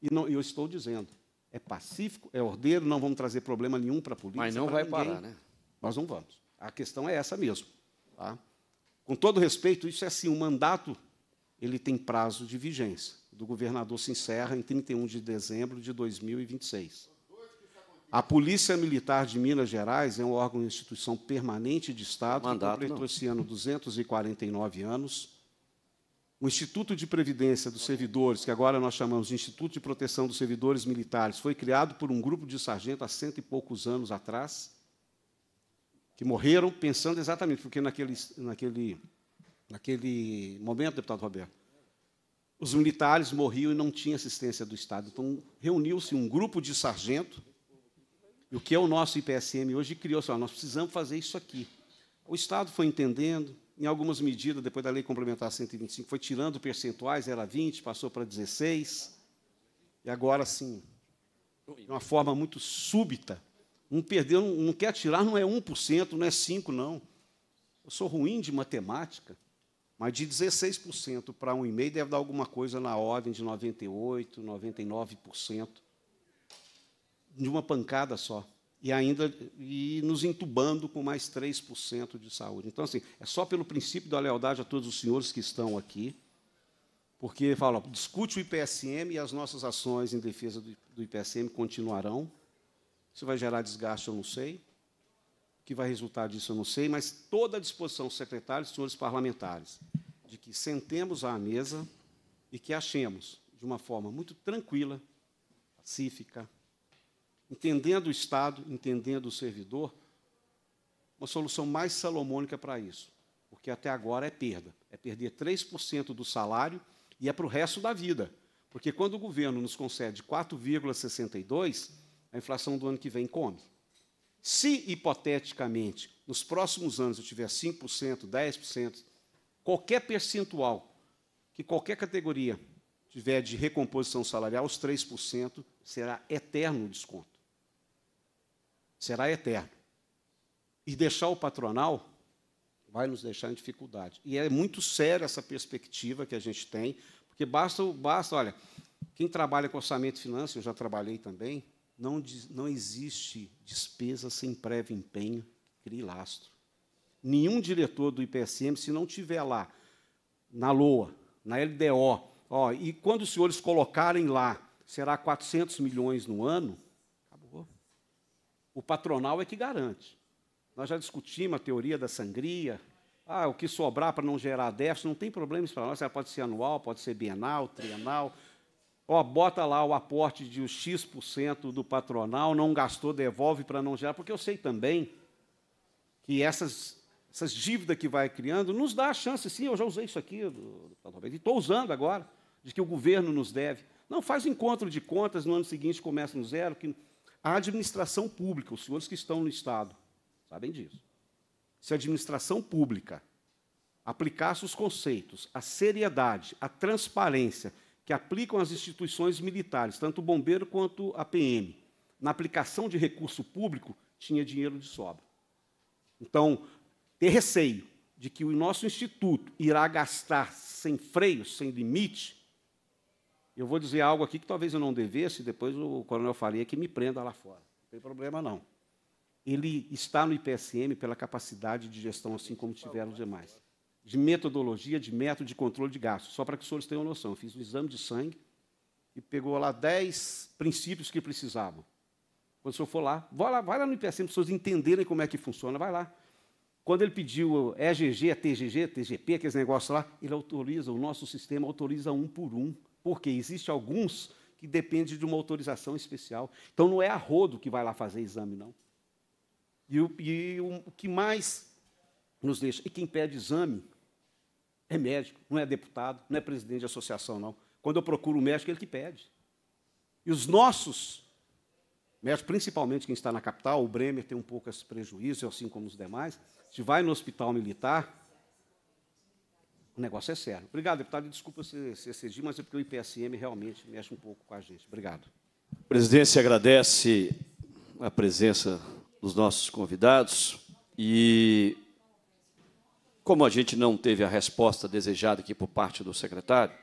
e não, eu estou dizendo, é pacífico, é ordeiro, não vamos trazer problema nenhum para a polícia. Mas não vai ninguém. parar, né? Nós não vamos. A questão é essa mesmo. Tá? Com todo respeito, isso é assim, o mandato ele tem prazo de vigência. Do governador se encerra em 31 de dezembro de 2026. A Polícia Militar de Minas Gerais é um órgão e instituição permanente de Estado mandato, que completou não. esse ano 249 anos o Instituto de Previdência dos Servidores, que agora nós chamamos de Instituto de Proteção dos Servidores Militares, foi criado por um grupo de sargentos há cento e poucos anos atrás, que morreram pensando exatamente, porque naquele, naquele, naquele momento, deputado Roberto, os militares morriam e não tinha assistência do Estado. Então, reuniu-se um grupo de sargento, e o que é o nosso IPSM hoje, criou-se, nós precisamos fazer isso aqui. O Estado foi entendendo, em algumas medidas, depois da lei complementar 125, foi tirando percentuais, era 20, passou para 16, e agora sim, de uma forma muito súbita. Não perdeu, não, quer tirar, não é 1%, não é 5%, não. Eu sou ruim de matemática, mas de 16% para 1,5% deve dar alguma coisa na ordem de 98%, 99%, de uma pancada só e ainda e nos entubando com mais 3% de saúde. Então, assim, é só pelo princípio da lealdade a todos os senhores que estão aqui, porque fala, discute o IPSM e as nossas ações em defesa do, IPSM continuarão. Se vai gerar desgaste, eu não sei. O que vai resultar disso, eu não sei, mas toda a disposição, secretários e senhores parlamentares, de que sentemos à mesa e que achemos, de uma forma muito tranquila, pacífica, entendendo o Estado, entendendo o servidor, uma solução mais salomônica para isso. Porque até agora é perda. É perder 3% do salário e é para o resto da vida. Porque quando o governo nos concede 4,62, a inflação do ano que vem come. Se, hipoteticamente, nos próximos anos eu tiver 5%, 10%, qualquer percentual que qualquer categoria tiver de recomposição salarial, os 3% será eterno desconto será eterno. E deixar o patronal vai nos deixar em dificuldade. E é muito séria essa perspectiva que a gente tem, porque basta, basta olha, quem trabalha com orçamento e finanças, eu já trabalhei também, não, não existe despesa sem prévio empenho, crie lastro. Nenhum diretor do IPSM, se não tiver lá, na LOA, na LDO, ó, e quando os senhores colocarem lá, será 400 milhões no ano, o patronal é que garante. Nós já discutimos a teoria da sangria. Ah, o que sobrar para não gerar déficit, não tem problema isso para nós. Ela pode ser anual, pode ser bienal, trienal. Ó, bota lá o aporte de X% do patronal, não gastou, devolve para não gerar. Porque eu sei também que essas, essas dívidas que vai criando nos dá a chance, sim, eu já usei isso aqui, e estou usando agora, de que o governo nos deve. Não, faz encontro de contas, no ano seguinte começa no zero, que a administração pública, os senhores que estão no Estado, sabem disso. Se a administração pública aplicasse os conceitos, a seriedade, a transparência que aplicam as instituições militares, tanto o bombeiro quanto a PM, na aplicação de recurso público, tinha dinheiro de sobra. Então, ter receio de que o nosso instituto irá gastar sem freio, sem limite, eu vou dizer algo aqui que talvez eu não devesse, depois o coronel Faria que me prenda lá fora. Não tem problema, não. Ele está no IPSM pela capacidade de gestão, assim como tiveram os demais. De metodologia, de método de controle de gastos. Só para que os senhores tenham noção. Eu fiz um exame de sangue e pegou lá 10 princípios que precisavam. Quando o senhor for lá, vai lá, vai lá no IPSM, para os senhores entenderem como é que funciona, vai lá. Quando ele pediu EGG, TGG, TGP, aqueles negócios lá, ele autoriza, o nosso sistema autoriza um por um porque existe alguns que dependem de uma autorização especial. Então não é a rodo que vai lá fazer exame, não. E o, e o que mais nos deixa. E quem pede exame é médico, não é deputado, não é presidente de associação, não. Quando eu procuro o médico, é ele que pede. E os nossos médicos, principalmente quem está na capital, o Bremer tem um pouco esse prejuízo, assim como os demais, se vai no hospital militar, o negócio é sério. Obrigado, deputado. Desculpa se, se excedi, mas é porque o IPSM realmente mexe um pouco com a gente. Obrigado. A presidência agradece a presença dos nossos convidados e, como a gente não teve a resposta desejada aqui por parte do secretário,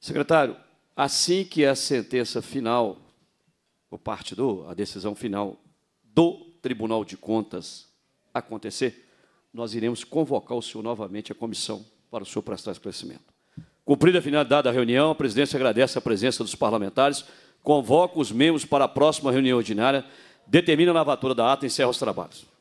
secretário, assim que a sentença final, por parte do, a decisão final do Tribunal de Contas acontecer, nós iremos convocar o senhor novamente à comissão para o senhor prestar esclarecimento. Cumprida a finalidade da reunião, a presidência agradece a presença dos parlamentares, convoca os membros para a próxima reunião ordinária, determina a lavatura da ata e encerra os trabalhos.